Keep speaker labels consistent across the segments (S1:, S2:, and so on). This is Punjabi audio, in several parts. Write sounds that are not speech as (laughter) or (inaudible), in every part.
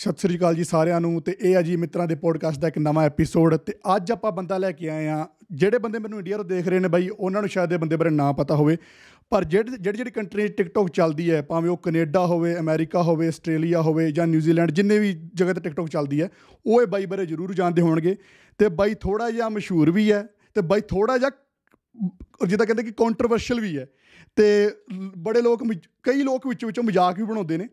S1: ਸਤਿ ਸ੍ਰੀ ਅਕਾਲ ਜੀ ਸਾਰਿਆਂ ਨੂੰ ਤੇ ਇਹ ਆ ਜੀ ਮਿੱਤਰਾਂ ਦੇ ਪੋਡਕਾਸਟ ਦਾ ਇੱਕ ਨਵਾਂ ਐਪੀਸੋਡ ਤੇ ਅੱਜ ਆਪਾਂ ਬੰਦਾ ਲੈ ਕੇ ਆਏ ਆ ਜਿਹੜੇ ਬੰਦੇ ਮੈਨੂੰ ਇੰਡੀਆ ਤੋਂ ਦੇਖ ਰਹੇ ਨੇ ਬਾਈ ਉਹਨਾਂ ਨੂੰ ਸ਼ਾਇਦ ਇਹ ਬੰਦੇ ਬਾਰੇ ਨਾ ਪਤਾ ਹੋਵੇ ਪਰ ਜਿਹੜੀ ਜਿਹੜੀ ਕੰਟਰੀ ਟਿਕਟੋਕ ਚੱਲਦੀ ਹੈ ਭਾਵੇਂ ਉਹ ਕੈਨੇਡਾ ਹੋਵੇ ਅਮਰੀਕਾ ਹੋਵੇ ਆਸਟ੍ਰੇਲੀਆ ਹੋਵੇ ਜਾਂ ਨਿਊਜ਼ੀਲੈਂਡ ਜਿੰਨੇ ਵੀ ਜਗ੍ਹਾ ਤੇ ਟਿਕਟੋਕ ਚੱਲਦੀ ਹੈ ਉਹ ਇਹ ਬਾਈ ਬਾਰੇ ਜ਼ਰੂਰ ਜਾਣਦੇ ਹੋਣਗੇ ਤੇ ਬਾਈ ਥੋੜਾ ਜਿਹਾ ਮਸ਼ਹੂਰ ਵੀ ਹੈ ਤੇ ਬਾਈ ਥੋੜਾ ਜਿਹਾ ਜਿੱਦਾਂ ਕਹਿੰਦੇ ਕਿ ਕੌਂਟਰੋਵਰਸ਼ੀਅਲ ਵੀ ਹੈ ਤੇ ਬੜੇ ਲੋਕ ਕਈ ਲੋਕ ਵਿੱਚ ਵਿੱਚ ਮਜ਼ਾਕ ਵੀ ਬਣਾਉਂਦੇ ਨੇ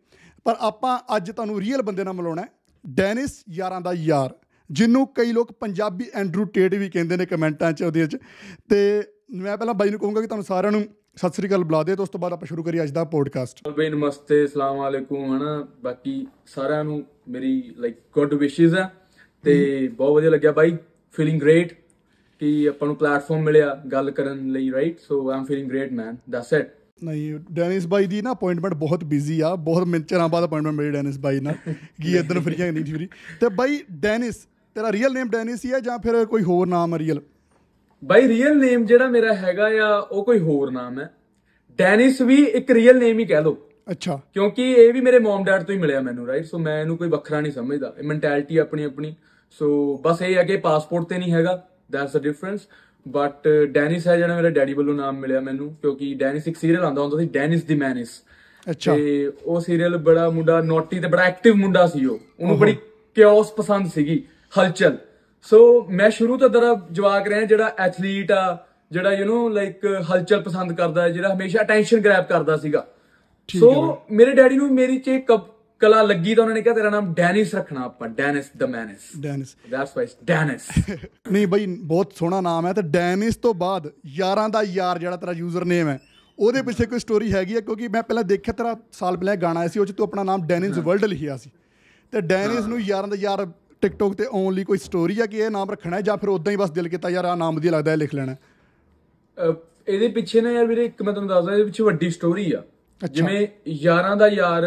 S1: ਪਰ ਆਪਾਂ ਅੱਜ ਤੁਹਾਨੂੰ ਰੀਅਲ ਬੰਦੇ ਨਾਲ ਮਿਲਾਉਣਾ ਹੈ ਡੈਨਿਸ ਯਾਰਾਂ ਦਾ ਯਾਰ ਜਿਹਨੂੰ ਕਈ ਲੋਕ ਪੰਜਾਬੀ ਐਂਡਰੂ ਟੇਡ ਵੀ ਕਹਿੰਦੇ ਨੇ ਕਮੈਂਟਾਂ 'ਚ ਉਹਦੇ 'ਚ ਤੇ ਮੈਂ ਪਹਿਲਾਂ ਬਾਈ ਨੂੰ ਕਹੂੰਗਾ ਕਿ ਤੁਹਾਨੂੰ ਸਾਰਿਆਂ ਨੂੰ ਸਤਿ ਸ੍ਰੀ ਅਕਾਲ ਬੁਲਾ ਦੇ ਤੇ ਉਸ ਤੋਂ ਬਾਅਦ ਆਪਾਂ ਸ਼ੁਰੂ ਕਰੀਏ ਅੱਜ ਦਾ ਪੋਡਕਾਸਟ
S2: ਬਈ ਨਮਸਤੇ ਅਸਲਾਮ ਵਾਲੇਕੁਮ ਹਨਾ ਬਾਕੀ ਸਾਰਿਆਂ ਨੂੰ ਮੇਰੀ ਲਾਈਕ ਗੁੱਡ ਵਿਸ਼ੇਸ ਆ ਤੇ ਬਹੁਤ ਵਧੀਆ ਲੱਗਿਆ ਬਾਈ ਫੀਲਿੰਗ ਗ੍ਰੇਟ ਕਿ ਆਪਾਂ ਨੂੰ ਪਲੇਟਫਾਰਮ ਮਿਲਿਆ ਗੱਲ ਕਰਨ ਲਈ right so I'm feeling great man that's it
S1: ਨਹੀਂ ਡੈਨਿਸ ਬਾਈ ਦੀ ਨਾ ਅਪਾਇੰਟਮੈਂਟ ਬਹੁਤ ਬਿਜ਼ੀ ਆ ਬਹੁਤ ਮਿੰਚਰਾਂ ਬਾਅਦ ਅਪਾਇੰਟਮੈਂਟ ਮਿਲੀ ਡੈਨਿਸ ਬਾਈ ਨਾਲ ਕੀ ਇਦਾਂ ਫਰੀਆਂ ਨਹੀਂ ਫਰੀ ਤੇ ਬਾਈ ਡੈਨਿਸ ਤੇਰਾ ਰੀਅਲ ਨੇਮ ਡੈਨਿਸ ਹੀ ਆ ਜਾਂ ਫਿਰ ਕੋਈ ਹੋਰ ਨਾਮ ਆ ਰੀਅਲ ਬਾਈ ਰੀਅਲ ਨੇਮ ਜਿਹੜਾ ਮੇਰਾ ਹੈਗਾ ਆ ਉਹ ਕੋਈ ਹੋਰ ਨਾਮ ਹੈ ਡੈਨਿਸ
S2: ਵੀ ਇੱਕ ਰੀਅਲ ਨੇਮ ਹੀ ਕਹਿ ਲੋ ਅੱਛਾ ਕਿਉਂਕਿ ਇਹ ਵੀ ਮੇਰੇ ਮਮ ਡੈਡ ਤੋਂ ਹੀ ਮਿਲਿਆ ਮੈਨੂੰ ਰਾਈਟ ਸੋ ਮੈਂ ਇਹਨੂੰ ਕੋਈ ਵੱਖਰਾ ਨਹੀਂ ਸਮਝਦਾ ਇਹ ਮੈਂਟੈਲਿਟੀ ਆਪਣੀ ਆਪਣੀ ਸੋ ਬਸ ਇਹ ਅਗੇ ਕਿ ਪਾਸਪੋਰਟ ਤੇ ਨਹੀਂ ਹੈਗਾ that's a difference but Dennis uh, ਹੈ ਜਿਹੜਾ ਮੇਰੇ ਡੈਡੀ ਵੱਲੋਂ ਨਾਮ ਮਿਲਿਆ ਮੈਨੂੰ ਕਿਉਂਕਿ ਡੈਨਿਸ ਇੱਕ ਸੀਰੀਅਲ ਆਉਂਦਾ ਹੁੰਦਾ ਸੀ ਡੈਨਿਸ ਦੀ ਮੈਨਿਸ ਅੱਛਾ ਤੇ ਉਹ ਸੀਰੀਅਲ ਬੜਾ ਮੁੰਡਾ ਨੋਟੀ ਤੇ ਬੜਾ ਐਕਟਿਵ ਮੁੰਡਾ ਸੀ ਉਹ ਉਹਨੂੰ ਬੜੀ ਕਿਓਸ ਪਸੰਦ ਸੀਗੀ ਹਲਚਲ ਸੋ ਮੈਂ ਸ਼ੁਰੂ ਤੋਂ ਦਰਾ ਜਵਾਕ ਰਿਹਾ ਜਿਹੜਾ ਐਥਲੀਟ ਆ ਜਿਹੜਾ ਯੂ نو ਲਾਈਕ ਹਲਚਲ ਪਸੰਦ ਕਰਦਾ ਹੈ ਜਿਹੜਾ ਹਮੇਸ਼ਾ ਅਟੈਂਸ਼ਨ ਗ੍ਰੈਬ ਕਰਦਾ ਸੀਗਾ ਸੋ ਮੇਰੇ ਡੈਡੀ ਨੂੰ ਮੇਰੀ ਚ ਇੱਕ ਕਲਾ ਲੱਗੀ ਤਾਂ ਉਹਨਾਂ ਨੇ ਕਿਹਾ ਤੇਰਾ ਨਾਮ ਡੈਨਿਸ ਰੱਖਣਾ ਆਪਾਂ Dennis the menace Dennis that's why Dennis
S1: (laughs) ਨਹੀਂ ਬਈ ਬਹੁਤ ਸੋਹਣਾ ਨਾਮ ਹੈ ਤੇ ਡੈਨਿਸ ਤੋਂ ਬਾਅਦ ਯਾਰਾਂ ਦਾ ਯਾਰ ਜਿਹੜਾ ਤੇਰਾ ਯੂਜ਼ਰ ਨੇਮ ਹੈ ਉਹਦੇ ਪਿੱਛੇ ਕੋਈ ਸਟੋਰੀ ਹੈਗੀ ਹੈ ਕਿਉਂਕਿ ਮੈਂ ਪਹਿਲਾਂ ਦੇਖਿਆ ਤੇਰਾ ਸਾਲ ਪਹਿਲਾਂ ਗਾਣਾ ਆਇਆ ਸੀ ਉਹ ਚ ਤੂੰ ਆਪਣਾ ਨਾਮ ਡੈਨਿਸ ਵਰਲਡ ਲਿਖਿਆ ਸੀ ਤੇ ਡੈਨਿਸ ਨੂੰ ਯਾਰਾਂ ਦਾ ਯਾਰ ਟਿਕਟੋਕ ਤੇ ਓਨਲੀ ਕੋਈ ਸਟੋਰੀ ਹੈ ਕਿ ਇਹ ਨਾਮ ਰੱਖਣਾ ਹੈ ਜਾਂ ਫਿਰ ਉਦਾਂ ਹੀ ਬਸ ਦਿਲ ਕੀਤਾ ਯਾਰ ਆ ਨਾਮ ਵਧੀਆ ਲੱਗਦਾ ਹੈ ਲਿਖ ਲੈਣਾ
S2: ਇਹਦੇ ਪਿੱਛੇ ਨਾ ਯਾਰ ਵੀਰੇ ਇੱਕ ਮੈਂ ਤੁਹਾਨੂੰ ਦੱਸਦਾ ਇਹਦੇ ਪਿੱਛੇ ਵੱਡੀ ਸਟੋਰੀ ਆ ਜਿਵੇਂ ਯਾਰਾਂ ਦਾ ਯਾਰ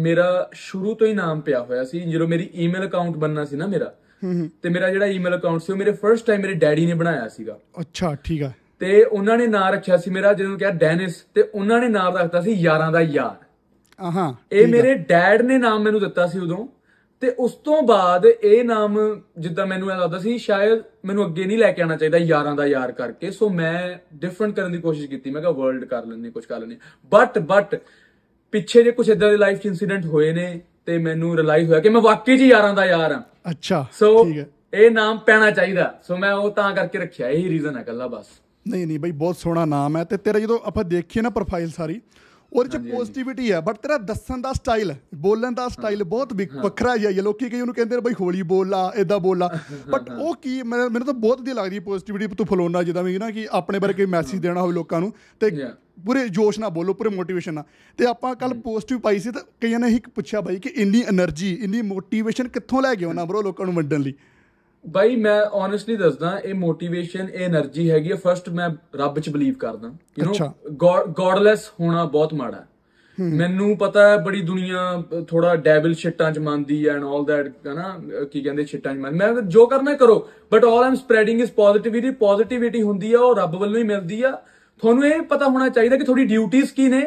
S2: ਮੇਰਾ ਸ਼ੁਰੂ ਤੋਂ ਹੀ ਨਾਮ ਪਿਆ ਹੋਇਆ ਸੀ ਜਦੋਂ ਮੇਰੀ ਈਮੇਲ ਅਕਾਊਂਟ ਬੰਨਣਾ ਸੀ ਨਾ ਮੇਰਾ ਤੇ ਮੇਰਾ ਜਿਹੜਾ ਈਮੇਲ ਅਕਾਊਂਟ ਸੀ ਉਹ ਮੇਰੇ ਫਰਸਟ ਟਾਈਮ ਮੇਰੇ ਡੈਡੀ ਨੇ ਬਣਾਇਆ ਸੀਗਾ
S1: ਅੱਛਾ ਠੀਕ ਆ
S2: ਤੇ ਉਹਨਾਂ ਨੇ ਨਾਮ ਰੱਖਿਆ ਸੀ ਮੇਰਾ ਜਿਹਨੂੰ ਕਿਹਾ ਡੈਨਿਸ ਤੇ ਉਹਨਾਂ ਨੇ ਨਾਮ ਰੱਖਤਾ ਸੀ ਯਾਰਾਂ ਦਾ ਯਾਰ
S1: ਆਹਾਂ ਇਹ ਮੇਰੇ
S2: ਡੈਡ ਨੇ ਨਾਮ ਮੈਨੂੰ ਦਿੱਤਾ ਸੀ ਉਦੋਂ ਤੇ ਉਸ ਤੋਂ ਬਾਅਦ ਇਹ ਨਾਮ ਜਿੱਦਾਂ ਮੈਨੂੰ ਇਹ ਲੱਗਦਾ ਸੀ ਸ਼ਾਇਦ ਮੈਨੂੰ ਅੱਗੇ ਨਹੀਂ ਲੈ ਕੇ ਆਣਾ ਚਾਹੀਦਾ ਯਾਰਾਂ ਦਾ ਯਾਰ ਕਰਕੇ ਸੋ ਮੈਂ ਡਿਫਰੈਂਟ ਕਰਨ ਦੀ ਕੋਸ਼ਿਸ਼ ਕੀਤੀ ਮੈਂ ਕਿਹਾ ਵਰਲਡ ਕਰ ਲੈਣੇ ਕੁਝ ਕਰ ਲੈਣੇ ਬਟ ਬਟ ਪਿੱਛੇ ਜੇ ਕੁਝ ਇਦਾਂ ਦੇ ਲਾਈਫ ਚ ਇਨਸੀਡੈਂਟ ਹੋਏ ਨੇ ਤੇ ਮੈਨੂੰ ਰਿਅਲਾਈਜ਼ ਹੋਇਆ ਕਿ ਮੈਂ ਵਾਕਈ ਜੀ ਯਾਰਾਂ ਦਾ ਯਾਰ ਆ
S1: ਅੱਛਾ ਸੋ ਠੀਕ ਹੈ
S2: ਇਹ ਨਾਮ ਪੈਣਾ ਚਾਹੀਦਾ ਸੋ ਮੈਂ ਉਹ ਤਾਂ ਕਰਕੇ ਰੱਖਿਆ ਇਹੀ ਰੀਜ਼ਨ ਹੈ ਕੱਲਾ ਬਸ
S1: ਨਹੀਂ ਨਹੀਂ ਬਈ ਬਹੁਤ ਸੋਹਣਾ ਨਾਮ ਹੈ ਤੇ ਤੇਰਾ ਜਦੋਂ ਆਪਾਂ ਦੇਖੀਏ ਨਾ ਪ੍ਰੋਫਾਈਲ ਸਾਰੀ ਉਹ ਚ ਪੋਜ਼ਿਟਿਵਿਟੀ ਆ ਬਟ ਤੇਰਾ ਦੱਸਣ ਦਾ ਸਟਾਈਲ ਬੋਲਣ ਦਾ ਸਟਾਈਲ ਬਹੁਤ ਵੱਖਰਾ ਹੀ ਆ ਲੋਕੀ ਕਈ ਉਹਨੂੰ ਕਹਿੰਦੇ ਨੇ ਬਈ ਹੋਲੀ ਬੋਲਾ ਇਦਾਂ ਬੋਲਾ ਬਟ (laughs) ਉਹ ਕੀ ਮੈਨੂੰ ਤਾਂ ਬਹੁਤ ਵਧੀਆ ਲੱਗਦੀ ਹੈ ਪੋਜ਼ਿਟਿਵਿਟੀ ਤੂੰ ਫਲੋਨਾ ਜਿੱਦਾਂ ਵੀ ਨਾ ਕਿ ਆਪਣੇ ਬਾਰੇ ਕੋਈ ਮੈਸੇਜ ਦੇਣਾ ਹੋਵੇ ਲੋਕਾਂ ਨੂੰ ਤੇ ਪੂਰੇ ਜੋਸ਼ ਨਾਲ ਬੋਲੋ ਪੂਰੇ ਮੋਟੀਵੇਸ਼ਨ ਨਾਲ ਤੇ ਆਪਾਂ ਕੱਲ ਪੋਸਟ ਪਾਈ ਸੀ ਤਾਂ ਕਈਆਂ ਨੇ ਇੱਕ ਪੁੱਛਿਆ ਬਾਈ ਕਿ ਇੰਨੀ એનર્ਜੀ ਇੰਨੀ ਮੋਟੀਵੇਸ਼ਨ ਕਿੱਥੋਂ ਲੈ ਕੇ ਆਉਣਾ ਬਰੋ ਲੋਕਾਂ ਨੂੰ ਵੰਡਣ ਲਈ ਬਾਈ ਮੈਂ
S2: ਓਨੈਸਟਲੀ ਦੱਸਦਾ ਇਹ ਮੋਟੀਵੇਸ਼ਨ ਇਹ એનર્ਜੀ ਹੈਗੀ ਫਰਸਟ ਮੈਂ ਰੱਬ 'ਚ ਬਲੀਵ ਕਰਦਾ ਯੂ نو ਗੋਡਲੈਸ ਹੋਣਾ ਬਹੁਤ ਮਾੜਾ ਹੈ ਮੈਨੂੰ ਪਤਾ ਹੈ ਬੜੀ ਦੁਨੀਆ ਥੋੜਾ ਡੈਵਲ ਸ਼ਿਟਾਂ 'ਚ ਮੰਨਦੀ ਐਂਡ ਆਲ ਦੈਟ ਹਨਾ ਕੀ ਕਹਿੰਦੇ ਸ਼ਿਟਾਂ 'ਚ ਮੰਨ ਮੈਂ ਜੋ ਕਰਨਾ ਕਰੋ ਬਟ ਆਲ ਆਮ ਸਪਰੈਡਿੰਗ ਇਸ ਪੋਜ਼ਿਟਿਵਿਟੀ ਪੋਜ਼ਿਟਿਵਿਟੀ ਹੁੰਦੀ ਆ ਉਹ ਰੱਬ ਵੱਲੋਂ ਹੀ ਮਿਲਦੀ ਆ ਤੁਹਾਨੂੰ ਇਹ ਪਤਾ ਹੋਣਾ ਚਾਹੀਦਾ ਕਿ ਤੁਹਾਡੀ ਡਿਊਟੀਆਂ ਕੀ ਨੇ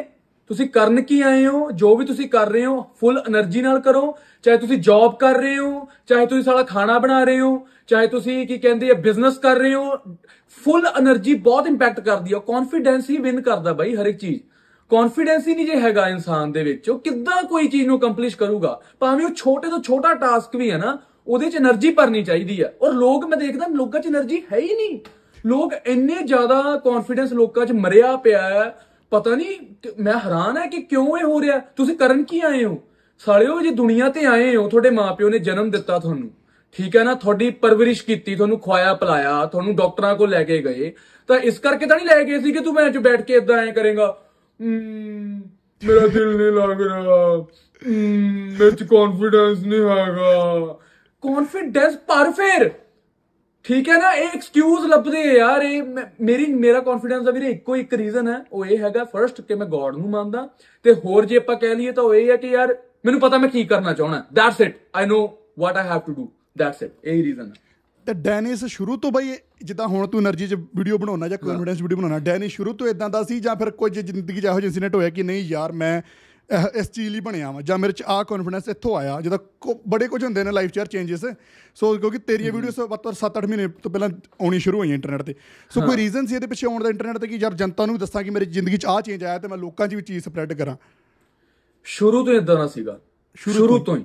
S2: ਤੁਸੀਂ ਕਰਨ ਕੀ ਆਏ ਹੋ ਜੋ ਵੀ ਤੁਸੀਂ ਕਰ ਰਹੇ ਹੋ ਫੁੱਲ એનર્ਜੀ ਨਾਲ ਕਰੋ ਚਾਹੇ ਤੁਸੀਂ ਜੌਬ ਕਰ ਰਹੇ ਹੋ ਚਾਹੇ ਤੁਸੀਂ ਸਾਲਾ ਖਾਣਾ ਬਣਾ ਰਹੇ ਹੋ ਚਾਹੇ ਤੁਸੀਂ ਕੀ ਕਹਿੰਦੇ ਆ ਬਿਜ਼ਨਸ ਕਰ ਰਹੇ ਹੋ ਫੁੱਲ એનર્ਜੀ ਬਹੁਤ ਇੰਪੈਕਟ ਕਰਦੀ ਆ ਕੌਨਫੀਡੈਂਸ ਹੀ ਵਿਨ ਕਰਦਾ ਬਾਈ ਹਰ ਇੱਕ ਚੀਜ਼ ਕੌਨਫੀਡੈਂਸ ਹੀ ਨਹੀਂ ਜੇ ਹੈਗਾ ਇਨਸਾਨ ਦੇ ਵਿੱਚ ਉਹ ਕਿੱਦਾਂ ਕੋਈ ਚੀਜ਼ ਨੂੰ ਕੰਪਲੀਸ਼ ਕਰੂਗਾ ਭਾਵੇਂ ਉਹ ਛੋਟੇ ਤੋਂ ਛੋਟਾ ਟਾਸਕ ਵੀ ਹੈ ਨਾ ਉਹਦੇ 'ਚ એનર્ਜੀ ਭਰਨੀ ਚਾਹੀਦੀ ਆ ਔਰ ਲੋਕ ਮੈਂ ਦੇਖਦਾ ਲੋਕਾਂ 'ਚ એનર્ਜੀ ਹੈ ਹੀ ਨਹੀਂ ਲੋਕ ਇੰਨੇ ਜ਼ਿਆਦਾ ਕੌਨਫੀਡੈਂਸ ਲੋਕਾਂ 'ਚ ਮਰਿਆ ਪਿਆ ਹੈ ਪਤਾ ਨਹੀਂ ਮੈਂ ਹੈਰਾਨ ਹੈ ਕਿ ਕਿਉਂ ਇਹ ਹੋ ਰਿਹਾ ਤੁਸੀਂ ਕਰਨ ਕੀ ਆਏ ਹੋ ਸਾਲਿਓ ਜੇ ਦੁਨੀਆ ਤੇ ਆਏ ਹੋ ਤੁਹਾਡੇ ਮਾਪਿਓ ਨੇ ਜਨਮ ਦਿੱਤਾ ਤੁਹਾਨੂੰ ਠੀਕ ਹੈ ਨਾ ਤੁਹਾਡੀ ਪਰਵਰਿਸ਼ ਕੀਤੀ ਤੁਹਾਨੂੰ ਖਵਾਇਆ ਪਲਾਇਆ ਤੁਹਾਨੂੰ ਡਾਕਟਰਾਂ ਕੋਲ ਲੈ ਕੇ ਗਏ ਤਾਂ ਇਸ ਕਰਕੇ ਤਾਂ ਨਹੀਂ ਲੈ ਗਏ ਸੀ ਕਿ ਤੂੰ ਮੈਂ ਚ ਬੈਠ ਕੇ ਇਦਾਂ ਐ ਕਰੇਗਾ ਮੇਰਾ ਦਿਲ ਨਹੀਂ ਲੱਗ ਰਿਹਾ
S1: ਮੇਰੇ
S2: ਚ ਕੌਨਫੀਡੈਂਸ ਨਹੀਂ ਹੈਗਾ ਕੌਨਫੀਡੈਂਸ ਪਰ ਫਿਰ ਠੀਕ ਹੈ ਨਾ ਇਹ ਐਕਸਕਿਊਜ਼ ਲੱਭਦੇ ਯਾਰ ਇਹ ਮੇਰੀ ਮੇਰਾ ਕੌਨਫੀਡੈਂਸ ਦਾ ਵੀਰੇ ਇੱਕੋ ਇੱਕ ਰੀਜ਼ਨ ਹੈ ਉਹ ਇਹ ਹੈਗਾ ਫਰਸਟ ਕਿ ਮੈਂ ਗੋਡ ਨੂੰ ਮੰਨਦਾ ਤੇ ਹੋਰ ਜੇ ਆਪਾਂ ਕਹਿ ਲਈਏ ਤਾਂ ਉਹ ਇਹ ਹੈ ਕਿ ਯਾਰ ਮੈਨੂੰ ਪਤਾ ਮੈਂ ਕੀ ਕਰਨਾ ਚਾਹਣਾ that's it I know what I have to do that's it ਇਹ ਰੀਜ਼ਨ ਹੈ
S1: ਤਾਂ ਡੈਨਿਸ ਸ਼ੁਰੂ ਤੋਂ ਬਈ ਜਿੱਦਾਂ ਹੁਣ ਤੂੰ એનર્ਜੀ 'ਚ ਵੀਡੀਓ ਬਣਾਉਣਾ ਜਾਂ ਕੌਨਫੀਡੈਂਸ ਵੀਡੀਓ ਬਣਾਉਣਾ ਡੈਨਿਸ ਸ਼ੁਰੂ ਤੋਂ ਇਦਾਂ ਦਾ ਸੀ ਜਾਂ ਫਿਰ ਕੁਝ ਜ਼ਿੰਦਗੀ ਜਿਹੋ ਇਹੋ ਜਿਹੇ ਇਨਸੀਡੈਂਟ ਹੋਇਆ ਕਿ ਨਹੀਂ ਯਾਰ ਮੈਂ ਇਸ ਚੀਜ਼ ਲਈ ਬਣਿਆ ਵਾਂ ਜਾਂ ਮੇਰੇ ਚ ਆ ਕੌਨਫੀਡੈਂਸ ਇੱਥੋਂ ਆਇਆ ਜਿਹਦਾ ਬੜੇ ਕੁਝ ਹੁੰਦੇ ਨੇ ਲਾਈਫ ਚ ਯਾਰ ਚੇਂਜਸ ਸੋ ਕਿਉਂਕਿ ਤੇਰੀਆਂ ਵੀਡੀਓਸ ਵੱਧ 7-8 ਮਹੀਨੇ ਤੋਂ ਪਹਿਲਾਂ ਆਉਣੀ ਸ਼ੁਰੂ ਹੋਈਆਂ ਇੰਟਰਨੈਟ ਤੇ ਸੋ ਕੋਈ ਰੀਜ਼ਨ ਸੀ ਇਹਦੇ ਪਿੱਛੇ ਆਉਣ ਦਾ ਇੰਟਰਨੈਟ ਤੇ ਕਿ ਯਾਰ ਜਨਤਾ ਨੂੰ ਦੱਸਾਂ ਕਿ ਮੇਰੀ ਜ਼ਿੰਦਗੀ 'ਚ ਆ ਚੇਂਜ ਆਇਆ ਤੇ ਮੈਂ ਲੋਕਾਂ 'ਚ ਵੀ ਚੀਜ਼ ਸਪਰੈਡ ਕਰਾਂ ਸ਼ੁਰੂ ਤੋਂ ਇਦਾਂ ਦਾ ਸੀਗਾ ਸ਼ੁਰੂ ਤੋਂ ਹੀ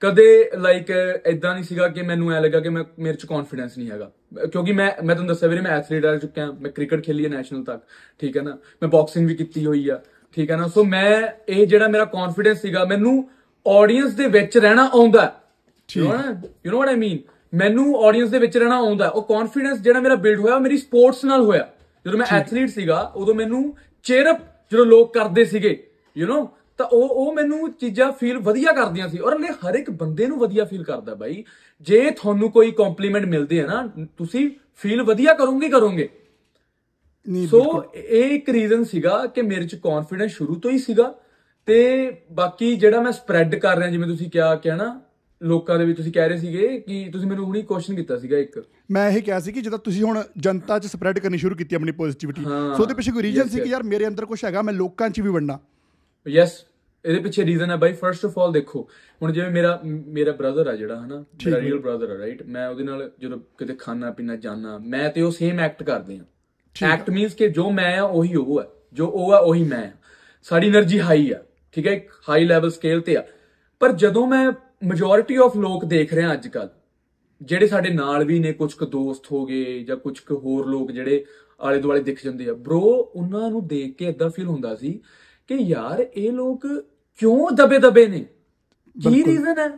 S2: ਕਦੇ ਲਾਈਕ ਇਦਾਂ ਨਹੀਂ ਸੀਗਾ ਕਿ ਮੈਨੂੰ ਐ ਲੱਗਾ ਕਿ ਮੈਂ ਮੇਰੇ ਚ ਕੌਨਫੀਡੈਂਸ ਨਹੀਂ ਹੈਗਾ ਕਿਉਂਕਿ ਮੈਂ ਮੈਂ ਤੁਹਾਨੂੰ ਦੱਸਿਆ ਵੀਰੇ ਮੈਂ ਐਥਲੀਟ ਆ ਚੁੱਕਿਆ ਮੈਂ ਕ੍ਰਿਕਟ ਖੇਲੀ ਹੈ ਨੈਸ਼ਨਲ ਤੱਕ ਠੀਕ ਹੈ ਨਾ ਮੈਂ ਬਾਕਸਿੰਗ ਵੀ ਕੀਤੀ ਹੋਈ ਆ ਠੀਕ ਹੈ ਨਾ ਸੋ ਮੈਂ ਇਹ ਜਿਹੜਾ ਮੇਰਾ ਕੌਨਫੀਡੈਂਸ ਸੀਗਾ ਮੈਨੂੰ ਆਡੀਅנס ਦੇ ਵਿੱਚ ਰਹਿਣਾ ਆਉਂਦਾ ਠੀਕ ਹੈ ਯੂ نو ਵਾਟ ਆਈ ਮੀਨ ਮੈਨੂੰ ਆਡੀਅנס ਦੇ ਵਿੱਚ ਰਹਿਣਾ ਆਉਂਦਾ ਉਹ ਕੌਨਫੀਡੈਂਸ ਜਿਹੜਾ ਮੇਰਾ ਬਿਲਡ ਹੋਇਆ ਮੇਰੀ ਸਪੋਰਟਸ ਨਾਲ ਹੋਇਆ ਜਦੋਂ ਮੈਂ ਐਥਲੀਟ ਸੀਗਾ ਉਦੋਂ ਮੈਨੂੰ ਚੇਅਰ ਅਪ ਜਦੋਂ ਲੋਕ ਕਰਦੇ ਸੀਗੇ ਯੂ نو ਤਾਂ ਉਹ ਉਹ ਮੈਨੂੰ ਚੀਜ਼ਾਂ ਫੀਲ ਵਧੀਆ ਕਰਦੀਆਂ ਸੀ ਔਰ ਇਹ ਹਰ ਇੱਕ ਬੰਦੇ ਨੂੰ ਵਧੀਆ ਫੀਲ ਕਰਦਾ ਬਾਈ ਜੇ ਤੁਹਾਨੂੰ ਕੋਈ ਕੰਪਲੀਮੈਂਟ ਮਿਲਦੇ ਹੈ ਨਾ ਤੁਸੀਂ ਫੀਲ ਵਧੀਆ ਕਰੋਗੇ ਕਰੋਗੇ ਸੋ ਇਹ ਇੱਕ ਰੀਜ਼ਨ ਸੀਗਾ ਕਿ ਮੇਰੇ ਚ ਕੌਨਫੀਡੈਂਸ ਸ਼ੁਰੂ ਤੋਂ ਹੀ ਸੀਗਾ ਤੇ ਬਾਕੀ ਜਿਹੜਾ ਮੈਂ ਸਪਰੈਡ ਕਰ ਰਿਹਾ ਜਿਵੇਂ ਤੁਸੀਂ ਕਿਹਾ ਕਿ ਹਨਾ ਲੋਕਾਂ ਦੇ ਵੀ ਤੁਸੀਂ ਕਹਿ ਰਹੇ ਸੀਗੇ ਕਿ ਤੁਸੀਂ ਮੈਨੂੰ ਹੁਣੀ ਕੁਐਸਚਨ ਕੀਤਾ ਸੀਗਾ ਇੱਕ
S1: ਮੈਂ ਇਹ ਕਿਹਾ ਸੀ ਕਿ ਜਦੋਂ ਤੁਸੀਂ ਹੁਣ ਜਨਤਾ 'ਚ ਸਪਰੈਡ ਕਰਨੀ ਸ਼ੁਰੂ ਕੀਤੀ ਆਪਣੀ ਪੋਜ਼ਿਟਿਵਿਟੀ ਸੋ ਉਹਦੇ ਪਿੱਛੇ ਕੋਈ ਰੀਜ਼ਨ ਸੀ ਕਿ ਯਾਰ ਮੇਰੇ ਅੰਦਰ ਕੁਝ ਹੈਗਾ ਮੈਂ ਲੋਕਾਂ 'ਚ ਵੀ ਵੜਨਾ
S2: ਯੈਸ ਇਹਦੇ ਪਿੱਛੇ ਰੀਜ਼ਨ ਹੈ ਬਾਈ ਫਰਸਟ ਆਫ ਆਲ ਦੇਖੋ ਹੁਣ ਜਿਵੇਂ ਮੇਰਾ ਮੇਰਾ ਬ੍ਰਦਰ ਆ ਜਿਹੜਾ ਹਨਾ ਮੇਰਾ ਰੀਅਲ ਬ੍ਰਦਰ ਆ ਰਾਈਟ ਮੈਂ ਉਹਦੇ ਨਾਲ ਜਦੋਂ ਕਿਤੇ ਖਾਣਾ ਪੀਣਾ ਜਾਣਾ ਮੈਂ ਤੇ ਉਹ ਸੇਮ ਐਕਟ ਕਰਦੇ ਆ ਐਕਟ ਮੀਨਸ ਕਿ ਜੋ ਮੈਂ ਆ ਉਹੀ ਉਹ ਹੈ ਜੋ ਉਹ ਆ ਉਹੀ ਮੈਂ ਸਾਡੀ એનર્ਜੀ ਹਾਈ ਆ ਠੀਕ ਹੈ ਇੱਕ ਹਾਈ ਲੈਵਲ ਸਕੇਲ ਤੇ ਆ ਪਰ ਜਦੋਂ ਮੈਂ ਮੈਜੋਰਿਟੀ ਆਫ ਲੋਕ ਦੇਖ ਰਿਹਾ ਅੱਜ ਕੱਲ ਜਿਹੜੇ ਸਾਡੇ ਨਾਲ ਵੀ ਨੇ ਕੁਝ ਕੁ ਦੋਸਤ ਹੋ ਗਏ ਜਾਂ ਕੁਝ ਕੁ ਹੋਰ ਲੋਕ ਜਿਹੜੇ ਆਲੇ ਦੁਆਲੇ ਦਿਖ ਜਾਂਦੇ ਆ ਬ੍ਰੋ ਉਹਨਾਂ ਨੂੰ ਦੇਖ ਕੇ ਇਦਾਂ ਫੀਲ ਹੁੰਦਾ ਸੀ ਕਿ ਯਾਰ ਇਹ ਲੋਕ ਕਿਉਂ ਦਬੇ ਦਬੇ ਨੇ ਕੀ ਰੀਜ਼ਨ ਹੈ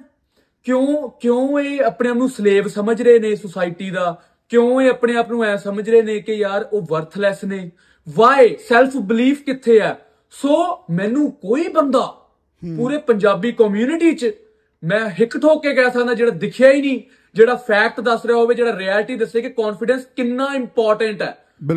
S2: ਕਿਉਂ ਕਿਉਂ ਇਹ ਆਪਣੇ ਆਪ ਨੂੰ ਸਲੇਵ ਸਮਝ ਰਹੇ ਨੇ ਸੋਸਾਇਟੀ ਦਾ ਕਿਉਂ ਇਹ ਆਪਣੇ ਆਪ ਨੂੰ ਐ ਸਮਝ ਰਹੇ ਨੇ ਕਿ ਯਾਰ ਉਹ ਵਰਥਲੈਸ ਨੇ ਵਾਈ ਸੈਲਫ ਬਲੀਫ ਕਿੱਥੇ ਆ ਸੋ ਮੈਨੂੰ ਕੋਈ ਬੰਦਾ ਪੂਰੇ ਪੰਜਾਬੀ ਕਮਿਊਨਿਟੀ 'ਚ ਮੈਂ ਹਿੱਕ ਠੋਕ ਕੇ ਕਹਿ ਸਕਦਾ ਜਿਹੜਾ ਦਿਖਿਆ ਹੀ ਨਹੀਂ ਜਿਹੜਾ ਫੈਕਟ ਦੱਸ ਰਿਹਾ ਹੋਵੇ ਜਿਹੜਾ ਰਿਐਲਿਟੀ ਦੱਸੇ ਕਿ ਕੌਨਫੀਡੈਂਸ ਕਿੰਨਾ ਇੰਪੋਰਟੈਂਟ ਹੈ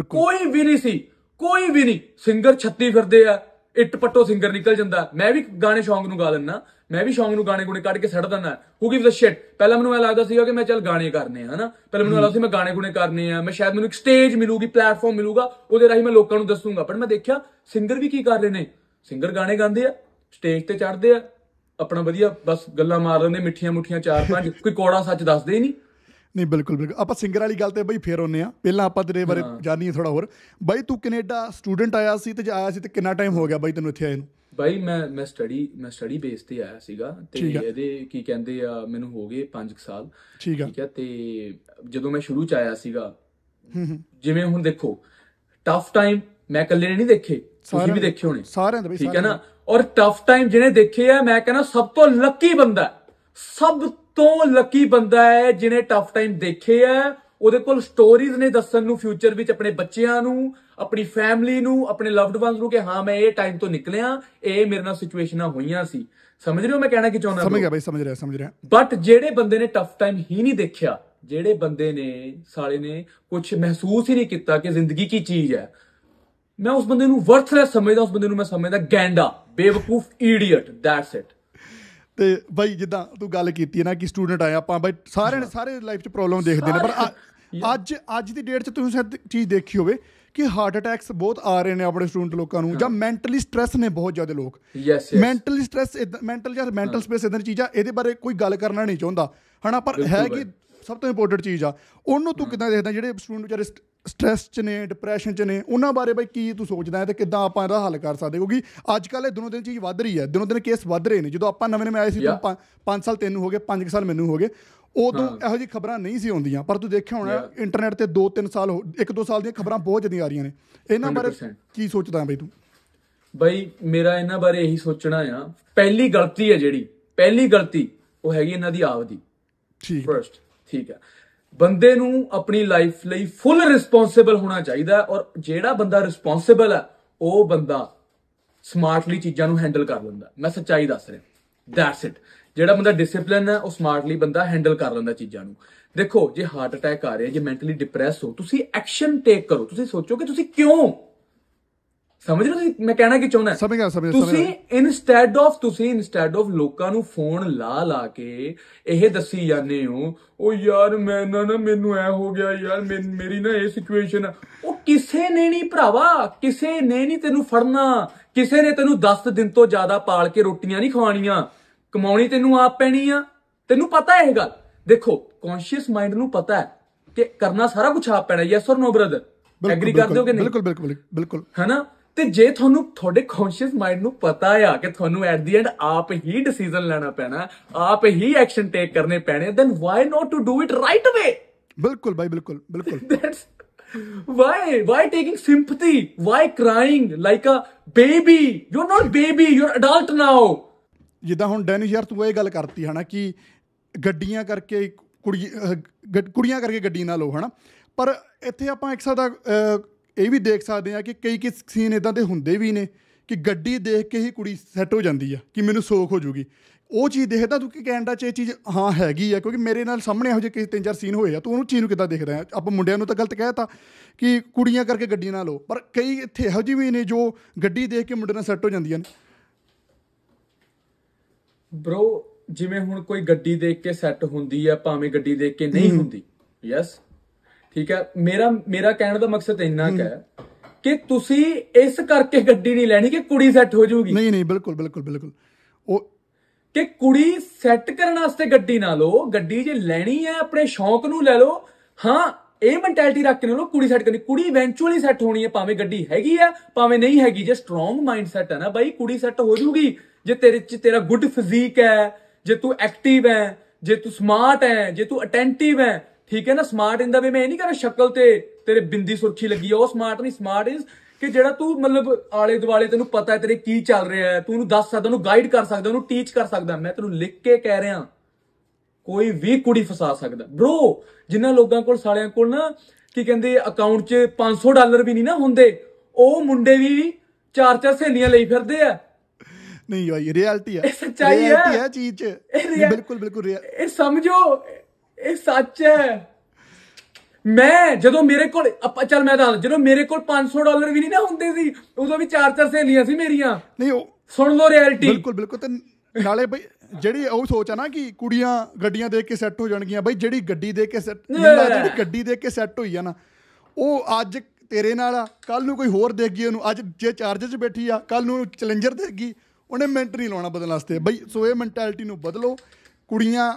S2: ਕੋਈ ਵੀ ਨਹੀਂ ਸੀ ਕੋਈ ਵੀ ਨਹੀਂ ਸਿੰਗਰ ਛੱਤੀ ਫਿਰਦੇ ਆ ਇੱਟ ਪੱਟੋ ਸਿੰਗਰ ਨਿਕਲ ਜਾਂਦਾ ਮੈਂ ਵੀ ਗਾਣੇ ਸ਼ੌਂਗ ਨੂੰ ਗਾ ਲੈਣਾ ਮੈਂ ਵੀ ਸ਼ੌਂਗ ਨੂੰ ਗਾਣੇ ਗੁਣੇ ਕੱਢ ਕੇ ਸੜ ਦਿੰਦਾ ਹੂ ਗਿਵਸ ਅ ਸ਼ਿਟ ਪਹਿਲਾਂ ਮੈਨੂੰ ਇਹ ਲੱਗਦਾ ਸੀਗਾ ਕਿ ਮੈਂ ਚੱਲ ਗਾਣੇ ਕਰਨੇ ਆ ਹਨਾ ਪਹਿਲਾਂ ਮੈਨੂੰ ਲੱਗਦਾ ਸੀ ਮੈਂ ਗਾਣੇ ਗੁਣੇ ਕਰਨੇ ਆ ਮੈਂ ਸ਼ਾਇਦ ਮੈਨੂੰ ਇੱਕ ਸਟੇਜ ਮਿਲੂਗੀ ਪਲੇਟਫਾਰਮ ਮਿਲੂਗਾ ਉਹਦੇ ਰਾਹੀਂ ਮੈਂ ਲੋਕਾਂ ਨੂੰ ਦੱਸੂਗਾ ਪਰ ਮੈਂ ਦੇਖਿਆ ਸਿੰਗਰ ਵੀ ਕੀ ਕਰ ਰਹੇ ਨੇ ਸਿੰਗਰ ਗਾਣੇ ਗਾਉਂਦੇ ਆ ਸਟੇਜ ਤੇ ਚੜਦੇ ਆ ਆਪਣਾ ਵਧੀਆ ਬਸ ਗੱਲਾਂ ਮਾਰ ਲੈਂਦੇ
S1: ਮਿੱਠੀਆਂ ਮੁੱਠੀਆਂ ਚਾਰ ਪੰਜ ਕੋਈ ਕੋੜਾ ਸੱਚ ਦੱਸਦੇ ਨਹੀਂ ਨਹੀਂ ਬਿਲਕੁਲ ਬਿਲਕੁਲ ਆਪਾਂ ਸਿੰਗਰ ਵਾਲੀ ਗੱਲ ਤੇ ਬਈ ਫੇਰ ਆਉਨੇ ਆ ਪਹਿਲਾਂ ਆਪਾਂ ਤੇਰੇ ਬਾਰੇ ਜਾਣੀਏ ਥੋੜਾ ਹੋਰ ਬਾਈ ਤੂੰ ਕੈਨੇਡਾ ਸਟੂਡੈਂਟ ਆਇਆ ਸੀ ਤੇ ਆਇਆ ਸੀ ਤੇ ਕਿੰਨਾ ਟਾਈਮ ਹੋ ਗਿਆ ਬਾਈ ਤੈਨੂੰ ਇੱਥੇ ਆਏ ਨੂੰ
S2: ਬਾਈ ਮੈਂ ਮੈਂ ਸਟੱਡੀ ਮੈਂ ਸਟੱਡੀ ਬੇਸ ਤੇ ਆਇਆ ਸੀਗਾ ਤੇ ਇਹਦੇ ਕੀ ਕਹਿੰਦੇ ਆ ਮੈਨੂੰ ਹੋ ਗਏ 5 ਸਾਲ ਠੀਕ ਆ ਹੈ ਤੇ ਜਦੋਂ ਮੈਂ ਸ਼ੁਰੂ ਚ ਆਇਆ ਸੀਗਾ ਜਿਵੇਂ ਹੁਣ ਦੇਖੋ ਟਫ ਟਾਈਮ ਮੈਂ ਇਕੱਲੇ ਨੇ ਨਹੀਂ ਦੇਖੇ ਤੁਸੀਂ ਵੀ ਦੇਖੇ ਹੋਣੇ ਸਾਰਿਆਂ ਦੇ ਬਈ ਠੀਕ ਹੈ ਨਾ ਔਰ ਟਫ ਟਾਈਮ ਜਿਹਨੇ ਦੇਖੇ ਆ ਮੈਂ ਕਹਿੰਦਾ ਸਭ ਤੋਂ ਲੱਕੀ ਬੰਦਾ ਸਭ ਤੋਂ ਲੱਕੀ ਬੰਦਾ ਹੈ ਜਿਹਨੇ ਟਫ ਟਾਈਮ ਦੇਖੇ ਆ ਉਹਦੇ ਕੋਲ ਸਟੋਰੀਜ਼ ਨੇ ਦੱਸਣ ਨੂੰ ਫਿਊਚਰ ਵਿੱਚ ਆਪਣੇ ਬੱਚਿਆਂ ਨੂੰ ਆਪਣੀ ਫੈਮਿਲੀ ਨੂੰ ਆਪਣੇ ਲਵਡ ਵਨਸ ਨੂੰ ਕਿ ਹਾਂ ਮੈਂ ਇਹ ਟਾਈਮ ਤੋਂ ਨਿਕਲਿਆ ਇਹ ਮੇਰੇ ਨਾਲ ਸਿਚੁਏਸ਼ਨਾਂ ਹੋਈਆਂ ਸੀ ਸਮਝ ਰਹੇ ਹੋ ਮੈਂ ਕਹਿਣਾ ਕੀ ਚਾਹੁੰਦਾ ਸਮਝ ਗਿਆ
S1: ਬਾਈ ਸਮਝ ਰਿਹਾ ਸਮਝ ਰਿਹਾ
S2: ਬਟ ਜਿਹੜੇ ਬੰਦੇ ਨੇ ਟਫ ਟਾਈਮ ਹੀ ਨਹੀਂ ਦੇਖਿਆ ਜਿਹੜੇ ਬੰਦੇ ਨੇ ਸਾਲੇ ਨੇ ਕੁਝ ਮਹਿਸੂਸ ਹੀ ਨਹੀਂ ਕੀਤਾ ਕਿ ਜ਼ਿੰਦਗੀ ਕੀ ਚੀਜ਼ ਹੈ ਮੈਂ ਉਸ ਬੰਦੇ ਨੂੰ ਵਰਥਲੈਸ ਸਮਝਦਾ ਉਸ ਬੰਦੇ ਨੂੰ ਮੈਂ ਸਮਝਦਾ ਗੈਂਡਾ ਬੇਵਕੂਫ ਈਡੀਅਟ ਦੈਟਸ ਇਟ
S1: ਤੇ ਬਾਈ ਜਿੱਦਾਂ ਤੂੰ ਗੱਲ ਕੀਤੀ ਹੈ ਨਾ ਕਿ ਸਟੂਡੈਂਟ ਆਏ ਆਪਾਂ ਬਾਈ ਸਾਰਿਆਂ ਨੇ ਸਾਰੇ ਲਾਈਫ 'ਚ ਪ੍ਰੋਬਲਮ ਦੇਖਦੇ ਨੇ ਪਰ ਅੱਜ ਅੱਜ ਦੀ ਡੇਟ 'ਚ ਤੁਸੀਂ ਸਿਰ ਚੀਜ਼ ਦੇਖੀ ਹੋਵੇ ਕਿ ਹਾਰਟ ਅਟੈਕਸ ਬਹੁਤ ਆ ਰਹੇ ਨੇ ਆਪਣੇ ਸਟੂਡੈਂਟ ਲੋਕਾਂ ਨੂੰ ਜਾਂ ਮੈਂਟਲੀ ਸਟ्रेस ਨੇ ਬਹੁਤ ਜ਼ਿਆਦਾ ਲੋਕ yes yes mentally stress mental ਜਾਂ ਮੈਂਟਲ ਸਪੇਸ ਇਦਾਂ ਦੀ ਚੀਜ਼ ਆ ਇਹਦੇ ਬਾਰੇ ਕੋਈ ਗੱਲ ਕਰਨਾ ਨਹੀਂ ਚਾਹੁੰਦਾ ਹਨਾ ਪਰ ਹੈ ਕਿ ਸਭ ਤੋਂ ਇੰਪੋਰਟੈਂਟ ਚੀਜ਼ ਆ ਉਹਨੂੰ ਤੂੰ ਕਿਦਾਂ ਦੇਖਦਾ ਜਿਹੜੇ ਸਟੂਡੈਂਟ ਵਿਚਾਰੇ ਸਟ੍ਰੈਸ ਚ ਨੇ ਡਿਪਰੈਸ਼ਨ ਚ ਨੇ ਉਹਨਾਂ ਬਾਰੇ ਬਈ ਕੀ ਤੂੰ ਸੋਚਦਾ ਹੈ ਤੇ ਕਿਦਾਂ ਆਪਾਂ ਇਹਦਾ ਹੱਲ ਕਰ ਸਕਦੇ ਕਿਉਂਕਿ ਅੱਜ ਕੱਲ੍ਹ ਇਹ ਦਿਨੋਂ ਦਿਨ ਚੀਜ਼ ਵੱਧ ਰਹੀ ਹੈ ਦਿਨੋਂ ਦਿਨ ਕੇਸ ਵੱਧ ਰਹੇ ਨੇ ਜਦੋਂ ਆਪਾਂ ਨਵੇਂ ਨਵੇਂ ਆਏ ਸੀ ਤਾਂ 5 ਸਾਲ ਤੈਨੂੰ ਹੋ ਗਏ 5 ਸਾਲ ਮੈਨੂੰ ਹੋ ਗਏ ਉਦੋਂ ਇਹੋ ਜੀ ਖਬਰਾਂ ਨਹੀਂ ਸੀ ਆਉਂਦੀਆਂ ਪਰ ਤੂੰ ਦੇਖਿਆ ਹੋਣਾ ਇੰਟਰਨੈਟ ਤੇ 2-3 ਸਾਲ ਇੱਕ ਦੋ ਸਾਲ ਦੀਆਂ ਖਬਰਾਂ ਬਹੁਤ ਜਦੀਆਂ ਆ ਰਹੀਆਂ ਨੇ ਇਹਨਾਂ ਬਾਰੇ ਕੀ ਸੋਚਦਾ ਬਈ ਤੂੰ
S2: ਬਈ ਮੇਰਾ ਇਹਨਾਂ ਬਾਰੇ ਇਹੀ ਸੋਚਣਾ ਆ ਪਹਿਲੀ ਗਲਤੀ ਹੈ ਜਿਹੜੀ ਪਹਿਲੀ ਗਲਤੀ ਉਹ ਹੈਗੀ ਇਹਨਾਂ ਦੀ ਦੀ ਠੀਕ ਫਰਸਟ ਠੀਕ ਹੈ ਬੰਦੇ ਨੂੰ ਆਪਣੀ ਲਾਈਫ ਲਈ ਫੁੱਲ ਰਿਸਪੌਂਸਿਬਲ ਹੋਣਾ ਚਾਹੀਦਾ ਔਰ ਜਿਹੜਾ ਬੰਦਾ ਰਿਸਪੌਂਸਿਬਲ ਹੈ ਉਹ ਬੰਦਾ ਸਮਾਰਟਲੀ ਚੀਜ਼ਾਂ ਨੂੰ ਹੈਂਡਲ ਕਰ ਲੈਂਦਾ ਮੈਂ ਸੱਚਾਈ ਦੱਸ ਰਿਹਾ ਦੈਟਸ ਇਟ ਜਿਹੜਾ ਬੰਦਾ ਡਿਸਪਲਿਨ ਹੈ ਉਹ ਸਮਾਰਟਲੀ ਬੰਦਾ ਹੈਂਡਲ ਕਰ ਲੈਂਦਾ ਚੀਜ਼ਾਂ ਨੂੰ ਦੇਖੋ ਜੇ ਹਾਰਟ ਅਟੈਕ ਆ ਰਿਹਾ ਜੇ ਮੈਂਟਲੀ ਡਿਪਰੈਸ ਹੋ ਤੁਸੀਂ ਐਕਸ਼ਨ ਟੇਕ ਕਰੋ ਤੁਸੀਂ ਸੋਚੋ ਕਿ ਤੁਸੀਂ ਕਿਉਂ ਸਮਝ ਰਹੇ ਹੋ ਮੈਂ ਕਹਿਣਾ ਕੀ ਚਾਹੁੰਦਾ
S1: ਸਮਝ ਗਿਆ ਸਮਝ ਤੁਸੀਂ
S2: ਇਨਸਟੈਡ ਆਫ ਤੁਸੀਂ ਇਨਸਟੈਡ ਆਫ ਲੋਕਾਂ ਨੂੰ ਫੋਨ ਲਾ ਲਾ ਕੇ ਇਹ ਦੱਸੀ ਜਾਂਦੇ ਹੋ ਉਹ ਯਾਰ ਮੈਂ ਨਾ ਨਾ ਮੈਨੂੰ ਐ ਹੋ ਗਿਆ ਯਾਰ ਮੇਰੀ ਨਾ ਇਹ ਸਿਚੁਏਸ਼ਨ ਉਹ ਕਿਸੇ ਨੇ ਨਹੀਂ ਭਰਾਵਾ ਕਿਸੇ ਨੇ ਨਹੀਂ ਤੈਨੂੰ ਫੜਨਾ ਕਿਸੇ ਨੇ ਤੈਨੂੰ 10 ਦਿਨ ਤੋਂ ਜ਼ਿਆਦਾ ਪਾਲ ਕੇ ਰੋਟੀਆਂ ਨਹੀਂ ਖਵਾਣੀਆਂ ਕਮਾਉਣੀ ਤੈਨੂੰ ਆਪ ਪੈਣੀ ਆ ਤੈਨੂੰ ਪਤਾ ਇਹ ਗੱਲ ਦੇਖੋ ਕੌਨਸ਼ੀਅਸ ਮਾਈਂਡ ਨੂੰ ਪਤਾ ਹੈ ਕਿ ਕਰਨਾ ਸਾਰਾ ਕੁਝ ਆਪ ਪੈਣਾ yes or no brother agree ਕਰਦੇ ਹੋ ਕਿ ਨਹੀਂ ਬਿਲਕੁਲ ਬਿਲਕੁਲ ਬਿਲਕੁਲ ਹੈਨਾ ਤੇ ਜੇ ਤੁਹਾਨੂੰ ਤੁਹਾਡੇ ਕੌਨਸ਼ੀਅਸ ਮਾਈਂਡ ਨੂੰ ਪਤਾ ਆ ਕਿ ਤੁਹਾਨੂੰ ਐਟ ਦੀ ਐਂਡ ਆਪ ਹੀ ਡਿਸੀਜਨ ਲੈਣਾ ਪੈਣਾ ਆਪ ਹੀ ਐਕਸ਼ਨ ਟੇਕ ਕਰਨੇ ਪੈਣੇ then why not to do it right away ਬਿਲਕੁਲ ਬਾਈ ਬਿਲਕੁਲ ਬਿਲਕੁਲ that's (laughs) why why taking sympathy why crying like a baby
S1: you're not baby you're adult now ਜਿੱਦਾਂ ਹੁਣ ਡੈਨਿਸ਼ ਯਾਰ ਤੂੰ ਇਹ ਗੱਲ ਕਰਤੀ ਹਨਾ ਕਿ ਗੱਡੀਆਂ ਕਰਕੇ ਕੁੜੀ ਕੁੜੀਆਂ ਕਰਕੇ ਗੱਡੀ ਨਾਲ ਲੋ ਹਨਾ ਪਰ ਇੱਥੇ ਆਪਾਂ ਇੱਕ ਸਾਦਾ ਇਹ ਵੀ ਦੇਖ ਸਕਦੇ ਆ ਕਿ ਕਈ ਕਿ ਸੀਨ ਇਦਾਂ ਦੇ ਹੁੰਦੇ ਵੀ ਨੇ ਕਿ ਗੱਡੀ ਦੇਖ ਕੇ ਹੀ ਕੁੜੀ ਸੈੱਟ ਹੋ ਜਾਂਦੀ ਆ ਕਿ ਮੈਨੂੰ ਸੋਖ ਹੋ ਜੂਗੀ ਉਹ ਚੀਜ਼ ਦੇਖਦਾ ਤੂੰ ਕਿ ਕੈਨੇਡਾ 'ਚ ਇਹ ਚੀਜ਼ ਹਾਂ ਹੈਗੀ ਆ ਕਿਉਂਕਿ ਮੇਰੇ ਨਾਲ ਸਾਹਮਣੇ ਇਹੋ ਜਿਹੇ ਕਿਸੇ ਤਿੰਨ ਚਾਰ ਸੀਨ ਹੋਏ ਆ ਤੂੰ ਉਹਨੂੰ ਚੀਜ਼ ਨੂੰ ਕਿੱਦਾਂ ਦੇਖਦਾ ਆ ਆਪਾਂ ਮੁੰਡਿਆਂ ਨੂੰ ਤਾਂ ਗਲਤ ਕਹਿਤਾ ਕਿ ਕੁੜੀਆਂ ਕਰਕੇ ਗੱਡੀ ਨਾਲ ਲੋ ਪਰ ਕਈ ਇੱਥੇ ਇਹੋ ਜਿਹੇ ਵੀ ਨੇ ਜੋ ਗੱਡੀ ਦੇਖ ਕੇ ਮੁੰਡੇ ਨਾਲ ਸੈੱਟ ਹੋ ਜਾਂਦੀਆਂ ਨੇ
S2: ਬ్రో ਜਿਵੇਂ ਹੁਣ ਕੋਈ ਗੱਡੀ ਦੇਖ ਕੇ ਸੈੱਟ ਹੁੰਦੀ ਆ ਭਾਵੇਂ ਗੱਡੀ ਦੇਖ ਕੇ ਨਹੀਂ ਹੁੰਦੀ ਯੈਸ ਠੀਕ ਹੈ ਮੇਰਾ ਮੇਰਾ ਕਹਿਣ ਦਾ ਮਕਸਦ ਇੰਨਾ ਕਿ ਹੈ ਕਿ ਤੁਸੀਂ ਇਸ ਕਰਕੇ ਗੱਡੀ ਨਹੀਂ ਲੈਣੀ ਕਿ ਕੁੜੀ ਸੈੱਟ ਹੋ ਜਾਊਗੀ ਨਹੀਂ ਨਹੀਂ ਬਿਲਕੁਲ ਬਿਲਕੁਲ ਬਿਲਕੁਲ ਉਹ ਕਿ ਕੁੜੀ ਸੈੱਟ ਕਰਨ ਵਾਸਤੇ ਗੱਡੀ ਨਾ ਲਓ ਗੱਡੀ ਜੇ ਲੈਣੀ ਹੈ ਆਪਣੇ ਸ਼ੌਂਕ ਨੂੰ ਲੈ ਲਓ ਹਾਂ ਇਹ ਮੈਂਟੈਲਿਟੀ ਰੱਖ ਕੇ ਨਾ ਲਓ ਕੁੜੀ ਸੈੱਟ ਕਰਨੀ ਕੁੜੀ ਇਵੈਂਚੁਅਲੀ ਸੈੱਟ ਹੋਣੀ ਹੈ ਭਾਵੇਂ ਗੱਡੀ ਹੈਗੀ ਆ ਭਾਵੇਂ ਨਹੀਂ ਹੈਗੀ ਜੇ ਸਟਰੋਂਗ ਮਾਈਂਡ ਸੈਟ ਹੈ ਨਾ ਬਾਈ ਕੁੜੀ ਸੈੱਟ ਹੋ ਜਾਊਗੀ ਜੇ ਤੇਰੇ ਚ ਤੇਰਾ ਗੁੱਡ ਫਿਜ਼ੀਕ ਹੈ ਜੇ ਤੂੰ ਐਕਟਿਵ ਹੈ ਜੇ ਤੂੰ ਸਮਾਰਟ ਹੈ ਜੇ ਤੂੰ ਅਟੈਂਟਿਵ ਹੈ ਠੀਕ ਹੈ ਨਾ ਸਮਾਰਟ ਇਨ ਦਾ ਵੀ ਮੈਂ ਇਹ ਨਹੀਂ ਕਹਿੰਦਾ ਸ਼ਕਲ ਤੇ ਤੇਰੇ ਬਿੰਦੀ ਸੁਰਖੀ ਲੱਗੀ ਆ ਉਹ ਸਮਾਰਟ ਨਹੀਂ ਸਮਾਰਟ ਇਜ਼ ਕਿ ਜਿਹੜਾ ਤੂੰ ਮਤਲਬ ਆਲੇ ਦੁਆਲੇ ਤੈਨੂੰ ਪਤਾ ਹੈ ਤੇਰੇ ਕੀ ਚੱਲ ਰਿਹਾ ਹੈ ਤੂੰ ਉਹਨੂੰ ਦੱਸ ਸਕਦਾ ਉਹਨੂੰ ਗਾਈਡ ਕਰ ਸਕਦਾ ਉਹਨੂੰ ਟੀਚ ਕਰ ਸਕਦਾ ਮੈਂ ਤੈਨੂੰ ਲਿਖ ਕੇ ਕਹਿ ਰਿਹਾ ਕੋਈ ਵੀ ਕੁੜੀ ਫਸਾ ਸਕਦਾ bro ਜਿਨ੍ਹਾਂ ਲੋਕਾਂ ਕੋਲ ਸਾਲਿਆਂ ਕੋਲ ਨਾ ਕੀ ਕਹਿੰਦੇ ਅਕਾਊਂਟ 'ਚ 500 ਡਾਲਰ ਵੀ ਨਹੀਂ ਨਾ ਹੁੰਦੇ ਉਹ ਮੁੰਡੇ ਵੀ ਚਾਰ ਚਾਰ ਸਹੇਲੀਆਂ ਲਈ ਫਿਰਦੇ ਆ ਨਹੀਂ ਭਾਈ ਰਿਐਲਿਟੀ ਹੈ ਸੱਚਾਈ ਆ ਰਿਐਲਿਟੀ ਹੈ
S1: ਚੀਜ਼ ਚ ਬਿਲਕੁਲ ਬਿਲਕੁਲ
S2: ਇਹ ਸਮਝੋ ਇਹ ਸੱਚ ਹੈ ਮੈਂ ਜਦੋਂ ਮੇਰੇ ਕੋਲ ਚੱਲ ਮੈਂ ਦੱਸ ਜਦੋਂ ਮੇਰੇ ਕੋਲ 500 ਡਾਲਰ ਵੀ ਨਹੀਂ ਨਾ ਹੁੰਦੇ ਸੀ ਉਦੋਂ ਵੀ ਚਾਰ ਚਾਰ ਸਹੇਲੀਆਂ ਸੀ ਮੇਰੀਆਂ
S1: ਨਹੀਂ ਉਹ ਸੁਣ ਲਓ ਰਿਐਲਿਟੀ ਬਿਲਕੁਲ ਬਿਲਕੁਲ ਤੇ ਨਾਲੇ ਬਈ ਜਿਹੜੀ ਉਹ ਸੋਚ ਆ ਨਾ ਕਿ ਕੁੜੀਆਂ ਗੱਡੀਆਂ ਦੇ ਕੇ ਸੈੱਟ ਹੋ ਜਾਣਗੀਆਂ ਬਈ ਜਿਹੜੀ ਗੱਡੀ ਦੇ ਕੇ ਸੈੱਟ ਜਿਹੜੀ ਗੱਡੀ ਦੇ ਕੇ ਸੈੱਟ ਹੋਈ ਆ ਨਾ ਉਹ ਅੱਜ ਤੇਰੇ ਨਾਲ ਆ ਕੱਲ ਨੂੰ ਕੋਈ ਹੋਰ ਦੇਖ ਗਈ ਉਹਨੂੰ ਅੱਜ ਜੇ ਚਾਰਜਰ 'ਚ ਬੈਠੀ ਆ ਕੱਲ ਨੂੰ ਚੈਲੰਜਰ ਦੇਖ ਗਈ ਉਹਨੇ ਮਿੰਟ ਨਹੀਂ ਲਾਉਣਾ ਬਦਲਣ ਵਾਸਤੇ ਬਈ ਸੋ ਇਹ ਮੈਂਟੈਲਿਟੀ ਨੂੰ ਬਦਲੋ ਕੁੜੀਆਂ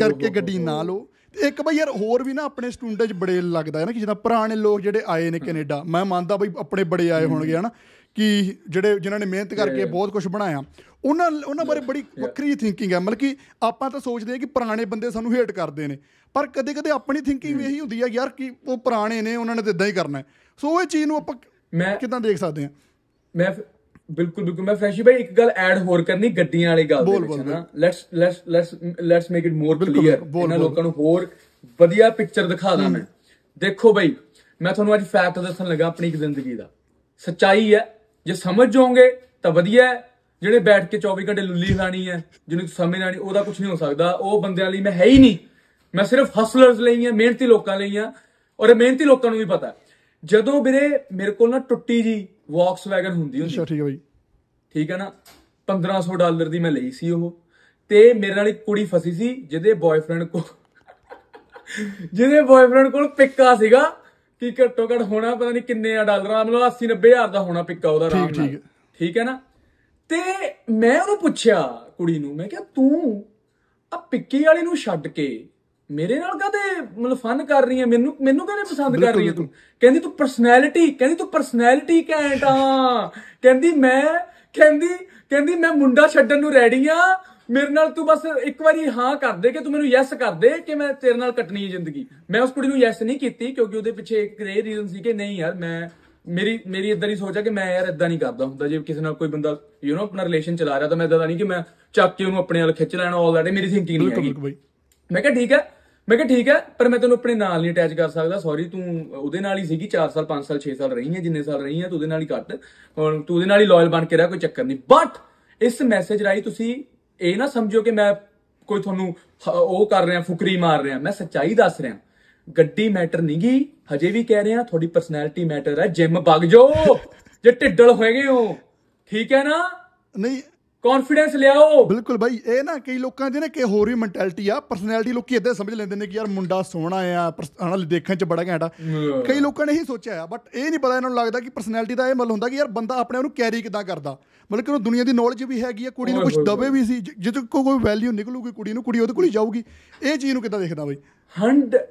S1: ਕਰਕੇ ਗੱਡੀ ਨਾ ਲਓ ਇੱਕ ਬਈ ਯਾਰ ਹੋਰ ਵੀ ਨਾ ਆਪਣੇ ਸਟੂਡੈਂਟ 'ਚ ਬੜੇ ਲੱਗਦਾ ਹੈ ਨਾ ਕਿ ਜਿਹੜਾ ਪੁਰਾਣੇ ਲੋਕ ਜਿਹੜੇ ਆਏ ਨੇ ਕੈਨੇਡਾ ਮੈਂ ਮੰਨਦਾ ਬਈ ਆਪਣੇ ਬੜੇ ਆਏ ਹੋਣਗੇ ਹਨਾ ਕਿ ਜਿਹੜੇ ਜਿਨ੍ਹਾਂ ਨੇ ਮਿਹਨਤ ਕਰਕੇ ਬਹੁਤ ਕੁਝ ਬਣਾਇਆ ਉਹਨਾਂ ਉਹਨਾਂ ਬਾਰੇ ਬੜੀ ਵੱਖਰੀ ਥਿੰਕਿੰਗ ਹੈ ਮਤਲਬ ਕਿ ਆਪਾਂ ਤਾਂ ਸੋਚਦੇ ਹਾਂ ਕਿ ਪੁਰਾਣੇ ਬੰਦੇ ਸਾਨੂੰ ਹੇਟ ਕਰਦੇ ਨੇ ਪਰ ਕਦੇ-ਕਦੇ ਆਪਣੀ ਥਿੰਕਿੰਗ ਵੀ ਇਹੀ ਹੁੰਦੀ ਹੈ ਯਾਰ ਕਿ ਉਹ ਪੁਰਾਣੇ ਨੇ ਉਹਨਾਂ ਨੇ ਤਾਂ ਇਦਾਂ ਹੀ ਕਰਨਾ ਸੋ ਇਹ ਚੀਜ਼ ਨੂੰ ਆਪਾਂ ਕਿਦਾਂ ਦੇਖ ਸਕਦੇ ਹਾਂ ਮੈਂ ਬਿਲਕੁਲ ਬਿਲਕੁਲ ਮੈਂ ਫੈਸ਼ੀ ਭਾਈ ਇੱਕ ਗੱਲ ਐਡ ਹੋਰ ਕਰਨੀ ਗੱਡੀਆਂ ਵਾਲੀ ਗੱਲ ਦੇ ਵਿੱਚ ਨਾ let's let's let's
S2: let's make it more clear ਇਹਨਾਂ ਲੋਕਾਂ ਨੂੰ ਹੋਰ ਵਧੀਆ ਪਿਕਚਰ ਦਿਖਾ ਦਾਂ ਮੈਂ ਦੇਖੋ ਭਾਈ ਮੈਂ ਤੁਹਾਨੂੰ ਅੱਜ ਫੈਕਟ ਦੱਸਣ ਲੱਗਾ ਆਪਣੀ ਇੱਕ ਜ਼ਿੰਦਗੀ ਦਾ ਸੱਚਾਈ ਹੈ ਜੇ ਸਮਝ ਜਾਓਗੇ ਤਾਂ ਵਧੀਆ ਜਿਹੜੇ ਬੈਠ ਕੇ 24 ਘੰਟੇ ਲੁੱਲੀ ਖਾਣੀ ਹੈ ਜਿਹਨੂੰ ਸਮਝ ਨਹੀਂ ਉਹਦਾ ਕੁਝ ਨਹੀਂ ਹੋ ਸਕਦਾ ਉਹ ਬੰਦਿਆਂ ਲਈ ਮੈਂ ਹੈ ਹੀ ਨਹੀਂ ਮੈਂ ਸਿਰਫ ਹਸਲਰਸ ਲਈ ਹਾਂ ਮਿਹਨਤੀ ਲੋਕਾਂ ਲਈ ਹਾਂ ਔਰ ਮਿਹਨਤੀ ਲੋਕਾਂ ਨੂੰ ਵੀ ਪਤਾ ਹੈ ਜਦੋਂ ਵੀਰੇ ਮੇਰੇ ਕੋਲ ਨਾ ਟੁੱਟੀ ਜੀ ਵੌਕਸਵੈਗਨ ਹੁੰਦੀ ਹੁੰਦੀ ਠੀਕ ਹੈ ਬਾਈ ਠੀਕ ਹੈ ਨਾ 1500 ਡਾਲਰ ਦੀ ਮੈਂ ਲਈ ਸੀ ਉਹ ਤੇ ਮੇਰੇ ਨਾਲ ਇੱਕ ਕੁੜੀ ਫਸੀ ਸੀ ਜਿਹਦੇ ਬॉयਫ੍ਰੈਂਡ ਕੋ ਜਿਹਦੇ ਬॉयਫ੍ਰੈਂਡ ਕੋਲ ਪਿੱਕਾ ਸੀਗਾ ਕੀ ਘੱਟੋ ਘੱਟ ਹੋਣਾ ਪਤਾ ਨਹੀਂ ਕਿੰਨੇ ਆ ਡਾਲਰਾਂ ਮਤਲਬ 80 90000 ਦਾ ਹੋਣਾ ਪਿੱਕਾ ਉਹਦਾ ਰਾਮ ਠੀਕ ਠੀਕ ਹੈ ਨਾ ਤੇ ਮੈਂ ਉਹਨੂੰ ਪੁੱਛਿਆ ਕੁੜੀ ਨੂੰ ਮੈਂ ਕਿਹਾ ਤੂੰ ਆ ਪਿੱਕੇ ਵਾਲੇ ਨੂੰ ਛੱਡ ਕੇ ਮੇਰੇ ਨਾਲ ਕਦੇ ਮਤਲਬ ਫਨ ਕਰ ਰਹੀ ਹੈ ਮੈਨੂੰ ਮੈਨੂੰ ਕਹਿੰਦੇ ਪਸੰਦ ਕਰ ਰਹੀ ਹੈ ਤੂੰ ਕਹਿੰਦੀ ਤੂੰ ਪਰਸਨੈਲਿਟੀ ਕਹਿੰਦੀ ਤੂੰ ਪਰਸਨੈਲਿਟੀ ਕੈਂਟ ਆ ਕਹਿੰਦੀ ਮੈਂ ਕਹਿੰਦੀ ਕਹਿੰਦੀ ਮੈਂ ਮੁੰਡਾ ਛੱਡਣ ਨੂੰ ਰੈਡੀ ਆ ਮੇਰੇ ਨਾਲ ਤੂੰ ਬਸ ਇੱਕ ਵਾਰੀ ਹਾਂ ਕਰ ਦੇ ਕਿ ਤੂੰ ਮੈਨੂੰ ਯੈਸ ਕਰ ਦੇ ਕਿ ਮੈਂ ਤੇਰੇ ਨਾਲ ਕੱਟਣੀ ਹੈ ਜ਼ਿੰਦਗੀ ਮੈਂ ਉਸ ਕੁੜੀ ਨੂੰ ਯੈਸ ਨਹੀਂ ਕੀਤੀ ਕਿਉਂਕਿ ਉਹਦੇ ਪਿੱਛੇ ਇੱਕ ਰੇ ਰੀਜ਼ਨ ਸੀ ਕਿ ਨਹੀਂ ਯਾਰ ਮੈਂ ਮੇਰੀ ਮੇਰੀ ਇਦਾਂ ਹੀ ਸੋਚਿਆ ਕਿ ਮੈਂ ਯਾਰ ਇਦਾਂ ਨਹੀਂ ਕਰਦਾ ਹੁੰਦਾ ਜੇ ਕਿਸੇ ਨਾਲ ਕੋਈ ਬੰਦਾ ਯੂ نو ਆਪਣਾ ਰਿਲੇਸ਼ਨ ਚਲਾ ਰਿਹਾ ਤਾਂ ਮੈਂ ਇਦਾਂ ਨਹੀਂ ਕਿ ਮੈਂ ਚੱਕ ਕੇ ਉਹਨੂੰ ਆਪਣੇ ਨਾਲ ਖਿੱਚ ਲੈਣਾ ਆਲ ਦੈਟ ਮੇਰੀ ਥਿੰਕਿੰਗ ਨਹੀਂ ਹੈਗੀ ਮੈਂ ਕਿਹਾ ਠੀਕ ਹੈ ਮੈਂ ਕਿਹਾ ਠੀਕ ਹੈ ਪਰ ਮੈਂ ਤੈਨੂੰ ਆਪਣੇ ਨਾਲ ਨਹੀਂ ਅਟੈਚ ਕਰ ਸਕਦਾ ਸੌਰੀ ਤੂੰ ਉਹਦੇ ਨਾਲ ਹੀ ਸੀਗੀ 4 ਸਾਲ 5 ਸਾਲ 6 ਸਾਲ ਰਹੀ ਹੈ ਜਿੰਨੇ ਸਾਲ ਰਹੀ ਹੈ ਤੂੰ ਉਹਦੇ ਨਾਲ ਹੀ ਘੱਟ ਹੁਣ ਤੂੰ ਉਹਦੇ ਨਾਲ ਹੀ ਲਾਇਲ ਬਣ ਕੇ ਰਹਿ ਕੋਈ ਚੱਕਰ ਨਹੀਂ ਬਟ ਇਸ ਮੈਸੇਜ ਰਾਈ ਤੁਸੀਂ ਇਹ ਨਾ ਸਮਝੋ ਕਿ ਮੈਂ ਕੋਈ ਤੁਹਾਨੂੰ ਉਹ ਕਰ ਰਿਹਾ ਫੁਕਰੀ ਮਾਰ ਰਿਹਾ ਮੈਂ ਸੱਚਾਈ ਦੱਸ ਰਿਹਾ ਗੱਡੀ ਮੈਟਰ ਨਹੀਂ ਗਈ ਹਜੇ ਵੀ ਕਹਿ ਰਿਹਾ ਤੁਹਾਡੀ ਪਰਸਨੈਲਿਟੀ ਮੈਟਰ ਹੈ ਜਿਮ ਵਗ ਜਾਓ ਜੇ ਢਿੱਡਲ ਹੋਏਗੇ ਹੋ ਠੀਕ ਹੈ ਨਾ
S1: ਨਹੀਂ ਕੌਨਫੀਡੈਂਸ ਲਿਆਓ ਬਿਲਕੁਲ ਭਾਈ ਇਹ ਨਾ ਕਈ ਲੋਕਾਂ ਦੇ ਨੇ ਕਿ ਹੋਰ ਹੀ ਮੈਂਟੈਲਿਟੀ ਆ ਪਰਸਨੈਲਿਟੀ ਲੋਕੀ ਇਦਾਂ ਸਮਝ ਲੈਂਦੇ ਨੇ ਕਿ ਯਾਰ ਮੁੰਡਾ ਸੋਹਣਾ ਆ ਹਣਾ ਦੇਖਣ ਚ ਬੜਾ ਘੈਂਟ ਆ ਕਈ ਲੋਕਾਂ ਨੇ ਇਹ ਸੋਚਿਆ ਆ ਬਟ ਇਹ ਨਹੀਂ ਪਤਾ ਇਹਨਾਂ ਨੂੰ ਲੱਗਦਾ ਕਿ ਪਰਸਨੈਲਿਟੀ ਦਾ ਇਹ ਮਤਲਬ ਹੁੰਦਾ ਕਿ ਯਾਰ ਬੰਦਾ ਆਪਣੇ ਆਪ ਨੂੰ ਕੈਰੀ ਕਿਦਾਂ ਕਰਦਾ ਮਤਲਬ ਕਿ ਉਹ ਦੁਨੀਆ ਦੀ ਨੌਲੇਜ ਵੀ ਹੈਗੀ ਆ ਕੁੜੀ ਨੂੰ ਕੁਝ ਦਵੇ ਵੀ ਸੀ ਜਿੱਦ ਕੋਈ ਵੈਲਿਊ ਨਿਕਲੂਗੀ ਕੁੜੀ ਨੂੰ ਕੁੜੀ ਉਹਦੇ ਕੋਲ ਹੀ ਜਾਊਗੀ ਇਹ ਚੀਜ਼ ਨੂੰ ਕਿਦਾਂ ਦੇਖਦਾ ਬਈ 100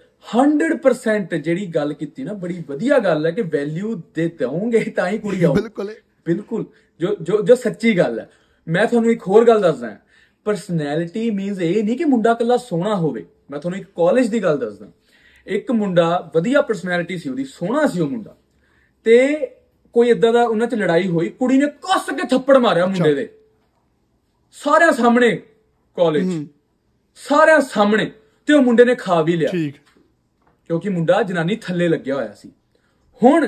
S2: 100% ਜਿਹੜੀ ਗੱਲ ਕੀਤੀ ਨਾ ਬੜੀ ਵਧੀਆ ਗੱਲ ਹੈ ਕਿ ਵੈਲਿਊ ਦੇ ਦੋਗੇ ਤਾਂ ਹੀ ਕੁੜੀ ਆਊ ਬਿਲਕੁਲ ਬਿਲਕੁਲ ਜੋ ਜੋ ਜੋ ਸੱਚੀ ਗੱਲ ਹੈ ਮੈਂ ਤੁਹਾਨੂੰ ਇੱਕ ਹੋਰ ਗੱਲ ਦੱਸਦਾ ਹਾਂ ਪਰਸਨੈਲਿਟੀ ਮੀਨਸ ਇਹ ਨਹੀਂ ਕਿ ਮੁੰਡਾ ਕੱਲਾ ਸੋਹਣਾ ਹੋਵੇ ਮੈਂ ਤੁਹਾਨੂੰ ਇੱਕ ਕਾਲਜ ਦੀ ਗੱਲ ਦੱਸਦਾ ਇੱਕ ਮੁੰਡਾ ਵਧੀਆ ਪਰਸਨੈਲਿਟੀ ਸੀ ਉਹਦੀ ਸੋਹਣਾ ਸੀ ਉਹ ਮੁੰਡਾ ਤੇ ਕੋਈ ਇਦਾਂ ਦਾ ਉਹਨਾਂ 'ਚ ਲੜਾਈ ਹੋਈ ਕੁੜੀ ਨੇ ਕੱਸ ਕੇ ਥੱਪੜ ਮਾਰਿਆ ਮੁੰਡੇ ਦੇ ਸਾਰਿਆਂ ਸਾਹਮਣੇ ਕਾਲਜ ਸਾਰਿਆਂ ਸਾਹਮਣੇ ਤੇ ਉਹ ਮੁੰਡੇ ਨੇ ਖਾ ਵੀ ਲਿਆ ਠੀਕ ਕਿਉਂਕਿ ਮੁੰਡਾ ਜਨਾਨੀ ਥੱਲੇ ਲੱਗਿਆ ਹੋਇਆ ਸੀ ਹੁਣ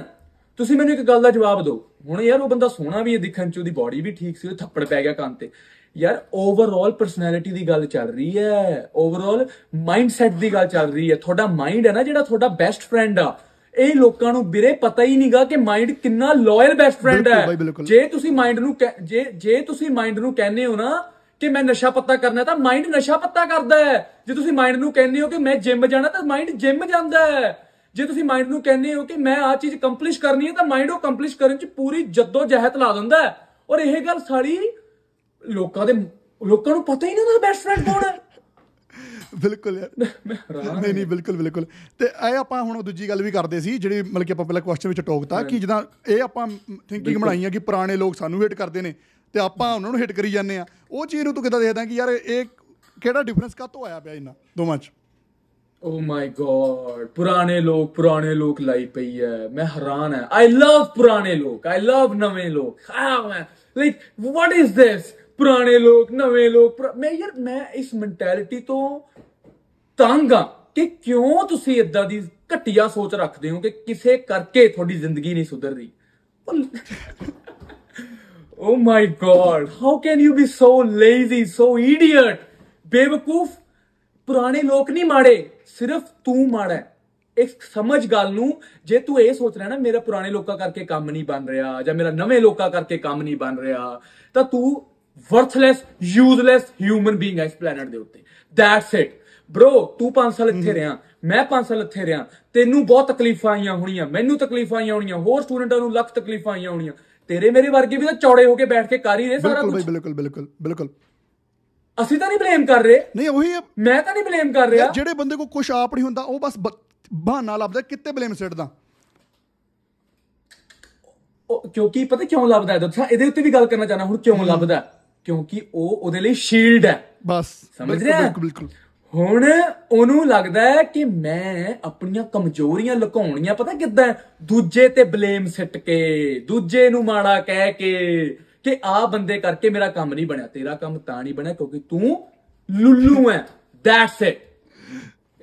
S2: ਤੁਸੀਂ ਮੈਨੂੰ ਇੱਕ ਗੱਲ ਦਾ ਜਵਾਬ ਦਿਓ ਹੁਣ ਯਾਰ ਉਹ ਬੰਦਾ ਸੋਹਣਾ ਵੀ ਹੈ ਦਿਖਣ ਚ ਉਹਦੀ ਬਾਡੀ ਵੀ ਠੀਕ ਸੀ ਉਹ ਥੱਪੜ ਪੈ ਗਿਆ ਕੰਨ ਤੇ ਯਾਰ ਓਵਰਆਲ ਪਰਸਨੈਲਿਟੀ ਦੀ ਗੱਲ ਚੱਲ ਰਹੀ ਹੈ ਓਵਰਆਲ ਮਾਈਂਡਸੈਟ ਦੀ ਗੱਲ ਚੱਲ ਰਹੀ ਹੈ ਤੁਹਾਡਾ ਮਾਈਂਡ ਹੈ ਨਾ ਜਿਹੜਾ ਤੁਹਾਡਾ ਬੈਸਟ ਫਰੈਂਡ ਆ ਇਹ ਲੋਕਾਂ ਨੂੰ ਵੀਰੇ ਪਤਾ ਹੀ ਨਹੀਂਗਾ ਕਿ ਮਾਈਂਡ ਕਿੰਨਾ ਲਾਇਲ ਬੈਸਟ ਫਰੈਂਡ ਹੈ ਜੇ ਤੁਸੀਂ ਮਾਈਂਡ ਨੂੰ ਜੇ ਜੇ ਤੁਸੀਂ ਮਾਈਂਡ ਨੂੰ ਕਹਿੰਦੇ ਹੋ ਨਾ ਕਿ ਮੈਂ ਨਸ਼ਾ ਪੱਤਾ ਕਰਨਾ ਤਾਂ ਮਾਈਂਡ ਨਸ਼ਾ ਪੱਤਾ ਕਰਦਾ ਹੈ ਜੇ ਤੁਸੀਂ ਮਾਈਂਡ ਨੂੰ ਕਹਿੰਦੇ ਹੋ ਕਿ ਮੈਂ ਜਿਮ ਜਾਣਾ ਤਾਂ ਮਾਈਂਡ ਜਿਮ ਜਾਂਦਾ ਹੈ ਜੇ ਤੁਸੀਂ ਮਾਈਂਡ ਨੂੰ ਕਹਿੰਦੇ ਹੋ ਕਿ ਮੈਂ ਆ ਚੀਜ਼ ਕੰਪਲੀਸ਼ ਕਰਨੀ ਹੈ ਤਾਂ ਮਾਈਂਡ ਉਹ ਕੰਪਲੀਸ਼ ਕਰਨ 'ਚ ਪੂਰੀ ਜੱਦੋ ਜਹਿਦ ਲਾ ਦਿੰਦਾ ਹੈ ਔਰ ਇਹ ਗੱਲ ਸਾਰੀ ਲੋਕਾਂ ਦੇ ਲੋਕਾਂ ਨੂੰ ਪਤਾ ਹੀ ਨਹੀਂ ਹੁੰਦਾ ਬੈਸਟ ਫਰੈਂਡ ਕੌਣ ਹੈ
S1: (laughs) ਬਿਲਕੁਲ ਯਾਰ ਨਹੀਂ ਨਹੀਂ ਬਿਲਕੁਲ ਬਿਲਕੁਲ ਤੇ ਇਹ ਆਪਾਂ ਹੁਣ ਦੂਜੀ ਗੱਲ ਵੀ ਕਰਦੇ ਸੀ ਜਿਹੜੀ ਮਤਲਬ ਕਿ ਆਪਾਂ ਪਹਿਲਾਂ ਕੁਐਸਚਨ ਵਿੱਚ ਟੋਕਤਾ ਕਿ ਜਦਾਂ ਇਹ ਆਪਾਂ ਥਿੰਕਿੰਗ ਬਣਾਈ ਆ ਕਿ ਪੁਰਾਣੇ ਲੋਕ ਸਾਨੂੰ ਹੇਟ ਕਰਦੇ ਨੇ ਤੇ ਆਪਾਂ ਉਹਨਾਂ ਨੂੰ ਹਿੱਟ ਕਰੀ ਜਾਂਦੇ ਆ ਉਹ ਚੀਜ਼ ਨੂੰ ਤੂੰ ਕਿਦਾਂ ਦੇਖਦਾ ਕਿ ਯਾਰ ਇਹ ਕਿਹੜਾ ਡਿਫਰੈਂਸ ਤੋਂ ਆਇਆ ਪਿਆ ਇਹਨਾਂ ਦੋਵਾਂ 'ਚ ਓ ਮਾਈ ਗੋਡ ਪੁਰਾਣੇ ਲੋਕ ਪੁਰਾਣੇ ਲੋਕ
S2: ਲਾਈ ਪਈ ਹੈ ਮੈਂ ਹੈਰਾਨ ਹਾਂ ਆਈ ਲਵ ਪੁਰਾਣੇ ਲੋਕ ਆਈ ਲਵ ਨਵੇਂ ਲੋਕ ਲਾਈਕ ਵਾਟ ਇਜ਼ ਥਿਸ ਪੁਰਾਣੇ ਲੋਕ ਨਵੇਂ ਲੋਕ ਮੈਂ ਯਾਰ ਮੈਂ ਇਸ ਮੈਂਟੈਲਿਟੀ ਤੋਂ ਤੰਗ ਆ ਕਿ ਕਿਉਂ ਤੁਸੀਂ ਇਦਾਂ ਦੀ ਘਟੀਆ ਸੋਚ ਰੱਖਦੇ ਹੋ ਕਿ ਕਿਸੇ ਕਰਕੇ ਤੁਹਾਡੀ ਜ਼ਿੰਦਗੀ ਨਹੀਂ ਸੁਧਰਦੀ oh my god how can you be so lazy so idiot ਬੇਵਕੂਫ ਪੁਰਾਣੇ ਲੋਕ ਨਹੀਂ ਮਾੜੇ ਸਿਰਫ ਤੂੰ ਮਾੜਾ ਇੱਕ ਸਮਝ ਗੱਲ ਨੂੰ ਜੇ ਤੂੰ ਇਹ ਸੋਚ ਰਿਹਾ ਨਾ ਮੇਰੇ ਪੁਰਾਣੇ ਲੋਕਾਂ ਕਰਕੇ ਕੰਮ ਨਹੀਂ ਬਣ ਰਿਹਾ ਜਾਂ ਮੇਰਾ ਨਵੇਂ ਲੋਕਾਂ ਕਰਕੇ ਕੰਮ ਨਹੀਂ ਬਣ ਰਿਹਾ ਤਾਂ ਤੂੰ ਵਰਥਲੈਸ ਯੂਸਲੈਸ ਹਿਊਮਨ ਬੀਇੰਗ ਹੈ ਇਸ ਪਲੈਨਟ ਦੇ ਉੱਤੇ ਦੈਟਸ ਇਟ ਬ੍ਰੋ ਤੂੰ 5 ਸਾਲ ਇੱਥੇ ਰਿਹਾ ਮੈਂ 5 ਸਾਲ ਇੱਥੇ ਰਿਹਾ ਤੈਨੂੰ ਬਹੁਤ ਤਕਲੀਫਾਂ ਆਈਆਂ ਹੋਣੀਆਂ ਮੈਨੂੰ ਤਕਲੀਫਾਂ ਆਈਆਂ ਹੋਣੀਆਂ ਹੋਰ ਸਟੂਡੈਂਟਾਂ ਨੂੰ ਲੱਖ ਤਕਲੀਫਾਂ ਆਈਆਂ ਹੋਣੀਆਂ ਤੇਰੇ ਮੇਰੇ ਵਰਗੇ ਵੀ ਤਾਂ ਚੌੜੇ ਹੋ ਕੇ ਬੈਠ ਕੇ ਕਰ ਹੀ ਰਹੇ ਸਾਰਾ ਕੁਝ ਬਿਲਕੁਲ
S1: ਬਿਲਕੁਲ ਬਿਲਕੁਲ ਬਿਲਕੁਲ ਅਸੀਂ ਤਾਂ ਨਹੀਂ ਬਲੇਮ ਕਰ ਰਹੇ ਨਹੀਂ ਉਹੀ ਮੈਂ ਤਾਂ ਨਹੀਂ ਬਲੇਮ ਕਰ ਰਿਹਾ ਜਿਹੜੇ ਬੰਦੇ ਕੋ ਕੁਝ ਆਪ ਨਹੀਂ ਹੁੰਦਾ ਉਹ ਬਸ ਬਹਾਨਾ ਲੱਭਦਾ ਕਿਤੇ ਬਲੇਮ ਸਿੱਟਦਾ
S2: ਕਿਉਂਕਿ ਪਤਾ ਕਿਉਂ ਲੱਭਦਾ ਦੱਸਾਂ ਇਹਦੇ ਉੱਤੇ ਵੀ ਗੱਲ ਕਰਨਾ ਚਾਹਨਾ ਹੁਣ ਕਿਉਂ ਲੱਭਦਾ ਕਿਉਂਕਿ ਉਹ ਉਹਦੇ ਲਈ ਸ਼ੀਲਡ ਹੈ ਬਸ ਸਮਝ ਰਿਹਾ ਬਿਲਕੁਲ ਬਿਲਕੁਲ ਹੁਣ ਉਹਨੂੰ ਲੱਗਦਾ ਹੈ ਕਿ ਮੈਂ ਆਪਣੀਆਂ ਕਮਜ਼ੋਰੀਆਂ ਲੁਕਾਉਣੀਆਂ ਪਤਾ ਕਿੱਦਾਂ ਦੂਜੇ ਤੇ ਬਲੇਮ ਸਿੱਟ ਕੇ ਦੂਜੇ ਨੂੰ ਮਾੜਾ ਕਹਿ ਕੇ ਕਿ ਆ ਬੰਦੇ ਕਰਕੇ ਮੇਰਾ ਕੰਮ ਨਹੀਂ ਬਣਿਆ ਤੇਰਾ ਕੰਮ ਤਾਂ ਨਹੀਂ ਬਣਿਆ ਕਿਉਂਕਿ ਤੂੰ ਲੁੱਲੂ ਹੈ
S1: ਦੈਟਸ ਇਟ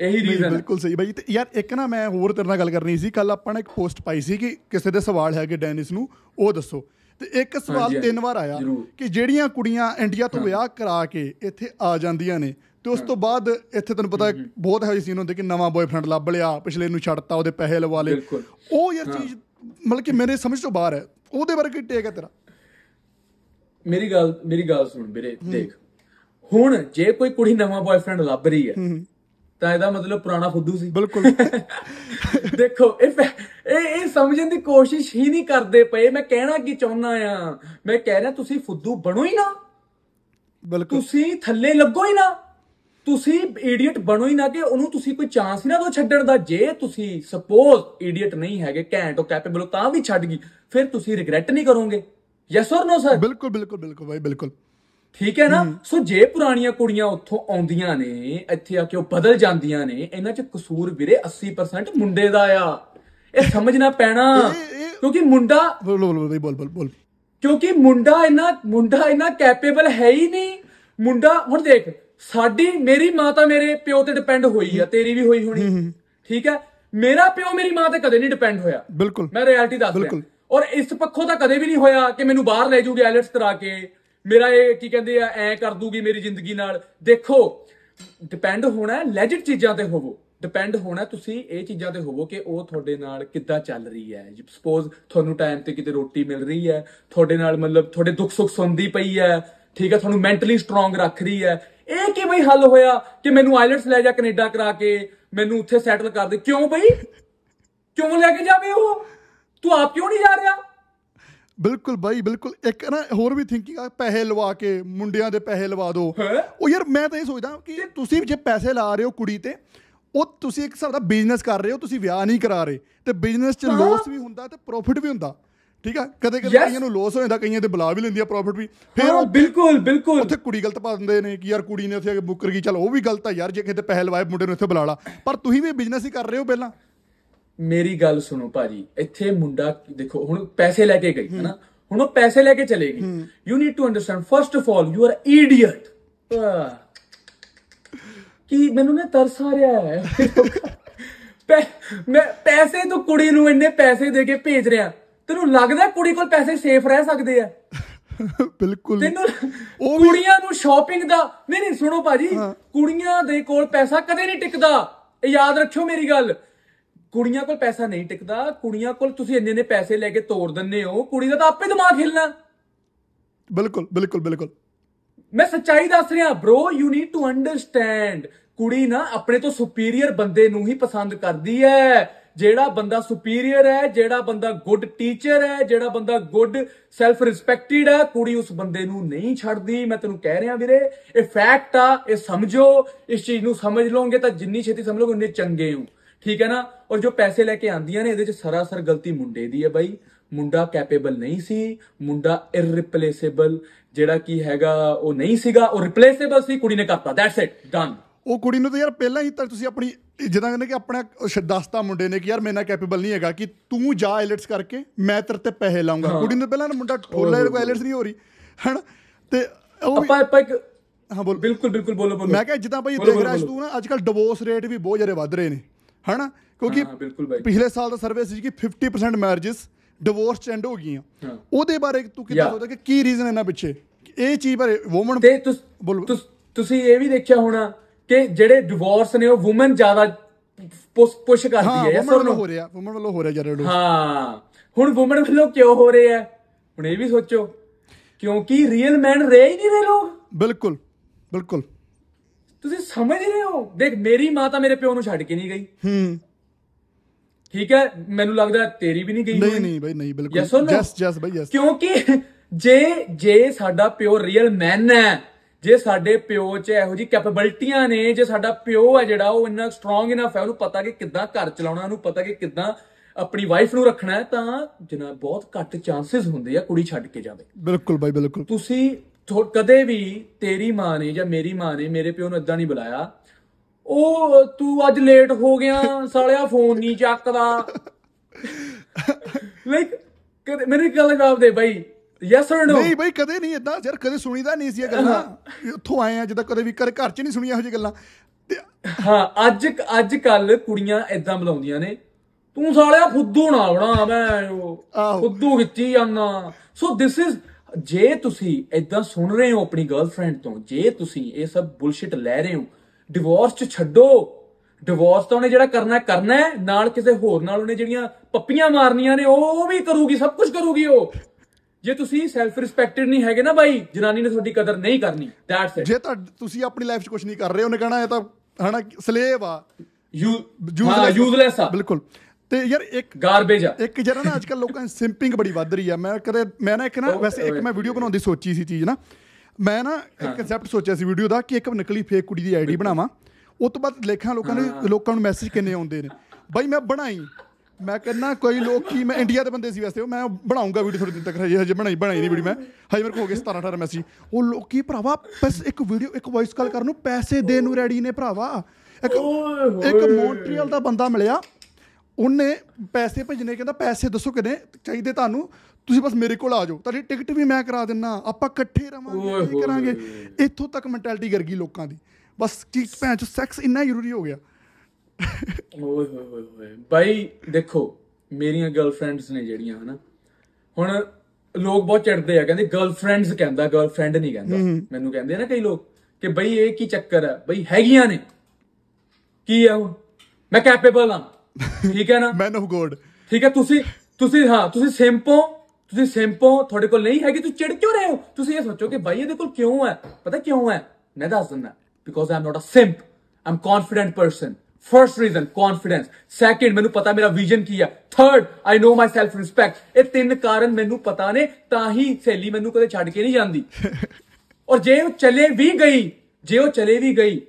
S1: ਇਹੀ ਰੀਜ਼ਨ ਬਿਲਕੁਲ ਸਹੀ ਬਾਈ ਤੇ ਯਾਰ ਇੱਕ ਨਾ ਮੈਂ ਹੋਰ ਤੇਰੇ ਨਾਲ ਗੱਲ ਕਰਨੀ ਸੀ ਕੱਲ ਆਪਾਂ ਨੇ ਇੱਕ ਪੋਸਟ ਪਾਈ ਸੀ ਕਿ ਕਿਸੇ ਦੇ ਸਵਾਲ ਹੈਗੇ ਡੈਨਿਸ ਨੂੰ ਉਹ ਦੱਸੋ ਤੇ ਇੱਕ ਸਵਾਲ ਤਿੰਨ ਵਾਰ ਆਇਆ ਕਿ ਜਿਹੜੀਆਂ ਕੁੜੀਆਂ ਇੰਡੀਆ ਤੋਂ ਵਿਆਹ ਕਰਾ ਕੇ ਇੱਥੇ ਆ ਜਾਂਦੀਆਂ ਨੇ ਤੇ ਉਸ ਤੋਂ ਬਾਅਦ ਇੱਥੇ ਤੁਹਾਨੂੰ ਪਤਾ ਬਹੁਤ ਹੈ ਸੀਨ ਹੁੰਦੇ ਕਿ ਨਵਾਂ ਬॉयਫ੍ਰੈਂਡ ਲੱਭ ਲਿਆ ਪਿਛਲੇ ਨੂੰ ਛੱਡਤਾ ਉਹਦੇ ਪੈਸੇ ਲਵਾ ਲਏ ਉਹ ਯਾਰ ਚੀਜ਼ ਮਤਲਬ ਕਿ ਮੇਰੇ ਸਮਝ ਤੋਂ ਬਾਹਰ ਹੈ ਉਹਦੇ ਬਾਰੇ ਕੀ ਟੇਕ ਹੈ ਤੇਰਾ
S2: ਮੇਰੀ ਗੱਲ ਮੇਰੀ ਗੱਲ ਸੁਣ ਵੀਰੇ ਦੇਖ ਹੁਣ ਜੇ ਕੋਈ ਕੁੜੀ ਨਵਾਂ ਬॉयਫ੍ਰੈਂਡ ਲੱਭ ਰਹੀ ਹੈ ਤਾਂ ਇਹਦਾ ਮਤਲਬ ਪੁਰਾਣਾ ਫੁੱਦੂ ਸੀ ਬਿਲਕੁਲ (laughs) ਦੇਖੋ ਇਹ ਇਹ ਸਮਝਣ ਦੀ ਕੋਸ਼ਿਸ਼ ਹੀ ਨਹੀਂ ਕਰਦੇ ਪਏ ਮੈਂ ਕਹਿਣਾ ਕੀ ਚਾਹੁੰਦਾ ਆ ਮੈਂ ਕਹਿ ਰਿਹਾ ਤੁਸੀਂ ਫੁੱਦੂ ਬਣੋ ਹੀ ਨਾ ਬਿਲਕੁਲ ਤੁਸੀਂ ਥੱਲੇ ਲੱਗੋ ਹੀ ਨਾ ਤੁਸੀਂ ਇਡੀਅਟ ਬਣੋ ਹੀ ਨਾ ਕਿ ਉਹਨੂੰ ਤੁਸੀਂ ਕੋਈ ਚਾਂਸ ਹੀ ਨਾ ਦੋ ਛੱਡਣ ਦਾ ਜੇ ਤੁਸੀਂ ਸਪੋਜ਼ ਇਡੀਅਟ ਨਹੀਂ ਹੈਗੇ ਘੈਂਟ ਉਹ ਕੈਪੇਬਲ ਤਾਂ ਵੀ ਛੱਡ ਗਈ ਫਿਰ ਤੁਸੀਂ ਰਿਗਰੈਟ ਨਹੀਂ ਕਰੋਗੇ ਯੈਸ অর ਨੋ ਸਰ ਬਿਲਕੁਲ ਬਿਲਕੁਲ ਬਿਲਕੁਲ ਭਾਈ ਬਿਲਕੁਲ ਠੀਕ ਹੈ ਨਾ ਸੋ ਜੇ ਪੁਰਾਣੀਆਂ ਕੁੜੀਆਂ ਉੱਥੋਂ ਆਉਂਦੀਆਂ ਨੇ ਇੱਥੇ ਆ ਕੇ ਉਹ ਬਦਲ ਜਾਂਦੀਆਂ ਨੇ ਇਹਨਾਂ 'ਚ ਕਸੂਰ ਵੀਰੇ 80% ਮੁੰਡੇ ਦਾ ਆ ਇਹ ਸਮਝਣਾ ਪੈਣਾ ਕਿਉਂਕਿ ਮੁੰਡਾ ਬੋਲ ਬੋਲ ਬੋਲ ਬੋਲ ਕਿਉਂਕਿ ਮੁੰਡਾ ਇਹਨਾਂ ਮੁੰਡਾ ਇਹਨਾਂ ਕੈਪੇਬਲ ਹੈ ਹੀ ਨਹੀਂ ਮੁੰਡਾ ਹੁਣ ਦੇਖ ਸਾਡੀ ਮੇਰੀ ਮਾਂ ਤਾਂ ਮੇਰੇ ਪਿਓ ਤੇ ਡਿਪੈਂਡ ਹੋਈ ਆ ਤੇਰੀ ਵੀ ਹੋਈ ਹੋਣੀ ਠੀਕ ਹੈ ਮੇਰਾ ਪਿਓ ਮੇਰੀ ਮਾਂ ਤੇ ਕਦੇ ਨਹੀਂ ਡਿਪੈਂਡ ਹੋਇਆ ਬਿਲਕੁਲ ਮੈਂ ਰਿਐਲਿਟੀ ਦੱਸ ਰਿਹਾ ਔਰ ਇਸ ਪੱਖੋਂ ਤਾਂ ਕਦੇ ਵੀ ਨਹੀਂ ਹੋਇਆ ਕਿ ਮੈਨੂੰ ਬਾਹਰ ਲੈ ਜੂਗੀ ਆਇਲਟਸ ਕਰਾ ਕੇ ਮੇਰਾ ਇਹ ਕੀ ਕਹਿੰਦੇ ਆ ਐ ਕਰ ਦੂਗੀ ਮੇਰੀ ਜ਼ਿੰਦਗੀ ਨਾਲ ਦੇਖੋ ਡਿਪੈਂਡ ਹੋਣਾ ਲੈਜਿਟ ਚੀਜ਼ਾਂ ਤੇ ਹੋਵੋ ਡਿਪੈਂਡ ਹੋਣਾ ਤੁਸੀਂ ਇਹ ਚੀਜ਼ਾਂ ਤੇ ਹੋਵੋ ਕਿ ਉਹ ਤੁਹਾਡੇ ਨਾਲ ਕਿੱਦਾਂ ਚੱਲ ਰਹੀ ਹੈ ਸਪੋਜ਼ ਤੁਹਾਨੂੰ ਟਾਈਮ ਤੇ ਕਿਤੇ ਰੋਟੀ ਮਿਲ ਰਹੀ ਹੈ ਤੁਹਾਡੇ ਨਾਲ ਮਤਲਬ ਤੁਹਾਡੇ ਦੁੱਖ ਸੁੱਖ ਸੁਣਦੀ ਪਈ ਹੈ ਠੀਕ ਹੈ ਤੁਹਾਨੂੰ ਮੈਂਟਲੀ ਸਟਰੋਂਗ ਰੱਖ ਰਹੀ ਹੈ ਇਹ ਕਿ ਬਈ ਹੱਲ ਹੋਇਆ ਕਿ ਮੈਨੂੰ ਆਇਲਟਸ ਲੈ ਜਾ ਕੈਨੇਡਾ ਕਰਾ ਕੇ ਮੈਨੂੰ ਉੱਥੇ ਸੈਟਲ ਕਰ ਦੇ ਕਿਉਂ ਬਈ ਕਿਉਂ ਲੈ ਕੇ ਜਾਵੇ ਉਹ ਤੂੰ ਆਪ ਕਿਉਂ ਨਹੀਂ ਜਾ ਰਿਹਾ
S1: ਬਿਲਕੁਲ ਬਾਈ ਬਿਲਕੁਲ ਇੱਕ ਨਾ ਹੋਰ ਵੀ ਥਿੰਕਿੰਗ ਆ ਪੈਸੇ ਲਵਾ ਕੇ ਮੁੰਡਿਆਂ ਦੇ ਪੈਸੇ ਲਵਾ ਦੋ ਉਹ ਯਾਰ ਮੈਂ ਤਾਂ ਇਹ ਸੋਚਦਾ ਕਿ ਤੁਸੀਂ ਜੇ ਪੈਸੇ ਲਾ ਰਹੇ ਹੋ ਕੁੜੀ ਤੇ ਉਹ ਤੁਸੀਂ ਇੱਕ ਸਾਡਾ ਦਾ ਬਿਜ਼ਨਸ ਕਰ ਰਹੇ ਹੋ ਤੁਸੀਂ ਵਿਆਹ ਨਹੀਂ ਕਰਾ ਰਹੇ ਤੇ ਬਿਜ਼ਨਸ 'ਚ ਲਾਸ ਵੀ ਹੁੰਦਾ ਤੇ ਪ੍ਰੋਫਿਟ ਵੀ ਹੁੰਦਾ ਠੀਕ ਆ ਕਦੇ ਕਦੇ ਕਈਆਂ ਨੂੰ ਲਾਸ ਹੋ ਜਾਂਦਾ ਕਈਆਂ ਤੇ ਬੁਲਾ ਵੀ ਲੈਂਦੀ ਆ ਪ੍ਰੋਫਿਟ ਵੀ ਫਿਰ ਉਹ ਬਿਲਕੁਲ ਬਿਲਕੁਲ ਉੱਥੇ ਕੁੜੀ ਗਲਤ ਪਾ ਦਿੰਦੇ ਨੇ ਕਿ ਯਾਰ ਕੁੜੀ ਨੇ ਉੱਥੇ ਬੁੱਕਰ ਕੀ ਚਲ ਉਹ ਵੀ ਗਲਤ ਆ ਯਾਰ ਜੇ ਕਿਤੇ ਪੈਸੇ ਮੁੰਡੇ ਨੂੰ ਇੱਥੇ ਬੁਲਾ ਲਾ ਪਰ ਤੁਸੀਂ ਵੀ ਬਿਜ਼ਨਸ ਹੀ ਕਰ ਰਹੇ ਹੋ ਪਹਿਲਾਂ ਮੇਰੀ ਗੱਲ
S2: ਸੁਣੋ ਭਾਜੀ ਇੱਥੇ ਮੁੰਡਾ ਦੇਖੋ ਹੁਣ ਪੈਸੇ ਲੈ ਕੇ ਗਈ ਹੈਨਾ ਹੁਣ ਉਹ ਪੈਸੇ ਲੈ ਕੇ ਚਲੇਗੀ you need to understand first of all you are idiot ਕੀ ਮੈਨੂੰ ਨੇ ਤਰਸ ਆ ਰਿਹਾ ਹੈ ਮੈਂ ਪੈਸੇ ਤੋਂ ਕੁੜੀ ਨੂੰ ਇੰਨੇ ਪੈਸੇ ਦੇ ਕੇ ਭੇਜ ਰਿਹਾ ਤੈਨੂੰ ਲੱਗਦਾ ਕੁੜੀ ਕੋਲ ਪੈਸੇ ਸੇਫ ਰਹਿ ਸਕਦੇ ਆ ਬਿਲਕੁਲ ਤੈਨੂੰ ਉਹ ਕੁੜੀਆਂ ਨੂੰ ਸ਼ਾਪਿੰਗ ਦਾ ਨਹੀਂ ਨਹੀਂ ਸੁਣੋ ਭਾਜੀ ਕੁੜੀਆਂ ਦੇ ਕੋਲ ਪੈਸਾ ਕਦੇ ਨਹੀਂ ਟਿਕਦਾ ਇਹ ਯਾਦ ਰੱਖਿਓ ਮੇਰੀ ਗੱਲ ਕੁੜੀਆਂ ਕੋਲ ਪੈਸਾ ਨਹੀਂ ਟਿਕਦਾ ਕੁੜੀਆਂ ਕੋਲ ਤੁਸੀਂ ਇੰਨੇ ਨੇ ਪੈਸੇ ਲੈ ਕੇ ਤੋੜ ਦਿੰਨੇ ਹੋ ਕੁੜੀ ਦਾ ਤਾਂ ਆਪੇ ਦਿਮਾਗ ਹਿਲਣਾ ਬਿਲਕੁਲ ਬਿਲਕੁਲ ਬਿਲਕੁਲ ਮੈਂ ਸੱਚਾਈ ਦੱਸ ਰਿਹਾ bro you need to understand ਕੁੜੀ ਨਾ ਆਪਣੇ ਤੋਂ ਸੁਪੀਰੀਅਰ ਬੰਦੇ ਨੂੰ ਹੀ ਪਸੰਦ ਕਰਦੀ ਹੈ ਜਿਹੜਾ ਬੰਦਾ ਸੁਪੀਰੀਅਰ ਹੈ ਜਿਹੜਾ ਬੰਦਾ ਗੁੱਡ ਟੀਚਰ ਹੈ ਜਿਹੜਾ ਬੰਦਾ ਗੁੱਡ ਸੈਲਫ ਰਿਸਪੈਕਟਿਡ ਹੈ ਕੁੜੀ ਉਸ ਬੰਦੇ ਨੂੰ ਨਹੀਂ ਛੱਡਦੀ ਮੈਂ ਤੈਨੂੰ ਕਹਿ ਰਿਹਾ ਵੀਰੇ ਇਹ ਫੈਕਟ ਆ ਇਹ ਸਮਝੋ ਇਸ ਚੀਜ਼ ਨੂੰ ਸਮਝ ਲਓਗੇ ਤਾਂ ਜਿੰਨੀ ਛੇਤੀ ਸਮਝ ਲਓਗੇ ਉਨੇ ਚੰਗੇ ਹੋ ਠੀਕ ਹੈ ਨਾ ਔਰ ਜੋ ਪੈਸੇ ਲੈ ਕੇ ਆਂਦੀਆਂ ਨੇ ਇਹਦੇ ਚ ਸਰਾਸਰ ਗਲਤੀ ਮੁੰਡੇ ਦੀ ਹੈ ਬਾਈ ਮੁੰਡਾ ਕੈਪੇਬਲ ਨਹੀਂ ਸੀ ਮੁੰਡਾ ਇਰਰੀਪਲੇਸੇਬਲ ਜਿਹੜਾ ਕੀ ਹੈਗਾ ਉਹ ਨਹੀਂ ਸੀਗਾ ਉਹ ਰਿਪਲੇਸੇਬਲ ਸੀ ਕੁੜੀ ਨੇ ਕਰਤਾ ਦੈਟਸ ਇਟ ਡਨ
S1: ਉਹ ਕੁੜੀ ਨੂੰ ਤਾਂ ਯਾਰ ਪਹਿਲਾਂ ਹੀ ਤਾਂ ਤੁਸੀਂ ਆਪਣੀ ਜਿੱਦਾਂ ਕਹਿੰਦੇ ਕਿ ਆਪਣਾ ਦਸਤਾ ਮੁੰਡੇ ਨੇ ਕਿ ਯਾਰ ਮੇਰੇ ਨਾਲ ਕੈਪੇਬਲ ਨਹੀਂ ਹੈਗਾ ਕਿ ਤੂੰ ਜਾ ਐਲਟਸ ਕਰਕੇ ਮੈਂ ਤੇਰੇ ਤੇ ਪੈਸੇ ਲਾਉਂਗਾ ਕੁੜੀ ਨੂੰ ਪਹਿਲਾਂ ਮੁੰਡਾ ਠੋਲਾ ਇਹ ਕੋਈ ਐਲਟਸ ਨਹੀਂ ਹੋ ਰਹੀ ਹਣ ਤੇ ਉਹ ਆਪਾਂ ਆਪਾਂ ਇੱਕ ਹਾਂ ਬੋਲ ਬਿਲਕੁਲ ਬਿਲਕੁਲ ਬੋਲੋ ਬੋਲੋ ਮੈਂ ਕਿਹਾ ਜਿੱਦਾਂ ਭਾਈ ਦੇਖ ਰਿਹਾ ਤੂੰ ਨਾ ਅੱਜਕੱਲ ਡਿਵੋਰਸ ਰੇਟ ਵੀ ਬਹੁਤ ਜ਼ਿਆਦਾ ਵੱਧ ਰਹੇ ਨੇ ਹਨਾ ਕਿਉਂਕਿ ਪਿਛਲੇ ਸਾਲ ਦਾ ਸਰਵੇ ਸੀ ਕਿ 50% ਮੈਰਿਜਸ ਡਿਵੋਰਸ ਚੈਂਡ ਹੋ ਗਈਆਂ ਉਹਦੇ ਬਾਰੇ ਤੂੰ ਕਿੱਦਾਂ ਸੋਚਦਾ ਕਿ ਕੀ ਰੀਜ਼ਨ ਇਹਨਾਂ ਪਿੱਛੇ ਇਹ ਚੀਜ਼ ਬਾਰੇ ਔਮਨ ਤੇ ਤੁਸੀਂ ਇਹ ਵੀ ਦੇਖਿਆ ਹੋਣਾ ਕਿ
S2: ਜਿਹੜੇ ਡਿਵੋਰਸ ਨੇ ਉਹ ਔਮਨ ਜ਼ਿਆਦਾ ਪੁਸ਼ ਪੁਸ਼ ਕਰਦੀ ਹੈ ਯਾਰ ਸਭ ਹੋ
S1: ਰਿਹਾ ਔਮਨ ਵੱਲੋਂ ਹੋ ਰਿਹਾ ਜਿਆਦਾ
S2: ਹਾਂ ਹੁਣ ਔਮਨ ਵੱਲੋਂ ਕਿਉਂ ਹੋ ਰਿਹਾ ਹੁਣ ਇਹ ਵੀ ਸੋਚੋ ਕਿਉਂਕਿ ਰੀਅਲ ਮੈਨ ਰਹੇ ਹੀ ਨਹੀਂ ਰਹੇ ਲੋਕ ਬਿਲਕੁਲ ਬਿਲਕੁਲ ਤੁਸੀਂ ਸਮਝ ਰਹੇ ਹੋ ਦੇਖ ਮੇਰੀ ਮਾਂ ਤਾਂ ਮੇਰੇ ਪਿਓ ਨੂੰ ਛੱਡ ਕੇ ਨਹੀਂ ਗਈ ਹੂੰ ਠੀਕ ਹੈ ਮੈਨੂੰ ਲੱਗਦਾ ਤੇਰੀ ਵੀ ਨਹੀਂ ਗਈ ਨਹੀਂ ਨਹੀਂ
S1: ਬਾਈ ਨਹੀਂ ਬਿਲਕੁਲ ਜਸ ਜਸ ਬਾਈ ਜਸ ਕਿਉਂਕਿ
S2: ਜੇ ਜੇ ਸਾਡਾ ਪਿਓ ਰੀਅਲ ਮੈਨ ਹੈ ਜੇ ਸਾਡੇ ਪਿਓ 'ਚ ਇਹੋ ਜੀ ਕੈਪੇਬਿਲਟੀਆਂ ਨੇ ਜੇ ਸਾਡਾ ਪਿਓ ਹੈ ਜਿਹੜਾ ਉਹ ਇੰਨਾ ਸਟਰੋਂਗ ਇਨਫ ਹੈ ਉਹਨੂੰ ਪਤਾ ਕਿ ਕਿੱਦਾਂ ਘਰ ਚਲਾਉਣਾ ਉਹਨੂੰ ਪਤਾ ਕਿ ਕਿੱਦਾਂ ਆਪਣੀ ਵਾਈਫ ਨੂੰ ਰੱਖਣਾ ਹੈ ਤਾਂ ਜਨਾਬ ਬਹੁਤ ਘੱਟ ਚਾਂਸਸ ਹੁੰਦੇ ਆ ਕੁੜੀ ਛੱਡ ਕੇ ਜਾਵੇ
S1: ਬਿਲਕੁਲ ਬਾਈ ਬਿਲਕੁਲ
S2: ਤੁਸੀਂ ਕਦੇ ਵੀ ਤੇਰੀ ਮਾਂ ਨੇ ਜਾਂ ਮੇਰੀ ਮਾਂ ਨੇ ਮੇਰੇ ਪਿਓ ਨੂੰ ਇਦਾਂ ਨਹੀਂ ਬੁਲਾਇਆ ਉਹ ਤੂੰ ਅੱਜ ਲੇਟ ਹੋ ਗਿਆ ਸਾਲਿਆ ਫੋਨ ਨਹੀਂ ਚੱਕਦਾ ਲਾਈਕ ਕਦੇ ਮੇਰੇ ਗੱਲ ਜਵਾਬ ਦੇ ਬਾਈ ਯੈਸ অর ਨੋ ਨਹੀਂ
S1: ਬਾਈ ਕਦੇ ਨਹੀਂ ਇਦਾਂ ਯਾਰ ਕਦੇ ਸੁਣੀਦਾ ਨਹੀਂ ਸੀ ਇਹ ਗੱਲਾਂ ਉੱਥੋਂ ਆਏ ਆ ਜਿੱਦਾਂ ਕਦੇ ਵੀ ਘਰ ਘਰ 'ਚ ਨਹੀਂ ਸੁਣੀਆਂ ਹੋ ਜਿਹੀ ਗੱਲਾਂ
S2: ਹਾਂ ਅੱਜ ਅੱਜ ਕੱਲ ਕੁੜੀਆਂ ਇਦਾਂ ਬੁਲਾਉਂਦੀਆਂ ਨੇ ਤੂੰ ਸਾਲਿਆ ਫੁੱਦੂ ਨਾ ਬਣਾ ਮੈਂ ਉਹ ਫੁੱਦੂ ਖਿੱਚੀ ਜਾਂਦਾ ਸੋ ਥਿਸ ਇਜ਼ ਜੇ ਤੁਸੀਂ ਇਦਾਂ ਸੁਣ ਰਹੇ ਹੋ ਆਪਣੀ ਗਰਲਫ੍ਰੈਂਡ ਤੋਂ ਜੇ ਤੁਸੀਂ ਇਹ ਸਭ ਬੁਲਸ਼ਿਟ ਲੈ ਰਹੇ ਹੋ ਡਿਵੋਰਸ ਚ ਛੱਡੋ ਡਿਵੋਰਸ ਤਾਂ ਉਹਨੇ ਜਿਹੜਾ ਕਰਨਾ ਹੈ ਕਰਨਾ ਹੈ ਨਾਲ ਕਿਸੇ ਹੋਰ ਨਾਲ ਉਹਨੇ ਜਿਹੜੀਆਂ ਪੱਪੀਆਂ ਮਾਰਨੀਆਂ ਨੇ ਉਹ ਵੀ ਕਰੂਗੀ ਸਭ ਕੁਝ ਕਰੂਗੀ ਉਹ ਜੇ ਤੁਸੀਂ ਸੈਲਫ ਰਿਸਪੈਕਟਡ ਨਹੀਂ ਹੈਗੇ
S1: ਨਾ ਬਾਈ ਜਨਾਨੀ ਨੇ ਤੁਹਾਡੀ ਕਦਰ ਨਹੀਂ ਕਰਨੀ ਦੈਟਸ ਇਟ ਜੇ ਤਾਂ ਤੁਸੀਂ ਆਪਣੀ ਲਾਈਫ 'ਚ ਕੁਝ ਨਹੀਂ ਕਰ ਰਹੇ ਉਹਨੇ ਕਹਣਾ ਇਹ ਤਾਂ ਹਨਾ ਸਲੇਵ ਆ ਯੂ ਯੂਜ਼ਲੈਸ ਆ ਬਿਲਕੁਲ ਤੇ ਯਾਰ ਇੱਕ ਗਾਰਬੇਜ ਆ ਇੱਕ ਜਿਹੜਾ ਨਾ ਕੱਲ ਲੋਕਾਂ ਦੀ ਸਿੰਪਿੰਗ ਬੜੀ ਵੱਧ ਰਹੀ ਆ ਮੈਂ ਕਦੇ ਮੈਂ ਨਾ ਇੱਕ ਨਾ ਵੈਸੇ ਇੱਕ ਮੈਂ ਵੀਡੀਓ ਬਣਾਉਂਦੀ ਸੋਚੀ ਸੀ ਚੀਜ਼ ਨਾ ਮੈਂ ਨਾ ਇੱਕ ਕਨਸੈਪਟ ਸੋਚਿਆ ਸੀ ਵੀਡੀਓ ਦਾ ਕਿ ਇੱਕ ਨਕਲੀ ਫੇਕ ਕੁੜੀ ਦੀ ਆਈਡੀ ਬਣਾਵਾਂ ਉਸ ਤੋਂ ਬਾਅਦ ਲੇਖਾਂ ਲੋਕਾਂ ਨੇ ਲੋਕਾਂ ਨੂੰ ਮੈਸੇਜ ਕਿੰਨੇ ਆਉਂਦੇ ਨੇ ਬਾਈ ਮੈਂ ਬਣਾਈ ਮੈਂ ਕਹਿੰਦਾ ਕੋਈ ਲੋਕ ਕੀ ਮੈਂ ਇੰਡੀਆ ਦੇ ਬੰਦੇ ਸੀ ਵੈਸੇ ਮੈਂ ਬਣਾਉਂਗਾ ਵੀਡੀਓ ਥੋੜੇ ਦਿਨ ਤੱਕ ਹਜੇ ਹਜੇ ਬਣਾਈ ਬਣਾਈ ਨਹੀਂ ਵੀਡੀਓ ਮੈਂ ਹਜੇ ਮੇਰੇ ਕੋ ਹੋ ਗਏ 17 18 ਮੈਸੇਜ ਉਹ ਲੋਕੀ ਭਰਾਵਾ ਬਸ ਇੱਕ ਵੀਡੀਓ ਇੱਕ ਵੌਇਸ ਕਾਲ ਕਰਨ ਨੂੰ ਪੈਸੇ ਦੇਣ ਨੂੰ ਰੈਡੀ ਨੇ ਭਰਾਵਾ ਇੱਕ ਇੱਕ ਮੌਂਟਰੀਅਲ ਦਾ ਬੰਦਾ ਮਿਲਿਆ ਉਹਨੇ ਪੈਸੇ ਭਜਨੇ ਕਹਿੰਦਾ ਪੈਸੇ ਦੱਸੋ ਕਿਨੇ ਚਾਹੀਦੇ ਤੁਹਾਨੂੰ ਤੁਸੀਂ ਬਸ ਮੇਰੇ ਕੋਲ ਆ ਜਾਓ ਤੁਹਾਡੀ ਟਿਕਟ ਵੀ ਮੈਂ ਕਰਾ ਦਿੰਨਾ ਆਪਾਂ ਇਕੱਠੇ ਰਵਾਂਗੇ ਇਹ ਕਰਾਂਗੇ ਇੱਥੋਂ ਤੱਕ ਮੈਂਟੈਲਿਟੀ ਗਰ ਗਈ ਲੋਕਾਂ ਦੀ ਬਸ ਕੀ ਭੈਣ ਚ ਸੈਕਸ ਇੰਨਾ ਜ਼ਰੂਰੀ ਹੋ ਗਿਆ
S2: ਓਏ ਹੋਏ ਹੋਏ ਬਾਈ ਦੇਖੋ ਮੇਰੀਆਂ ਗਰਲਫ੍ਰੈਂਡਸ ਨੇ ਜਿਹੜੀਆਂ ਹਨਾ ਹੁਣ ਲੋਕ ਬਹੁਤ ਚੜਦੇ ਆ ਕਹਿੰਦੇ ਗਰਲਫ੍ਰੈਂਡਸ ਕਹਿੰਦਾ ਗਰਲਫ੍ਰੈਂਡ ਨਹੀਂ ਕਹਿੰਦਾ ਮੈਨੂੰ ਕਹਿੰਦੇ ਨਾ ਕਈ ਲੋਕ ਕਿ ਬਈ ਇਹ ਕੀ ਚੱਕਰ ਆ ਬਈ ਹੈਗੀਆਂ ਨੇ ਕੀ ਆ ਮੈਂ ਕੈਪੇਬਲ ਆ ਠੀਕ ਹੈ ਨਾ ਮੈਨ ਆਫ ਗੋਡ ਠੀਕ ਹੈ ਤੁਸੀਂ ਤੁਸੀਂ ਹਾਂ ਤੁਸੀਂ ਸਿੰਪੋ ਤੁਸੀਂ ਸਿੰਪੋ ਤੁਹਾਡੇ ਕੋਲ ਨਹੀਂ ਹੈਗੀ ਤੁਸੀਂ ਚਿੜ ਕਿਉਂ ਰਹੇ ਹੋ ਤੁਸੀਂ ਇਹ ਸੋਚੋ ਕਿ ਬਾਈ ਇਹਦੇ ਕੋਲ ਕਿਉਂ ਹੈ ਪਤਾ ਕਿਉਂ ਹੈ ਮੈਂ ਦੱਸ ਦਿੰਦਾ because I'm not a simp I'm confident person first reason confidence second ਮੈਨੂੰ ਪਤਾ ਮੇਰਾ ਵਿਜ਼ਨ ਕੀ ਹੈ third I know my self respect ਇਹ ਤਿੰਨ ਕਾਰਨ ਮੈਨੂੰ ਪਤਾ ਨੇ ਤਾਂ ਹੀ ਸਹੇਲੀ ਮੈਨੂੰ ਕਦੇ ਛੱਡ ਕੇ ਨਹੀਂ ਜਾਂਦੀ (laughs) ਔਰ ਜੇ ਉਹ ਚਲੇ ਵੀ ਗਈ ਜੇ ਉਹ ਚਲੇ ਵੀ ਗਈ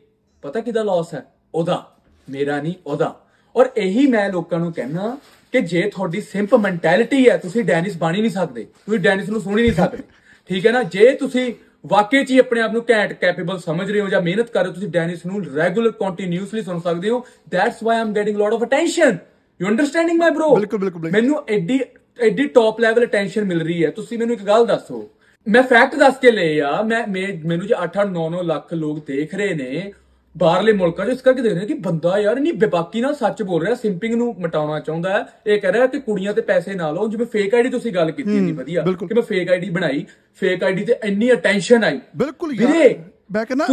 S2: ਪਤਾ ਕਿਦਾ ਲਾਸ ਹੈ ਉਹਦਾ ਮੇਰਾ ਨਹੀਂ ਉਹਦਾ ਔਰ ਇਹੀ ਮੈਂ ਲੋਕਾਂ ਨੂੰ ਕਹਿਣਾ ਕਿ ਜੇ ਤੁਹਾਡੀ ਸਿੰਪ ਮੈਂਟੈਲਿਟੀ ਹੈ ਤੁਸੀਂ ਡੈਨਿਸ ਬਣ ਹੀ ਨਹੀਂ ਸਕਦੇ ਤੁਸੀਂ ਡੈਨਿਸ ਨੂੰ ਸੁਣ ਹੀ ਨਹੀਂ ਸਕਦੇ ਠੀਕ ਹੈ ਨਾ ਜੇ ਤੁਸੀਂ ਵਾਕਈ ਚ ਆਪਣੇ ਆਪ ਨੂੰ ਘੈਂਟ ਕੈਪੇਬਲ ਸਮਝ ਰਹੇ ਹੋ ਜਾਂ ਮਿਹਨਤ ਕਰ ਰਹੇ ਹੋ ਤੁਸੀਂ ਡੈਨਿਸ ਨੂੰ ਰੈਗੂਲਰ ਕੰਟੀਨਿਊਸਲੀ ਸੁਣ ਸਕਦੇ ਹੋ that's why I'm getting lot of attention you understanding my bro ਬਿਲਕੁਲ ਬਿਲਕੁਲ ਮੈਨੂੰ ਐਡੀ ਐਡੀ ਟੌਪ ਲੈਵਲ ਅਟੈਂਸ਼ਨ ਮਿਲ ਰਹੀ ਹੈ ਤੁਸੀਂ ਮੈਨੂੰ ਇੱਕ ਗੱਲ ਦੱਸੋ ਮੈਂ ਫੈਕਟ ਦੱਸ ਕੇ ਲਏ ਆ ਮੈਂ ਮੈਨੂੰ ਜੇ 8 8 9 9 ਲੱਖ ਲੋਕ ਦੇਖ ਰਹੇ ਨੇ ਬਾਹਰਲੇ ਮੁਲਕਾਂ 'ਚ ਇਸ ਕਰਕੇ ਦੇਖਦੇ ਕਿ ਬੰਦਾ ਯਾਰ ਨਹੀਂ ਬੇਬਾਕੀ ਨਾਲ ਸੱਚ ਬੋਲ ਰਿਹਾ ਸਿੰਪਿੰਗ ਨੂੰ ਮਟਾਉਣਾ ਚਾਹੁੰਦਾ ਹੈ ਇਹ ਕਹਿ ਰਿਹਾ ਕਿ ਕੁੜੀਆਂ ਤੇ ਪੈਸੇ ਨਾ ਲਓ ਜਿਵੇਂ ਫੇਕ ਆਈਡੀ ਤੁਸੀਂ ਗੱਲ ਕੀਤੀ ਸੀ ਵਧੀਆ ਕਿ ਮੈਂ ਫੇਕ ਆਈਡੀ ਬਣਾਈ ਫੇਕ ਆਈਡੀ ਤੇ ਇੰਨੀ ਅਟੈਂਸ਼ਨ ਆਈ ਬਿਲਕੁਲ ਯਾਰ ਮੈਂ ਕਹਿੰਦਾ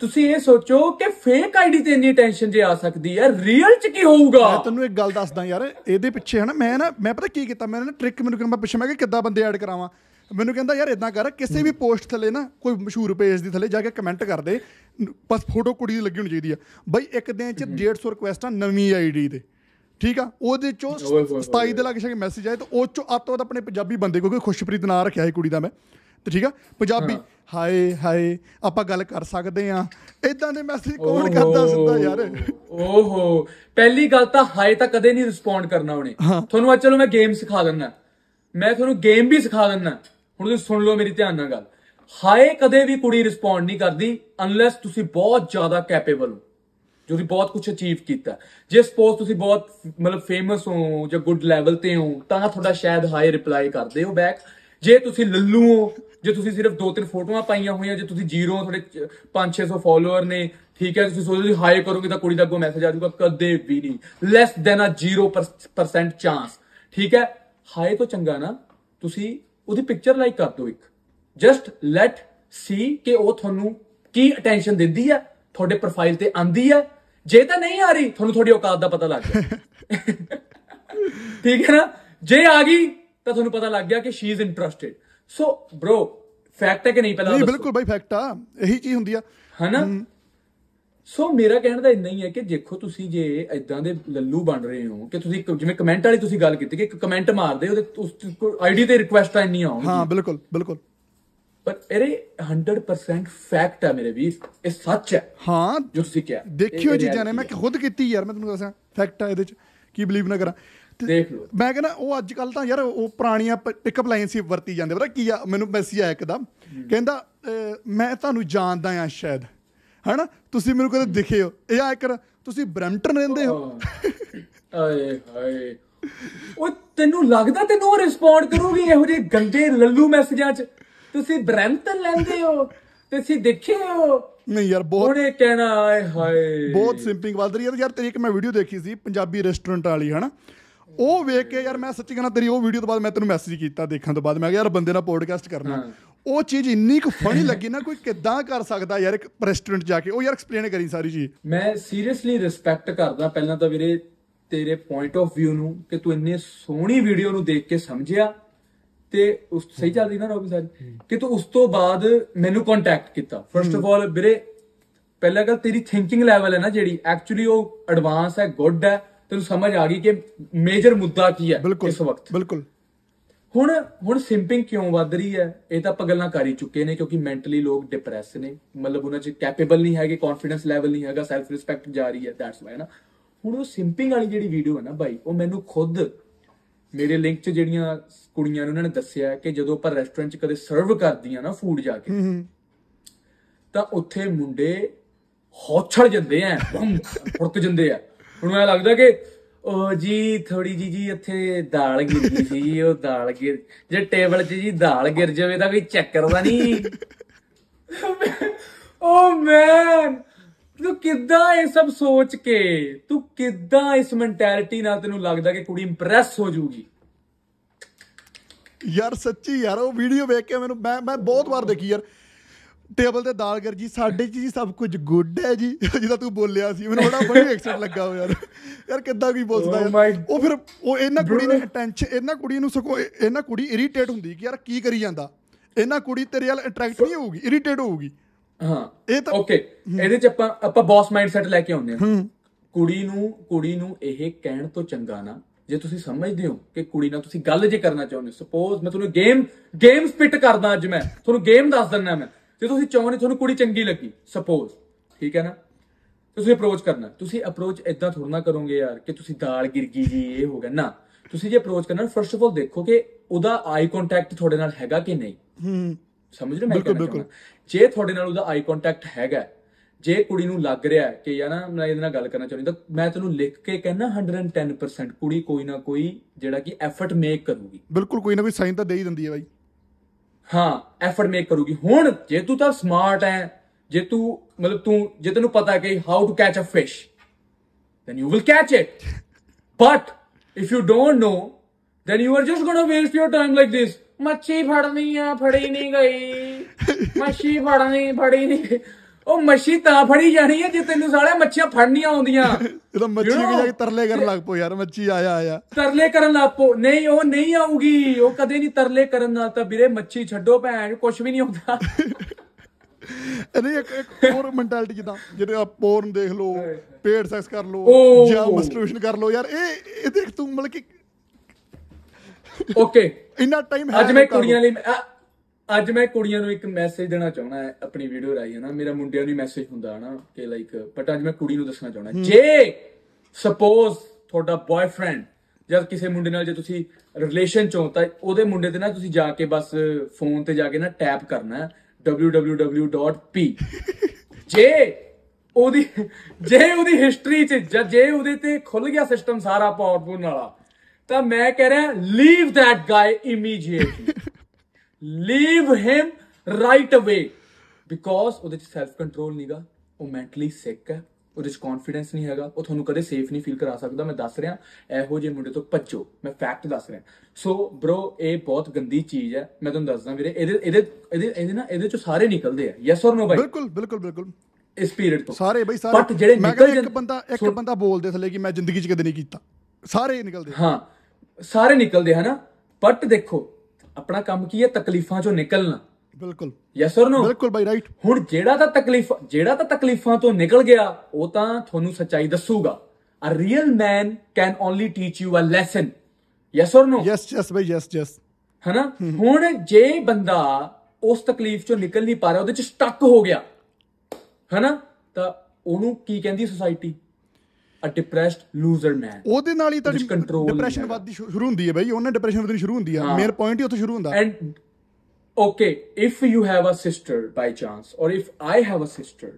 S2: ਤੁਸੀਂ ਇਹ ਸੋਚੋ ਕਿ ਫੇਕ ਆਈਡੀ ਤੇ ਇੰਨੀ ਟੈਨਸ਼ਨ ਜੇ ਆ ਸਕਦੀ ਹੈ ਰੀਅਲ ਚ ਕੀ ਹੋਊਗਾ ਮੈਂ
S1: ਤੈਨੂੰ ਇੱਕ ਗੱਲ ਦੱਸਦਾ ਯਾਰ ਇਹਦੇ ਪਿੱਛੇ ਹਨਾ ਮੈਂ ਨਾ ਮੈਂ ਪਤਾ ਕੀ ਕੀਤਾ ਮੈਂ ਨਾ ਟ੍ਰਿਕ ਮੈਨੂੰ ਮੈਂ ਪਿੱਛੇ ਮੈਂ ਕਿ ਕਿੱਦਾਂ ਬੰਦੇ ਐਡ ਕਰਾਵਾਂ ਮੈਨੂੰ ਕਹਿੰਦਾ ਯਾਰ ਇਦਾਂ ਕਰ ਕਿਸੇ ਵੀ ਪੋਸਟ ਥੱਲੇ ਨਾ ਕੋਈ ਮਸ਼ਹੂਰ ਪੇਜ ਦੀ ਥੱਲੇ ਜਾ ਕੇ ਕਮੈਂਟ ਕਰ ਦੇ ਬਸ ਫੋਟੋ ਕੁੜੀ ਦੀ ਲੱਗੀ ਹੋਣੀ ਚਾਹੀਦੀ ਆ ਬਾਈ ਇੱਕ ਦਿਨ ਚ 150 ਰਿਕੁਐਸਟਾਂ ਨਵੀਂ ਆਈਡੀ ਦੇ ਠੀਕ ਆ ਉਹਦੇ ਚੋਂ 27 ਦੇ ਲੱਗ ਸ਼ਾਗੇ ਮੈਸੇਜ ਆਏ ਤਾਂ ਉਹ ਚੋਂ ਆਤੋਂ ਆਪਣੇ ਪੰਜਾਬੀ ਬੰਦੇ ਕੋਈ ਖੁਸ਼ਪ੍ਰੀਤ ਨਾਂ ਰੱਖਿਆ ਹੈ ਕੁੜੀ ਦਾ ਮੈਂ ਤੇ ਠੀਕ ਆ ਪੰਜਾਬੀ ਹਾਏ ਹਾਏ ਆਪਾਂ ਗੱਲ ਕਰ ਸਕਦੇ ਆ ਇਦਾਂ ਦੇ ਮੈਸੇਜ ਕੌਣ ਕਰਦਾ ਸਿੱਧਾ ਯਾਰ
S2: ਓਹੋ ਪਹਿਲੀ ਗੱਲ ਤਾਂ ਹਾਏ ਤਾਂ ਕਦੇ ਨਹੀਂ ਰਿਸਪੌਂਡ ਕਰਨਾ ਉਹਨੇ ਤੁਹਾਨੂੰ ਆ ਚਲੋ ਮੈਂ ਗੇਮ ਸਿਖਾ ਦਿੰਦਾ ਮੈਂ ਤੁਹਾਨੂੰ ਗੇਮ ਵੀ ਸਿਖਾ ਦਿੰਦਾ ਹੁਣ ਤੁਸੀਂ ਸੁਣ ਲਓ ਮੇਰੀ ਧਿਆਨ ਨਾਲ ਗੱਲ ਹਾਏ ਕਦੇ ਵੀ ਕੁੜੀ ਰਿਸਪੌਂਡ ਨਹੀਂ ਕਰਦੀ ਅਨਲੈਸ ਤੁਸੀਂ ਬਹੁਤ ਜ਼ਿਆਦਾ ਕੈਪੇਬਲ ਹੋ ਜੋ ਤੁਸੀਂ ਬਹੁਤ ਕੁਝ ਅਚੀਵ ਕੀਤਾ ਜੇ ਸਪੋਜ਼ ਤੁਸੀਂ ਬਹੁਤ ਮਤਲਬ ਫੇਮਸ ਹੋ ਜਾਂ ਗੁੱਡ ਲੈਵਲ ਤੇ ਹੋ ਤਾਂ ਤੁਹਾਡਾ ਸ਼ਾਇਦ ਹਾਏ ਰਿਪਲਾਈ ਕਰਦੇ ਹੋ ਬੈਕ ਜੇ ਤੁਸੀਂ ਲੱਲੂ ਹੋ ਜੇ ਤੁਸੀਂ ਸਿਰਫ ਦੋ ਤਿੰਨ ਫੋਟੋਆਂ ਪਾਈਆਂ ਹੋਈਆਂ ਜੇ ਤੁਸੀਂ ਜ਼ੀਰੋ ਹੋ ਤੁਹਾਡੇ 5-600 ਫਾਲੋਅਰ ਨੇ ਠੀਕ ਹੈ ਤੁਸੀਂ ਸੋਚਦੇ ਹੋ ਹਾਏ ਕਰੋਗੇ ਤਾਂ ਕੁੜੀ ਦਾ ਕੋ ਮੈਸੇਜ ਆ ਜਾਊਗਾ ਕਦੇ ਵੀ ਨਹੀਂ ਲੈਸ ਦੈਨ ਅ 0% ਚਾਂਸ ਠੀਕ ਹੈ ਹਾਏ ਤੋਂ ਚੰਗਾ ਨਾ ਤੁਸੀਂ ਉਹਦੀ ਪਿਕਚਰ ਲਾਈਕ ਕਰ ਦਿਓ ਇੱਕ ਜਸਟ ਲੈਟ ਸੀ ਕਿ ਉਹ ਤੁਹਾਨੂੰ ਕੀ ਅਟੈਂਸ਼ਨ ਦਿੰਦੀ ਆ ਤੁਹਾਡੇ ਪ੍ਰੋਫਾਈਲ ਤੇ ਆਂਦੀ ਆ ਜੇ ਤਾਂ ਨਹੀਂ ਆ ਰਹੀ ਤੁਹਾਨੂੰ ਤੁਹਾਡੀ ਔਕਾਤ ਦਾ ਪਤਾ ਲੱਗ ਗਿਆ (laughs) ਠੀਕ ਹੈ ਨਾ ਜੇ ਆ ਗਈ ਤਾਂ ਤੁਹਾਨੂੰ ਪਤਾ ਲੱਗ ਗਿਆ ਕਿ she is interested so bro fact ਹੈ ਕਿ ਨਹੀਂ ਪਹਿਲਾਂ ਨਹੀਂ ਬਿਲਕੁਲ ਬਾਈ ਫੈਕਟ ਆ ਇਹੀ ਚੀਜ਼ ਹੁੰਦੀ ਆ ਹਨਾ ਸੋ ਮੇਰਾ ਕਹਿਣ ਦਾ ਇੰਨਾ ਹੀ ਹੈ ਕਿ ਦੇਖੋ ਤੁਸੀਂ ਜੇ ਇਦਾਂ ਦੇ ਲੱਲੂ ਬਣ ਰਹੇ ਹੋ ਕਿ ਤੁਸੀਂ ਜਿਵੇਂ ਕਮੈਂਟ ਵਾਲੀ ਤੁਸੀਂ ਗੱਲ ਕੀਤੀ ਕਿ ਇੱਕ ਕਮੈਂਟ ਮਾਰਦੇ ਉਹਦੇ ਉਸ ਆਈਡੀ ਤੇ ਰਿਕੁਐਸਟਾਂ ਇੰਨੀ ਆਉਂਦੀ ਹਾਂ ਬਿਲਕੁਲ ਬਿਲਕੁਲ
S1: ਪਰ ਇਹਰੇ 100% ਫੈਕਟ ਹੈ ਮੇਰੇ ਵੀਰ ਇਹ ਸੱਚ ਹੈ ਹਾਂ ਜੋ ਤੁਸੀਂ ਕਿਹਾ ਦੇਖਿਓ ਜੀ ਜਾਨੇ ਮੈਂ ਕਿ ਖੁਦ ਕੀਤੀ ਯਾਰ ਮੈਂ ਤੁਹਾਨੂੰ ਦੱਸਾਂ ਫੈਕਟ ਆ ਇਹਦੇ ਚ ਕੀ ਬਲੀਵ ਨਾ ਕਰਾਂ ਤੇ ਦੇਖ ਲਓ। ਮੈਂ ਕਹਿੰਦਾ ਉਹ ਅੱਜ ਕੱਲ ਤਾਂ ਯਾਰ ਉਹ ਪੁਰਾਣੀਆਂ ਪਿਕਅਪ ਲਾਈਨਸ ਹੀ ਵਰਤੀ ਜਾਂਦੇ ਪਤਾ ਕੀ ਆ ਮੈਨੂੰ ਮੈਸੇਜ ਆਇਆ ਇੱਕਦਮ ਕਹਿੰਦਾ ਮੈਂ ਤੁਹਾਨੂੰ ਜਾਣਦਾ ਆ ਸ਼ਾਇਦ ਹਨਾ ਤੁਸੀਂ ਮੈਨੂੰ ਕਦੇ ਦਿਖੇ ਹੋ ਇਹ ਆ ਕਰ ਤੁਸੀਂ ਬ੍ਰੈਂਟਨ ਰਹਿੰਦੇ ਹੋ
S2: ਆਏ ਹਾਏ ਉਹ ਤੈਨੂੰ ਲੱਗਦਾ ਤੈਨੂੰ ਰਿਸਪੌਂਡ ਕਰੂਗੀ ਇਹੋ ਜਿਹੇ ਗੰਦੇ ਲੱਲੂ ਮੈਸੇਜਾਂ 'ਚ ਤੁਸੀਂ
S1: ਬ੍ਰੈਂਟਨ ਲੈਂਦੇ ਹੋ ਤੁਸੀਂ ਦੇਖੇ ਹੋ ਨਹੀਂ ਯਾਰ ਬਹੁਤ ਉਹਨੇ ਕਹਿਣਾ ਆਏ ਹਾਏ ਬਹੁਤ ਸਿੰਪਿੰਗ ਵੱਧ ਰਹੀ ਹੈ ਯਾਰ ਤੇਰੀ ਇੱਕ ਮੈਂ ਵੀਡੀਓ ਦੇਖੀ ਸੀ ਪੰਜਾਬੀ ਰੈਸਟੋਰੈਂਟ ਵਾਲੀ ਹਨਾ ਉਹ ਵੇਖ ਕੇ ਯਾਰ ਮੈਂ ਸੱਚੀ ਕਹਿੰਦਾ ਤੇਰੀ ਉਹ ਵੀਡੀਓ ਤੋਂ ਬਾਅਦ ਮੈਂ ਤੈਨੂੰ ਮੈਸੇਜ ਕੀਤਾ ਦੇਖਣ ਤੋਂ ਬਾਅਦ ਮੈਂ ਕਿਹਾ ਯਾਰ ਬੰਦੇ ਨਾਲ ਪੋਡਕਾਸਟ ਕਰਨਾ ਉਹ ਚੀਜ਼ ਇੰਨੀ ਕੁ ਫਨੀ ਲੱਗੀ ਨਾ ਕੋਈ ਕਿੱਦਾਂ ਕਰ ਸਕਦਾ ਯਾਰ ਇੱਕ ਰੈਸਟੋਰੈਂਟ ਜਾ ਕੇ ਉਹ ਯਾਰ ਐਕਸਪਲੇਨ ਕਰੀ ਸਾਰੀ ਚੀਜ਼
S2: ਮੈਂ ਸੀਰੀਅਸਲੀ ਰਿਸਪੈਕਟ ਕਰਦਾ ਪਹਿਲਾਂ ਤਾਂ ਵੀਰੇ ਤੇਰੇ ਪੁਆਇੰਟ ਆਫ View ਨੂੰ ਕਿ ਤੂੰ ਇੰਨੇ ਸੋਹਣੀ ਵੀਡੀਓ ਨੂੰ ਦੇਖ ਕੇ ਸਮਝਿਆ ਤੇ ਉਸ ਸਹੀ ਚੱਲਦੀ ਨਾ ਰੋਬੀ ਸਾਰੀ ਕਿ ਤੂੰ ਉਸ ਤੋਂ ਬਾਅਦ ਮੈਨੂੰ ਕੰਟੈਕਟ ਕੀਤਾ ਫਰਸਟ ਆਫ ਆਲ ਵੀਰੇ ਪਹਿਲਾ ਗੱਲ ਤੇਰੀ ਥਿੰਕਿੰਗ ਲੈਵਲ ਹੈ ਨਾ ਜਿਹੜੀ ਐਕਚੁਅਲੀ ਉਹ ਐਡਵਾਂਸ ਹੈ ਗੁੱਡ ਹੈ ਤੈਨੂੰ ਸਮਝ ਆ ਗਈ ਕਿ ਮੇਜਰ ਮੁੱਦਾ ਕੀ ਹੈ ਇਸ ਵਕਤ ਬਿਲਕੁਲ ਹੁਣ ਹੁਣ ਸਿੰਪਿੰਗ ਕਿਉਂ ਵੱਧ ਰਹੀ ਹੈ ਇਹ ਤਾਂ ਆਪਾਂ ਗੱਲਾਂ ਕਰ ਹੀ ਚੁੱਕੇ ਨੇ ਕਿਉਂਕਿ ਮੈਂਟਲੀ ਲੋਕ ਡਿਪਰੈਸ ਨੇ ਮਤਲਬ ਉਹਨਾਂ 'ਚ ਕੈਪੇਬਲ ਨਹੀਂ ਹੈਗੇ ਕੌਨਫੀਡੈਂਸ ਲੈਵਲ ਨਹੀਂ ਹੈਗਾ ਸੈਲਫ ਰਿਸਪੈਕਟ ਜਾ ਰਹੀ ਹੈ ਦੈਟਸ ਵਾਈ ਨਾ ਹੁਣ ਉਹ ਸਿੰਪਿੰਗ ਵਾਲੀ ਜਿਹੜੀ ਵੀਡੀਓ ਹੈ ਨਾ ਬਾਈ ਉਹ ਮੈਨੂੰ ਖੁਦ ਮੇਰੇ ਲਿੰਕ 'ਚ ਜਿਹੜੀਆਂ ਕੁੜੀਆਂ ਨੇ ਉਹਨਾਂ ਨੇ ਦੱਸਿਆ ਕਿ ਜਦੋਂ ਆਪਾਂ ਰੈਸਟੋਰੈਂਟ 'ਚ ਕਦੇ ਸਰਵ ਕਰਦੀਆਂ ਨਾ ਫੂਡ ਜਾ ਕੇ ਤਾਂ ਉੱਥੇ ਮੁੰਡੇ ਹੌਛੜ ਜਾਂਦੇ ਆ ਫੁਰਕ ਜਾਂਦੇ ਆ ਹੁਣ ਮੈਨੂੰ ਲੱਗਦਾ ਕਿ ਉਹ ਜੀ ਥੋੜੀ ਜੀ ਜੀ ਇੱਥੇ ਦਾਲ ਗਿਰ ਗਈ ਸੀ ਜੀ ਉਹ ਦਾਲ ਗਿਰ ਜੇ ਟੇਬਲ 'ਚ ਜੀ ਦਾਲ ਗਿਰ ਜਾਵੇ ਤਾਂ ਕੋਈ ਚੱਕਰ ਦਾ ਨਹੀਂ ਓ ਮੈਨ ਤੂੰ ਕਿੱਦਾਂ ਇਹ ਸਭ ਸੋਚ ਕੇ ਤੂੰ ਕਿੱਦਾਂ ਇਸ ਮੈਂਟੈਲਿਟੀ ਨਾਲ ਤੈਨੂੰ ਲੱਗਦਾ ਕਿ ਕੁੜੀ ਇੰਪ੍ਰੈਸ ਹੋ
S1: ਜਾਊਗੀ ਯਾਰ ਸੱਚੀ ਯਾਰ ਉਹ ਵੀਡੀਓ ਵੇਖ ਕੇ ਮੈਨੂੰ ਮੈਂ ਮੈਂ ਬਹੁਤ ਵਾਰ ਦੇਖੀ ਯਾਰ ਟੇਬਲ ਤੇ ਦਾਲ ਗਰਜੀ ਸਾਡੇ ਜੀ ਸਭ ਕੁਝ ਗੁੱਡ ਹੈ ਜੀ ਜਿਹਦਾ ਤੂੰ ਬੋਲਿਆ ਸੀ ਮੈਨੂੰ ਬੜਾ ਬੜੀ ਐਕਸੈਂਟ ਲੱਗਾ ਹੋ ਯਾਰ ਯਾਰ ਕਿੱਦਾਂ ਕੋਈ ਬੋਲਦਾ oh ਉਹ ਫਿਰ ਉਹ ਇਹਨਾਂ ਕੁੜੀ ਨੇ ਟੈਂਸ਼ਨ ਇਹਨਾਂ ਕੁੜੀ ਨੂੰ ਸਕੋ ਇਹਨਾਂ ਕੁੜੀ ਇਰੀਟੇਟ ਹੁੰਦੀ ਕਿ ਯਾਰ ਕੀ ਕਰੀ ਜਾਂਦਾ ਇਹਨਾਂ ਕੁੜੀ ਤੇਰੇ ਨਾਲ ਅਟਰੈਕਟ ਨਹੀਂ ਹੋਊਗੀ ਇਰੀਟੇਟ ਹੋਊਗੀ ਹਾਂ ਇਹ ਤਾਂ ਓਕੇ ਇਹਦੇ ਚ ਆਪਾਂ ਆਪਾਂ ਬੌਸ ਮਾਈਂਡਸੈਟ ਲੈ
S2: ਕੇ ਆਉਂਦੇ ਹਾਂ ਕੁੜੀ ਨੂੰ ਕੁੜੀ ਨੂੰ ਇਹ ਕਹਿਣ ਤੋਂ ਚੰਗਾ ਨਾ ਜੇ ਤੁਸੀਂ ਸਮਝਦੇ ਹੋ ਕਿ ਕੁੜੀ ਨਾਲ ਤੁਸੀਂ ਗੱਲ ਜੇ ਕਰਨਾ ਚਾਹੁੰਦੇ ਹੋ ਸਪੋਜ਼ ਮੈਂ ਤੁਹਾਨੂੰ ਗੇਮ ਗੇਮ ਸਪਿਟ ਕਰਦਾ ਅੱਜ ਮੈਂ ਤੁਹਾਨੂੰ ਗੇਮ ਦੱਸ ਦਿੰਦਾ ਮੈਂ ਜੇ ਤੁਸੀਂ ਚਾਹੁੰਦੇ ਤੁਹਾਨੂੰ ਕੁੜੀ ਚੰਗੀ ਲੱਗੀ ਸਪੋਜ਼ ਠੀਕ ਹੈ ਨਾ ਤੁਸੀਂ ਅਪਰੋਚ ਕਰਨਾ ਤੁਸੀਂ ਅਪਰੋਚ ਇਦਾਂ ਥੋੜਨਾ ਕਰੋਗੇ ਯਾਰ ਕਿ ਤੁਸੀਂ ਦਾਲ ਗਿਰ ਗਈ ਜੀ ਇਹ ਹੋ ਗਿਆ ਨਾ ਤੁਸੀਂ ਜੇ ਅਪਰੋਚ ਕਰਨਾ ਫਰਸਟ ਆਫ ਆਲ ਦੇਖੋ ਕਿ ਉਹਦਾ ਆਈ ਕੰਟੈਕਟ ਤੁਹਾਡੇ ਨਾਲ ਹੈਗਾ ਕਿ ਨਹੀਂ ਹੂੰ ਸਮਝ ਰਹੇ ਮੈਂ ਬਿਲਕੁਲ ਜੇ ਤੁਹਾਡੇ ਨਾਲ ਉਹਦਾ ਆਈ ਕੰਟੈਕਟ ਹੈਗਾ ਜੇ ਕੁੜੀ ਨੂੰ ਲੱਗ ਰਿਹਾ ਹੈ ਕਿ ਯਾਰ ਨਾ ਮੈਂ ਇਹਦੇ ਨਾਲ ਗੱਲ ਕਰਨਾ ਚਾਹੁੰਦੀ ਤਾਂ ਮੈਂ ਤੈਨੂੰ ਲਿਖ ਕੇ ਕਹਿਣਾ 110% ਕੁੜੀ ਕੋਈ ਨਾ ਕੋਈ ਜਿਹੜਾ ਕਿ ਐਫਰਟ ਮੇਕ ਕਰੂਗੀ ਬਿਲਕੁਲ ਕੋਈ ਨਾ ਕੋਈ ਸਾਈਨ ਤਾਂ ਦੇ ਹੀ ਦਿੰਦੀ ਹੈ ਬਾਈ ਹਾਂ ਐਫਰਟ ਮੇਕ ਕਰੂਗੀ ਹੁਣ ਜੇ ਤੂੰ ਤਾਂ ਸਮਾਰਟ ਹੈ ਜੇ ਤੂੰ ਮਤਲਬ ਤੂੰ ਜੇ ਤੈਨੂੰ ਪਤਾ ਹੈ ਕਿ how to catch a fish then you will catch it but if you don't know then you are just gonna to waste your time like this ਮੱਛੀ ਫੜਨੀ ਆ ਫੜੀ ਨਹੀਂ ਗਈ (laughs) ਮੱਛੀ ਫੜਨੀ ਫੜੀ ਨਹੀਂ ਉਹ ਮੱਛੀ ਤਾਂ ਫੜੀ ਜਾਣੀ ਹੈ ਜੇ ਤੈਨੂੰ ਸਾਲਿਆ ਮੱਛੀਆਂ ਫੜਨੀਆਂ ਆਉਂਦੀਆਂ ਇਹ (laughs) ਤਾਂ ਮੱਛੀ ਵੀ ਜਾ ਕੇ
S1: ਤਰਲੇ ਕਰਨ ਲੱਗ ਪੋ ਯਾਰ ਮੱਛੀ ਆਇਆ ਆਇਆ
S2: ਤਰਲੇ ਕਰਨ ਲੱਗ ਪੋ ਨਹੀਂ ਉਹ ਨਹੀਂ ਆਉਗੀ ਉਹ ਕਦੇ ਨਹੀਂ ਤਰਲੇ ਕਰਨ ਨਾਲ ਤਾਂ ਵੀਰੇ ਮੱਛੀ ਛੱਡੋ ਭੈਣ ਕੁਝ ਵੀ ਨਹੀਂ ਹੁੰਦਾ
S1: ਨਹੀਂ (laughs) ਇੱਕ ਇੱਕ ਹੋਰ ਮੈਂਟੈਲਿਟੀ ਜਿੱਦਾਂ ਜਿਹੜੇ ਆ ਪੋਰਨ ਦੇਖ ਲਓ ਪੇਡ ਸੈਕਸ ਕਰ ਲਓ ਜਾਂ ਮਸਟਰਬੇਸ਼ਨ ਕਰ ਲਓ ਯਾਰ ਇਹ ਇਹ ਦੇਖ ਤੂੰ ਮਤਲਬ ਕਿ ਓਕੇ ਇੰਨਾ ਟਾਈਮ ਹੈ ਅੱਜ ਮੈਂ ਕੁੜੀਆਂ ਲਈ
S2: ਅੱਜ ਮੈਂ ਕੁੜੀਆਂ ਨੂੰ ਇੱਕ ਮੈਸੇਜ ਦੇਣਾ ਚਾਹਣਾ ਹੈ ਆਪਣੀ ਵੀਡੀਓ ਰਾਈ ਹੈ ਨਾ ਮੇਰਾ ਮੁੰਡਿਆਂ ਨੂੰ ਮੈਸੇਜ ਹੁੰਦਾ ਹੈ ਨਾ ਕਿ ਲਾਈਕ ਬਟ ਅੱਜ ਮੈਂ ਕੁੜੀ ਨੂੰ ਦੱਸਣਾ ਚਾਹਣਾ ਜੇ ਸਪੋਜ਼ ਤੁਹਾਡਾ ਬॉयਫ੍ਰੈਂਡ ਜਾਂ ਕਿਸੇ ਮੁੰਡੇ ਨਾਲ ਜੇ ਤੁਸੀਂ ਰਿਲੇਸ਼ਨ ਚ ਹੋ ਤਾਂ ਉਹਦੇ ਮੁੰਡੇ ਦੇ ਨਾਲ ਤੁਸੀਂ ਜਾ ਕੇ ਬਸ ਫੋਨ ਤੇ ਜਾ ਕੇ ਨਾ ਟੈਪ ਕਰਨਾ www.p ਜੇ ਉਹਦੀ ਜੇ ਉਹਦੀ ਹਿਸਟਰੀ ਚ ਜਾਂ ਜੇ ਉਹਦੇ ਤੇ ਖੁੱਲ ਗਿਆ ਸਿਸਟਮ ਸਾਰਾ ਪਾਵਰਫੁਲ ਵਾਲਾ ਤਾਂ ਮੈਂ ਕਹਿ ਰਿਹਾ leave that guy immediately leave him right away because ਉਹਦੇ ਚ ਸੈਲਫ ਕੰਟਰੋਲ ਨਹੀਂਗਾ ਉਹ ਮੈਂਟਲੀ ਸਿਕ ਹੈ ਉਹਦੇ ਚ ਕੌਨਫੀਡੈਂਸ ਨਹੀਂ ਹੈਗਾ ਉਹ ਤੁਹਾਨੂੰ ਕਦੇ ਸੇਫ ਨਹੀਂ ਫੀਲ ਕਰਾ ਸਕਦਾ ਮੈਂ ਦੱਸ ਰਿਹਾ ਇਹੋ ਜਿਹੇ ਮੁੰਡੇ ਤੋਂ ਭੱਜੋ ਮੈਂ ਫੈਕਟ ਦੱਸ ਰਿਹਾ ਸੋ ਬ੍ਰੋ ਇਹ ਬਹੁਤ ਗੰਦੀ ਚੀਜ਼ ਹੈ ਮੈਂ ਤੁਹਾਨੂੰ ਦੱਸਦਾ ਵੀਰੇ ਇਹਦੇ ਇਹਦੇ ਇਹਦੇ ਇਹਦੇ ਨਾ ਇਹਦੇ ਚੋਂ ਸਾਰੇ ਨਿਕਲਦੇ ਆ ਯੈਸ অর ਨੋ ਬਾਈ
S1: ਬਿਲਕੁਲ ਬਿਲਕੁਲ ਬਿਲਕੁਲ
S2: ਇਸ ਪੀਰੀਅਡ ਤੋਂ ਸਾਰੇ ਬਈ ਸਾਰੇ ਬਟ ਜਿਹੜੇ ਨਿਕਲ ਜਾਂਦੇ ਇੱਕ
S1: ਬੰਦਾ ਇੱਕ ਬੰਦਾ ਬੋਲਦੇ ਥੱਲੇ ਕਿ ਮੈਂ ਜ਼ਿੰਦਗੀ 'ਚ ਕਦੇ ਨਹੀਂ ਕੀਤਾ ਸਾਰੇ ਨਿਕਲਦੇ ਹਾਂ
S2: ਸਾਰੇ ਨਿਕਲਦੇ ਹਨਾ ਬਟ ਦੇਖੋ ਆਪਣਾ ਕੰਮ ਕੀ ਹੈ ਤਕਲੀਫਾਂ ਚੋਂ ਨਿਕਲਣਾ ਬਿਲਕੁਲ ਯੈਸ অর ਨੋ ਬਿਲਕੁਲ ਬਾਈ ਰਾਈਟ ਹੁਣ ਜਿਹੜਾ ਤਾਂ ਤਕਲੀਫ ਜਿਹੜਾ ਤਾਂ ਤਕਲੀਫਾਂ ਤੋਂ ਨਿਕਲ ਗਿਆ ਉਹ ਤਾਂ ਤੁਹਾਨੂੰ ਸੱਚਾਈ ਦੱਸੂਗਾ a real man can only teach you a lesson yes or no yes yes ਬਾਈ ਯੈਸ ਯੈਸ ਹਨਾ ਹੁਣ ਜੇ ਬੰਦਾ ਉਸ ਤਕਲੀਫ ਚੋਂ ਨਿਕਲ ਨਹੀਂ ਪਾ ਰਿਹਾ ਉਹਦੇ ਚ ਸਟਕ ਹੋ ਗਿਆ ਹਨਾ ਤਾਂ ਉਹਨੂੰ ਕੀ ਕਹਿੰਦੀ society a depressed loser man
S1: ਉਹਦੇ ਨਾਲ ਹੀ ਤੁਹਾਡੀ ਡਿਪਰੈਸ਼ਨ ਵੱਧਦੀ ਸ਼ੁਰੂ ਹੁੰਦੀ ਹੈ ਬਈ ਉਹਨੇ ਡਿਪਰੈਸ਼ਨ ਵੱਧਣੀ ਸ਼ੁਰੂ ਹੁੰਦੀ ਆ ਮੇਨ ਪੁਆਇੰਟ ਹੀ ਉੱਥੇ ਸ਼ੁਰੂ ਹੁੰਦਾ and okay if you
S2: have a sister by chance or if I have a sister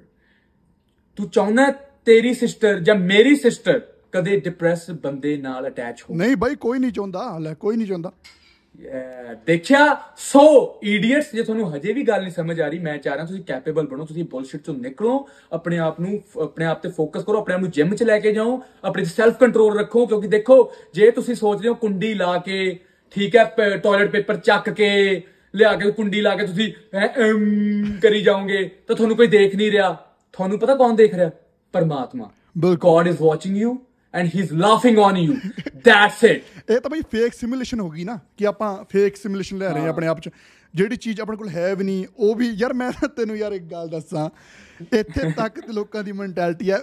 S2: ਤੂੰ ਚਾਹੁੰਦਾ ਤੇਰੀ ਸਿਸਟਰ ਜਾਂ ਮੇਰੀ ਸਿਸਟਰ ਕਦੇ ਡਿਪਰੈਸ ਬੰਦੇ ਨਾਲ ਅਟੈਚ ਹੋ ਨਹੀਂ ਬਾਈ ਕੋਈ ਨਹੀਂ ਚਾਹੁੰਦਾ ਲੈ ਕੋਈ ਨਹੀਂ ਚਾਹੁੰਦਾ ਦੇਖਿਆ ਸੋ ਇਡੀਅਟਸ ਜੇ ਤੁਹਾਨੂੰ ਹਜੇ ਵੀ ਗੱਲ ਨਹੀਂ ਸਮਝ ਆ ਰਹੀ ਮੈਂ ਚਾਹ ਰਿਹਾ ਤੁਸੀਂ ਕੈਪੇਬਲ ਬਣੋ ਤੁਸੀਂ ਬੁਲਸ਼ਿਟ ਤੋਂ ਨਿਕਲੋ ਆਪਣੇ ਆਪ ਨੂੰ ਆਪਣੇ ਆਪ ਤੇ ਫੋਕਸ ਕਰੋ ਆਪਣੇ ਆਪ ਨੂੰ ਜਿਮ 'ਚ ਲੈ ਕੇ ਜਾਓ ਆਪਣੇ ਸੈਲਫ ਕੰਟਰੋਲ ਰੱਖੋ ਕਿਉਂਕਿ ਦੇਖੋ ਜੇ ਤੁਸੀਂ ਸੋਚ ਰਹੇ ਹੋ ਕੁੰਡੀ ਲਾ ਕੇ ਠੀਕ ਹੈ ਟਾਇਲਟ ਪੇਪਰ ਚੱਕ ਕੇ ਲਿਆ ਕੇ ਕੁੰਡੀ ਲਾ ਕੇ ਤੁਸੀਂ ਕਰੀ ਜਾਓਗੇ ਤਾਂ ਤੁਹਾਨੂੰ ਕੋਈ ਦੇਖ ਨਹੀਂ ਰਿਹਾ ਤੁਹਾਨੂੰ ਪਤਾ ਕੌਣ ਦੇਖ ਰਿਹਾ ਪਰਮਾਤਮਾ
S1: God is watching you and he is laughing on you that's it ਇਹ ਤਾਂ ਬਈ ਫੇਕ ਸਿਮੂਲੇਸ਼ਨ ਹੋ ਗਈ ਨਾ ਕਿ ਆਪਾਂ ਫੇਕ ਸਿਮੂਲੇਸ਼ਨ ਲੈ ਰਹੇ ਆ ਆਪਣੇ ਆਪ ਚ ਜਿਹੜੀ ਚੀਜ਼ ਆਪਣੇ ਕੋਲ ਹੈ ਵੀ ਨਹੀਂ ਉਹ ਵੀ ਯਾਰ ਮੈਂ ਤੈਨੂੰ ਯਾਰ ਇੱਕ ਗੱਲ ਦੱਸਾਂ ਇੱਥੇ ਤੱਕ ਤੇ ਲੋਕਾਂ ਦੀ ਮੈਂਟੈਲਿਟੀ ਹੈ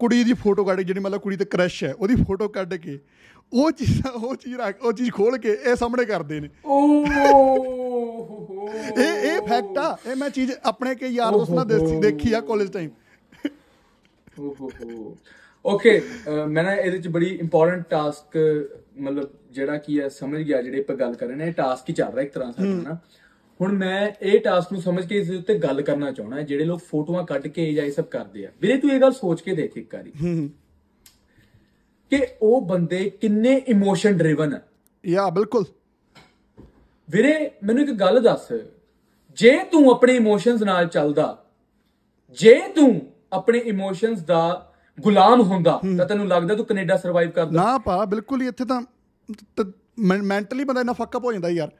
S1: ਕੁੜੀ ਦੀ ਫੋਟੋ ਕੱਢ ਜਿਹੜੀ ਮਤਲਬ ਕੁੜੀ ਤੇ ਕ੍ਰੈਸ਼ ਹੈ ਉਹਦੀ ਫੋਟੋ ਕੱਢ ਕੇ ਉਹ ਚੀਜ਼ ਉਹ ਚੀਜ਼ ਰੱਖ ਉਹ ਚੀਜ਼ ਖੋਲ ਕੇ ਇਹ ਸਾਹਮਣੇ ਕਰਦੇ ਨੇ ਓਹ ਇਹ ਇਹ ਫੈਕਟ ਆ ਇਹ ਮੈਂ ਚੀਜ਼ ਆਪਣੇ ਕੇ ਯਾਰ ਉਸ ਨਾਲ ਦੇਖੀ ਆ ਕਾਲਜ ਟਾਈਮ
S2: ਓਹ ਓਕੇ ਮੈਂ ਨਾ ਇਹਦੇ ਚ ਬੜੀ ਇੰਪੋਰਟੈਂਟ ਟਾਸਕ ਮਤਲਬ ਜਿਹੜਾ ਕੀ ਹੈ ਸਮਝ ਗਿਆ ਜਿਹੜੇ ਆਪਾਂ ਗੱਲ ਕਰ ਰਹੇ ਨੇ ਟਾਸਕ ਹੀ ਚੱਲ ਰਿਹਾ ਇੱਕ ਤਰ੍ਹਾਂ ਸਾਡਾ ਨਾ ਹੁਣ ਮੈਂ ਇਹ ਟਾਸਕ ਨੂੰ ਸਮਝ ਕੇ ਇਸ ਉੱਤੇ ਗੱਲ ਕਰਨਾ ਚਾਹਣਾ ਜਿਹੜੇ ਲੋਕ ਫੋਟੋਆਂ ਕੱਢ ਕੇ ਜਾਂ ਇਹ ਸਭ ਕਰਦੇ ਆ ਵੀਰੇ ਤੂੰ ਇਹ ਗੱਲ ਸੋਚ ਕੇ ਦੇਖ ਇੱਕ ਵਾਰੀ ਕਿ ਉਹ ਬੰਦੇ ਕਿੰਨੇ ਇਮੋਸ਼ਨ ਡਰਾਈਵਨ ਆ ਯਾ ਬਿਲਕੁਲ ਵੀਰੇ ਮੈਨੂੰ ਇੱਕ ਗੱਲ ਦੱਸ ਜੇ ਤੂੰ ਆਪਣੇ ਇਮੋਸ਼ਨਸ ਨਾਲ ਚੱਲਦਾ ਜੇ ਤੂੰ ਆਪਣੇ ਇਮੋਸ਼ਨਸ ਦਾ
S1: ਗੁਲਾਮ ਹੁੰਦਾ ਤਾਂ ਤੈਨੂੰ ਲੱਗਦਾ ਤੂੰ ਕੈਨੇਡਾ ਸਰਵਾਈਵ ਕਰਦਾ ਨਾ ਪਾ ਬਿਲਕੁਲ ਹੀ ਇੱਥੇ ਤਾਂ ਮੈਂਟਲੀ ਬੰਦਾ ਫੱਕ ਅਪ ਹੋ ਜਾਂਦਾ ਯਾਰ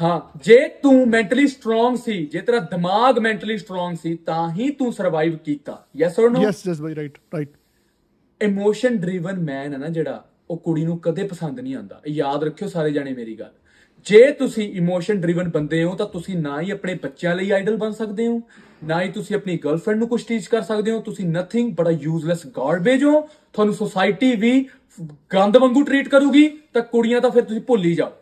S1: ਹਾਂ ਜੇ ਤੂੰ ਮੈਂਟਲੀ
S2: ਸਟਰੋਂਗ ਸੀ ਜੇ ਤੇਰਾ ਦਿਮਾਗ ਮੈਂਟਲੀ ਸਟਰੋਂਗ ਸੀ ਤਾਂ ਹੀ ਤੂੰ ਸਰਵਾਈਵ ਕੀਤਾ yes or no yes yes ਬਈ right right emotion driven man ਹੈ ਨਾ ਜਿਹੜਾ ਉਹ ਕੁੜੀ ਨੂੰ ਕਦੇ ਪਸੰਦ ਨਹੀਂ ਆਉਂਦਾ ਯਾਦ ਰੱਖਿਓ ਸਾਰੇ ਜਾਣੇ ਮੇਰੀ ਗੱਲ ਜੇ ਤੁਸੀਂ ਇਮੋਸ਼ਨ ਡਰੀਵਨ ਬੰਦੇ ਹੋ ਤਾਂ ਤੁਸੀਂ ਨਾ ਹੀ ਆਪਣੇ ਬੱਚਿਆਂ ਲਈ ਆਈਡਲ ਬਣ ਸਕਦੇ ਹੋ ਨਾ ਹੀ ਤੁਸੀਂ ਆਪਣੀ ਗਰਲਫ੍ਰੈਂਡ ਨੂੰ ਕੁਝ ਟੀਚ ਕਰ ਸਕਦੇ ਹੋ ਤੁਸੀਂ ਨਥਿੰਗ ਬੜਾ ਯੂਸਲੈਸ ਗਾਰਬੇਜ ਹੋ ਤੁਹਾਨੂੰ ਸੋਸਾਇਟੀ ਵੀ ਗੰਦ ਵਾਂਗੂ ਟ੍ਰੀਟ ਕਰੂਗੀ ਤਾਂ ਕੁੜੀਆਂ ਤਾਂ ਫਿਰ ਤੁਸੀਂ ਭੁੱਲ ਹੀ ਜਾਓ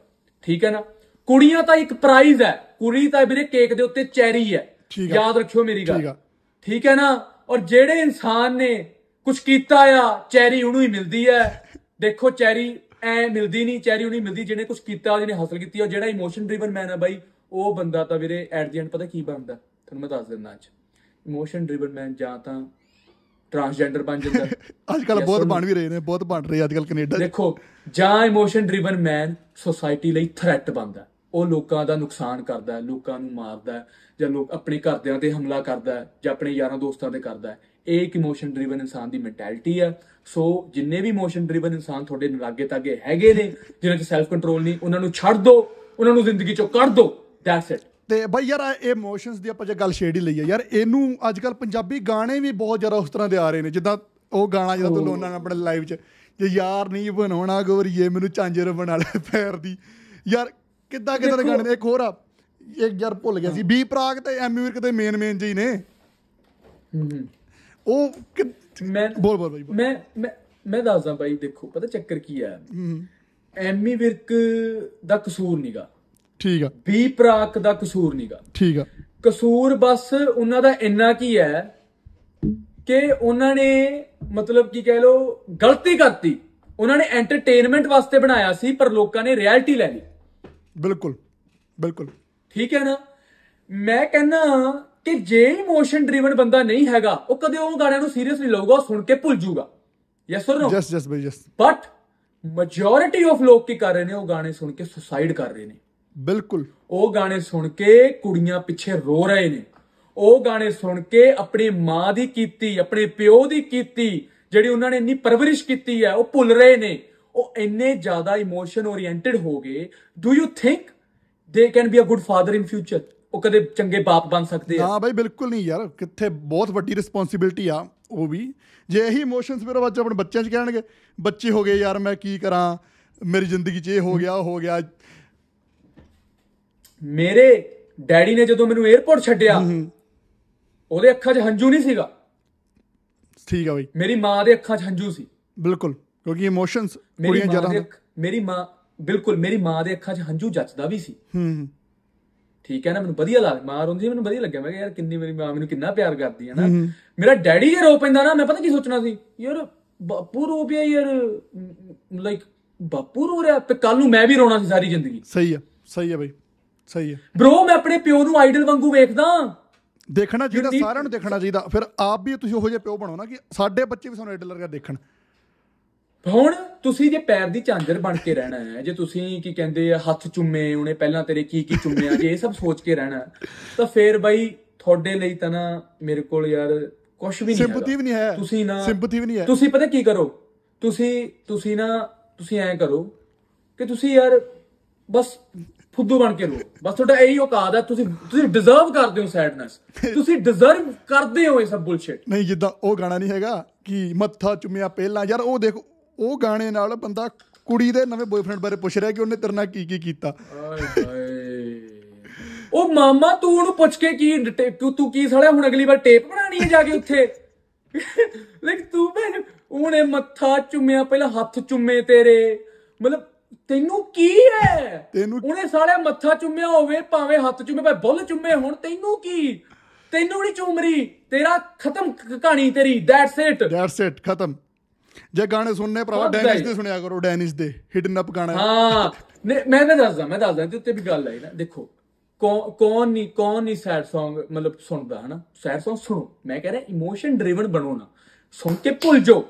S2: ਠੀਕ ਹੈ ਨਾ ਕੁੜੀਆਂ ਤਾਂ ਇੱਕ ਪ੍ਰਾਈਜ਼ ਹੈ ਕੁੜੀ ਤਾਂ ਵੀਰੇ ਕੇਕ ਦੇ ਉੱਤੇ ਚੈਰੀ ਹੈ ਯਾਦ ਰੱਖਿਓ ਮੇਰੀ ਗੱਲ ਠੀਕ ਹੈ ਨਾ ਔਰ ਜਿਹੜੇ ਇਨਸਾਨ ਨੇ ਕੁਝ ਕੀਤਾ ਆ ਚੈਰੀ ਉਹਨੂੰ ਹੀ ਮਿਲਦੀ ਹੈ ਦੇਖੋ ਚੈਰੀ ਐ ਮਿਲਦੀ ਨਹੀਂ ਚੈਰੀ ਉਹਨੂੰ ਮਿਲਦੀ ਜਿਹਨੇ ਕੁਝ ਕੀਤਾ ਜਿਹਨੇ ਹਸਲ ਕੀਤੀ ਔਰ ਜਿਹੜਾ ਇਮੋਸ਼ਨ ਡਰਾਈਵਨ ਮੈਨ ਆ ਬਾਈ ਉਹ ਬੰਦਾ ਤਾਂ ਵੀਰੇ ਐਟ ਦੀ ਐਂਡ ਪਤਾ ਕੀ ਬਣਦਾ ਤੁਹਾਨੂੰ ਮੈਂ ਦੱਸ ਦਿੰਦਾ ਅੱਜ ਇਮੋਸ਼ਨ ਡਰਿਵਨ ਮੈਨ ਜਾਂ ਤਾਂ ਟਰਾਂਸਜੈਂਡਰ ਬਣ ਜਾਂਦਾ (laughs) ਅੱਜ ਕੱਲ ਬਹੁਤ ਬਣ
S1: ਵੀ ਰਹੇ ਨੇ ਬਹੁਤ ਬਣ ਰਹੇ ਅੱਜ ਕੱਲ ਕੈਨੇਡਾ ਦੇਖੋ ਜਾਂ
S2: ਇਮੋਸ਼ਨ ਡਰਿਵਨ ਮੈਨ ਸੋਸਾਇਟੀ ਲਈ ਥ੍ਰੈਟ ਬਣਦਾ ਉਹ ਲੋਕਾਂ ਦਾ ਨੁਕਸਾਨ ਕਰਦਾ ਹੈ ਲੋਕਾਂ ਨੂੰ ਮਾਰਦਾ ਹੈ ਜਾਂ ਲੋਕ ਆਪਣੇ ਘਰਦਿਆਂ ਤੇ ਹਮਲਾ ਕਰਦਾ ਹੈ ਜਾਂ ਆਪਣੇ ਯਾਰਾਂ ਦੋਸਤਾਂ ਤੇ ਕਰਦਾ ਹੈ ਇਹ ਇੱਕ ਇਮੋਸ਼ਨ ਡਰਿਵਨ ਇਨਸਾਨ ਦੀ ਮੈਂਟੈਲਿਟੀ ਆ ਸੋ ਜਿੰਨੇ ਵੀ ਇਮੋਸ਼ਨ ਡਰਿਵਨ ਇਨਸਾਨ ਤੁਹਾਡੇ ਲਾਗੇ ਤੱਕ ਹੈਗੇ
S1: ਨੇ ਜਿਨ੍ਹਾਂ 'ਚ ਸੈਲਫ ਕੰਟਰੋਲ ਨਹੀਂ ਉਹਨਾਂ ਨੂੰ ਛੱਡ ਦਿਓ ਉਹਨਾਂ ਨੂੰ ਜ਼ਿੰਦਗੀ 'ਚੋਂ ਕੱਢ ਦਿਓ ਦੈਟਸ ਇਟ ਤੇ ਬਈ ਯਾਰ ਇਹ ਇਮੋਸ਼ਨਸ ਦੀ ਆਪਾਂ ਜੇ ਗੱਲ ਛੇੜੀ ਲਈ ਯਾਰ ਇਹਨੂੰ ਅੱਜ ਕੱਲ ਪੰਜਾਬੀ ਗਾਣੇ ਵੀ ਬਹੁਤ ਜ਼ਿਆਦਾ ਉਸ ਤਰ੍ਹਾਂ ਦੇ ਆ ਰਹੇ ਨੇ ਜਿੱਦਾਂ ਉਹ ਗਾਣਾ ਜਿਹੜਾ ਤੂੰ ਲੋਨਾ ਆਪਣੇ ਲਾਈਵ 'ਚ ਜੇ ਯਾਰ ਨਹੀਂ ਬਣਾਉਣਾ ਗੋਰੀਏ ਮੈਨੂੰ ਚਾਂਜਰ ਬਣਾ ਲੈ ਪੈਰ ਦੀ ਯਾਰ ਕਿੱਦਾਂ ਕਿੱਦਾਂ ਦੇ ਗਾਣੇ ਨੇ ਇੱਕ ਹੋਰ ਆ ਇੱਕ ਯਾਰ ਭੁੱਲ ਗਿਆ ਸੀ ਬੀ ਪ੍ਰਾਗ ਤੇ ਐਮ ਵਰਕ ਤੇ ਮੇਨ ਮੇਨ ਜੀ ਨੇ ਹੂੰ ਉਹ ਮੈਂ ਬੋਲ ਬੋਲ ਬਾਈ ਮੈਂ ਮੈਂ ਮੈਂ ਦੱਸਦਾ ਬਾਈ ਦੇਖੋ ਪਤਾ ਚੱਕਰ ਕੀ ਆ
S2: ਹੂੰ ਐਮੀ ਵਿਰਕ ਦਾ ਕਸੂਰ ਨਹੀਂਗਾ ਠੀਕ ਆ ਵੀ ਪ੍ਰਾਕ ਦਾ ਕਸੂਰ ਨਹੀਂਗਾ ਠੀਕ ਆ ਕਸੂਰ ਬਸ ਉਹਨਾਂ ਦਾ ਇੰਨਾ ਕੀ ਹੈ ਕਿ ਉਹਨਾਂ ਨੇ ਮਤਲਬ ਕੀ ਕਹਿ ਲੋ ਗਲਤੀ ਕਰਤੀ ਉਹਨਾਂ ਨੇ ਐਂਟਰਟੇਨਮੈਂਟ ਵਾਸਤੇ ਬਣਾਇਆ ਸੀ ਪਰ ਲੋਕਾਂ ਨੇ ਰਿਐਲਿਟੀ ਲੈ ਲਈ ਬਿਲਕੁਲ ਬਿਲਕੁਲ ਠੀਕ ਹੈ ਨਾ ਮੈਂ ਕਹਿੰਦਾ ਕਿ ਜੇ ਇਮੋਸ਼ਨ ਡਰਾਈਵਨ ਬੰਦਾ ਨਹੀਂ ਹੈਗਾ ਉਹ ਕਦੇ ਉਹ ਗਾਣਿਆਂ ਨੂੰ ਸੀਰੀਅਸ ਨਹੀਂ ਲਊਗਾ ਉਹ ਸੁਣ ਕੇ ਭੁੱਲ ਜਾਊਗਾ ਯੈਸ অর ਨੋ ਜਸ ਜਸ ਬਈ ਜਸ ਬਟ ਮੈਜੋਰਿਟੀ ਆਫ ਲੋਕ ਕੀ ਕਰ ਰਹੇ ਨੇ ਉਹ ਗਾਣੇ ਸੁਣ ਕੇ ਸੁਸਾਈਡ ਕਰ ਰਹੇ ਨੇ ਬਿਲਕੁਲ ਉਹ ਗਾਣੇ ਸੁਣ ਕੇ ਕੁੜੀਆਂ ਪਿੱਛੇ ਰੋ ਰਹੇ ਨੇ ਉਹ ਗਾਣੇ ਸੁਣ ਕੇ ਆਪਣੀ ਮਾਂ ਦੀ ਕੀਤੀ ਆਪਣੇ ਪਿਓ ਦੀ ਕੀਤੀ ਜਿਹੜੀ ਉਹਨਾਂ ਨੇ ਇੰਨੀ ਪਰਵਰਿਸ਼ ਕੀਤੀ ਹੈ ਉਹ ਭੁੱਲ ਰਹੇ ਨੇ ਉਹ ਇੰਨੇ ਜ਼ਿਆਦਾ ਇਮੋਸ਼ਨ ਓਰੀਐਂਟਡ ਹੋ ਗਏ do you think they can be a good father in future ਉਹ ਕਦੇ ਚੰਗੇ ਬਾਪ ਬਣ ਸਕਦੇ ਆ ਹਾਂ
S1: ਬਾਈ ਬਿਲਕੁਲ ਨਹੀਂ ਯਾਰ ਕਿੱਥੇ ਬਹੁਤ ਵੱਡੀ ਰਿਸਪੌਂਸਿਬਿਲਟੀ ਆ ਉਹ ਵੀ ਜੇ ਇਹੀ ਇਮੋਸ਼ਨਸ ਮੇਰੇ ਬੱਚੇ ਆਪਣੇ ਬੱਚਿਆਂ 'ਚ ਕਹਿਣਗੇ ਬੱਚੇ ਹੋ ਗਏ ਯਾਰ ਮੈਂ ਕੀ ਕਰਾਂ ਮੇਰੀ ਜ਼ਿੰਦਗੀ 'ਚ ਇਹ ਹੋ ਗਿਆ ਉਹ ਹੋ ਗਿਆ ਮੇਰੇ ਡੈਡੀ
S2: ਨੇ ਜਦੋਂ ਮੈਨੂੰ 에어ਪੋਰਟ ਛੱਡਿਆ ਉਹਦੇ ਅੱਖਾਂ 'ਚ ਹੰਝੂ ਨਹੀਂ ਸੀਗਾ ਠੀਕ ਆ ਬਈ ਮੇਰੀ ਮਾਂ ਦੇ ਅੱਖਾਂ 'ਚ ਹੰਝੂ ਸੀ ਬਿਲਕੁਲ ਕਿਉਂਕਿ ਇਮੋਸ਼ਨਸ ਕੁੜੀਆਂ ਜ਼ਿਆਦਾ ਮੇਰੀ ਮਾਂ ਬਿਲਕੁਲ ਮੇਰੀ ਮਾਂ ਦੇ ਅੱਖਾਂ 'ਚ ਹੰਝੂ ਜੱਚਦਾ ਵੀ ਸੀ ਹੂੰ ਠੀਕ ਹੈ ਨਾ ਮੈਨੂੰ ਵਧੀਆ ਲੱਗ ਮਾਂ ਰੋਂਦੀ ਮੈਨੂੰ ਵਧੀਆ ਲੱਗਿਆ ਮੈਂ ਕਿਹਾ ਯਾਰ ਕਿੰਨੀ ਮੇਰੀ ਮਾਂ ਮੈਨੂੰ ਕਿੰਨਾ ਪਿਆਰ ਕਰਦੀ ਹੈ ਨਾ ਮੇਰਾ ਡੈਡੀ ਜੇ ਰੋ ਪੈਂਦਾ ਨਾ ਮੈਂ ਪਤਾ ਕੀ ਸੋਚਣਾ ਸੀ ਯਾਰ ਬਾਪੂ ਰੋ ਪਿਆ ਯਾਰ ਲਾਈਕ ਬਾਪੂ
S1: ਰੋ ਰਿਹਾ ਤੇ ਕੱਲ ਨੂੰ ਮੈਂ ਵੀ ਰੋਣਾ ਸੀ ਸਾਰੀ ਜ਼ਿੰਦਗੀ ਸਹੀ ਆ ਸਹੀ ਆ ਬਈ ਸਹੀ ਹੈ ਬ్రో ਮੈਂ ਆਪਣੇ ਪਿਓ ਨੂੰ ਆਈਡਲ ਵਾਂਗੂ ਵੇਖਦਾ ਦੇਖਣਾ ਚਾਹੀਦਾ ਸਾਰਿਆਂ ਨੂੰ ਦੇਖਣਾ ਚਾਹੀਦਾ ਫਿਰ ਆਪ ਵੀ ਤੁਸੀਂ ਉਹੋ ਜਿਹੇ ਪਿਓ ਬਣੋ ਨਾ ਕਿ ਸਾਡੇ ਬੱਚੇ ਵੀ ਸਾਨੂੰ ਆਈਡਲ ਵਰਗਾ ਦੇਖਣ ਹੁਣ ਤੁਸੀਂ ਜੇ ਪੈਰ ਦੀ ਝਾਂਜਰ ਬਣ
S2: ਕੇ ਰਹਿਣਾ ਹੈ ਜੇ ਤੁਸੀਂ ਕੀ ਕਹਿੰਦੇ ਆ ਹੱਥ ਚੁੰਮੇ ਉਹਨੇ ਪਹਿਲਾਂ ਤੇਰੇ ਕੀ ਕੀ ਚੁੰਮਿਆ ਜੇ ਇਹ ਸਭ ਸੋਚ ਕੇ ਰਹਿਣਾ ਤਾਂ ਫੇਰ ਬਾਈ ਤੁਹਾਡੇ ਲਈ ਤਾਂ ਨਾ ਮੇਰੇ ਕੋਲ ਯਾਰ ਕੁਝ ਵੀ ਨਹੀਂ ਹੈ ਸਿੰਪਥੀ ਵੀ
S1: ਨਹੀਂ ਹੈ ਤੁਸੀਂ ਨਾ ਸਿੰਪਥੀ ਵੀ ਨਹੀਂ ਹੈ ਤੁਸੀਂ
S2: ਪਤਾ ਕੀ ਕਰੋ ਤੁਸੀਂ ਤੁਸੀਂ ਨਾ ਤੁਸੀਂ ਐਂ ਕਰੋ ਕਿ ਤੁਸੀਂ ਯਾਰ ਬਸ ਫੁੱਦੂ ਬਣ ਕੇ ਰੋ ਬਸ ਤੁਹਾਡਾ ਇਹੀ ਔਕਾਤ ਹੈ ਤੁਸੀਂ ਤੁਸੀਂ ਡਿਜ਼ਰਵ ਕਰਦੇ ਹੋ ਸੈਡਨੈਸ
S1: ਤੁਸੀਂ ਡਿਜ਼ਰਵ ਕਰਦੇ ਹੋ ਇਹ ਸਭ ਬੁਲਸ਼ਿਟ ਨਹੀਂ ਜਿੱਦਾਂ ਉਹ ਗਾਣਾ ਨਹੀਂ ਹੈਗਾ ਕਿ ਮੱਥਾ ਚੁੰਮਿਆ ਪਹਿਲਾਂ ਯਾਰ ਉਹ ਦੇਖ ਉਹ ਗਾਣੇ ਨਾਲ ਬੰਦਾ ਕੁੜੀ ਦੇ ਨਵੇਂ ਬॉयਫ੍ਰੈਂਡ ਬਾਰੇ ਪੁੱਛ ਰਿਹਾ ਕਿ ਉਹਨੇ ਤੇਰੇ ਨਾਲ ਕੀ ਕੀ ਕੀਤਾ ਆਏ ਹਾਏ
S2: ਉਹ ਮਾਮਾ ਤੂੰ ਉਹਨੂੰ ਪੁੱਛ ਕੇ ਕੀ ਤੂੰ ਤੂੰ ਕੀ ਸਾਲਿਆ ਹੁਣ ਅਗਲੀ ਵਾਰ ਟੇਪ ਬਣਾਣੀ ਹੈ ਜਾ ਕੇ ਉੱਥੇ ਲੇਕਿਨ ਤੂੰ ਮੈਨੂੰ ਉਹਨੇ ਮੱਥਾ ਚੁੰਮਿਆ ਪਹਿਲਾਂ ਹੱਥ ਚੁੰਮੇ ਤੇਰੇ ਮਤਲਬ ਤੈਨੂੰ ਕੀ ਹੈ ਤੈਨੂੰ ਉਹਨੇ ਸਾਲਿਆ ਮੱਥਾ ਚੁੰਮਿਆ ਹੋਵੇ ਭਾਵੇਂ ਹੱਥ ਚੁੰਮੇ ਭਾਵੇਂ ਬੁੱਲ
S1: ਚੁੰਮੇ ਹੁਣ ਤੈਨੂੰ ਕੀ ਤੈਨੂੰ ਨਹੀਂ ਚੁੰਮਰੀ ਤੇਰਾ ਖਤਮ ਕਹਾਣੀ ਤੇਰੀ ਦੈਟਸ ਇਟ ਦੈਟਸ ਇਟ ਖਤਮ ਜੇ ਗਾਣੇ ਸੁਣਨੇ ਭਰਾ ਡੈਨਿਸ ਦੇ ਸੁਣਿਆ ਕਰੋ ਡੈਨਿਸ ਦੇ ਹਿਡਨ ਅਪ ਗਾਣਾ ਹਾਂ ਮੈਂ ਮੈਂ ਦੱਸਦਾ ਮੈਂ ਦੱਸਦਾ ਤੇ ਉੱਤੇ ਵੀ ਗੱਲ ਆਈ ਨਾ ਦੇਖੋ ਕੌਣ ਨਹੀਂ
S2: ਕੌਣ ਨਹੀਂ ਸੈਡ Song ਮਤਲਬ ਸੁਣਦਾ ਹਨਾ ਸੈਡ Song ਸੁਣੋ ਮੈਂ ਕਹਿ ਰਿਹਾ ਇਮੋਸ਼ਨ ਡਰਾਈਵਨ ਬਣੋ ਨਾ ਸੁਣ ਕੇ ਭੁੱਲ ਜਾਓ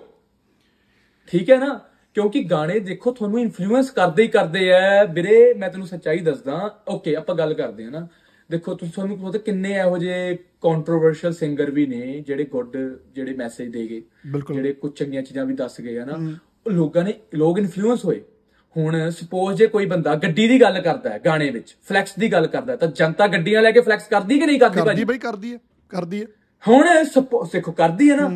S2: ਠੀਕ ਹੈ ਨਾ ਕਿਉਂਕਿ ਗਾਣੇ ਦੇਖੋ ਤੁਹਾਨੂੰ ਇਨਫਲੂਐਂਸ ਕਰਦੇ ਹੀ ਕਰਦੇ ਐ ਵੀਰੇ ਮੈਂ ਤੈਨੂੰ ਸੱਚਾਈ ਦੱਸਦਾ ਓਕੇ ਆਪਾਂ ਗੱਲ ਕਰਦੇ ਹਾਂ ਨਾ ਦੇਖੋ ਤੁਸੀਂ ਤੁਹਾਨੂੰ ਪਤਾ ਕਿੰਨੇ ਇਹੋ ਜਿਹੇ ਕੰਟਰੋਵਰਸ਼ੀਅਲ ਸਿੰਗਰ ਵੀ ਨੇ ਜਿਹੜੇ ਗੁੱਡ ਜਿਹੜੇ ਮੈਸੇਜ ਦੇ ਗਏ ਜਿਹੜੇ ਕੁਝ ਚੰਗੀਆਂ ਚੀਜ਼ਾਂ ਵੀ ਦੱਸ ਗਏ ਹਨਾ ਲੋਕਾਂ ਨੇ ਲੋਕ ਇਨਫਲੂਐਂਸ ਹੋਏ ਹੁਣ ਸਪੋਜ਼ ਜੇ ਕੋਈ ਬੰਦਾ ਗੱਡੀ ਦੀ ਗੱਲ ਕਰਦਾ ਹੈ ਗਾਣੇ ਵਿੱਚ ਫਲੈਕਸ ਦੀ ਗੱਲ ਕਰਦਾ ਤਾਂ ਜਨਤਾ ਗੱਡੀਆਂ ਲੈ ਕੇ ਫਲੈਕਸ ਕਰਦੀ ਕਿ ਨਹੀਂ ਕਰਦੀ ਭਾਈ ਕਰਦੀ ਕਰਦੀ ਹੈ ਕਰਦੀ ਹੈ ਹੁਣ ਦੇਖੋ ਕਰਦੀ ਹੈ ਨਾ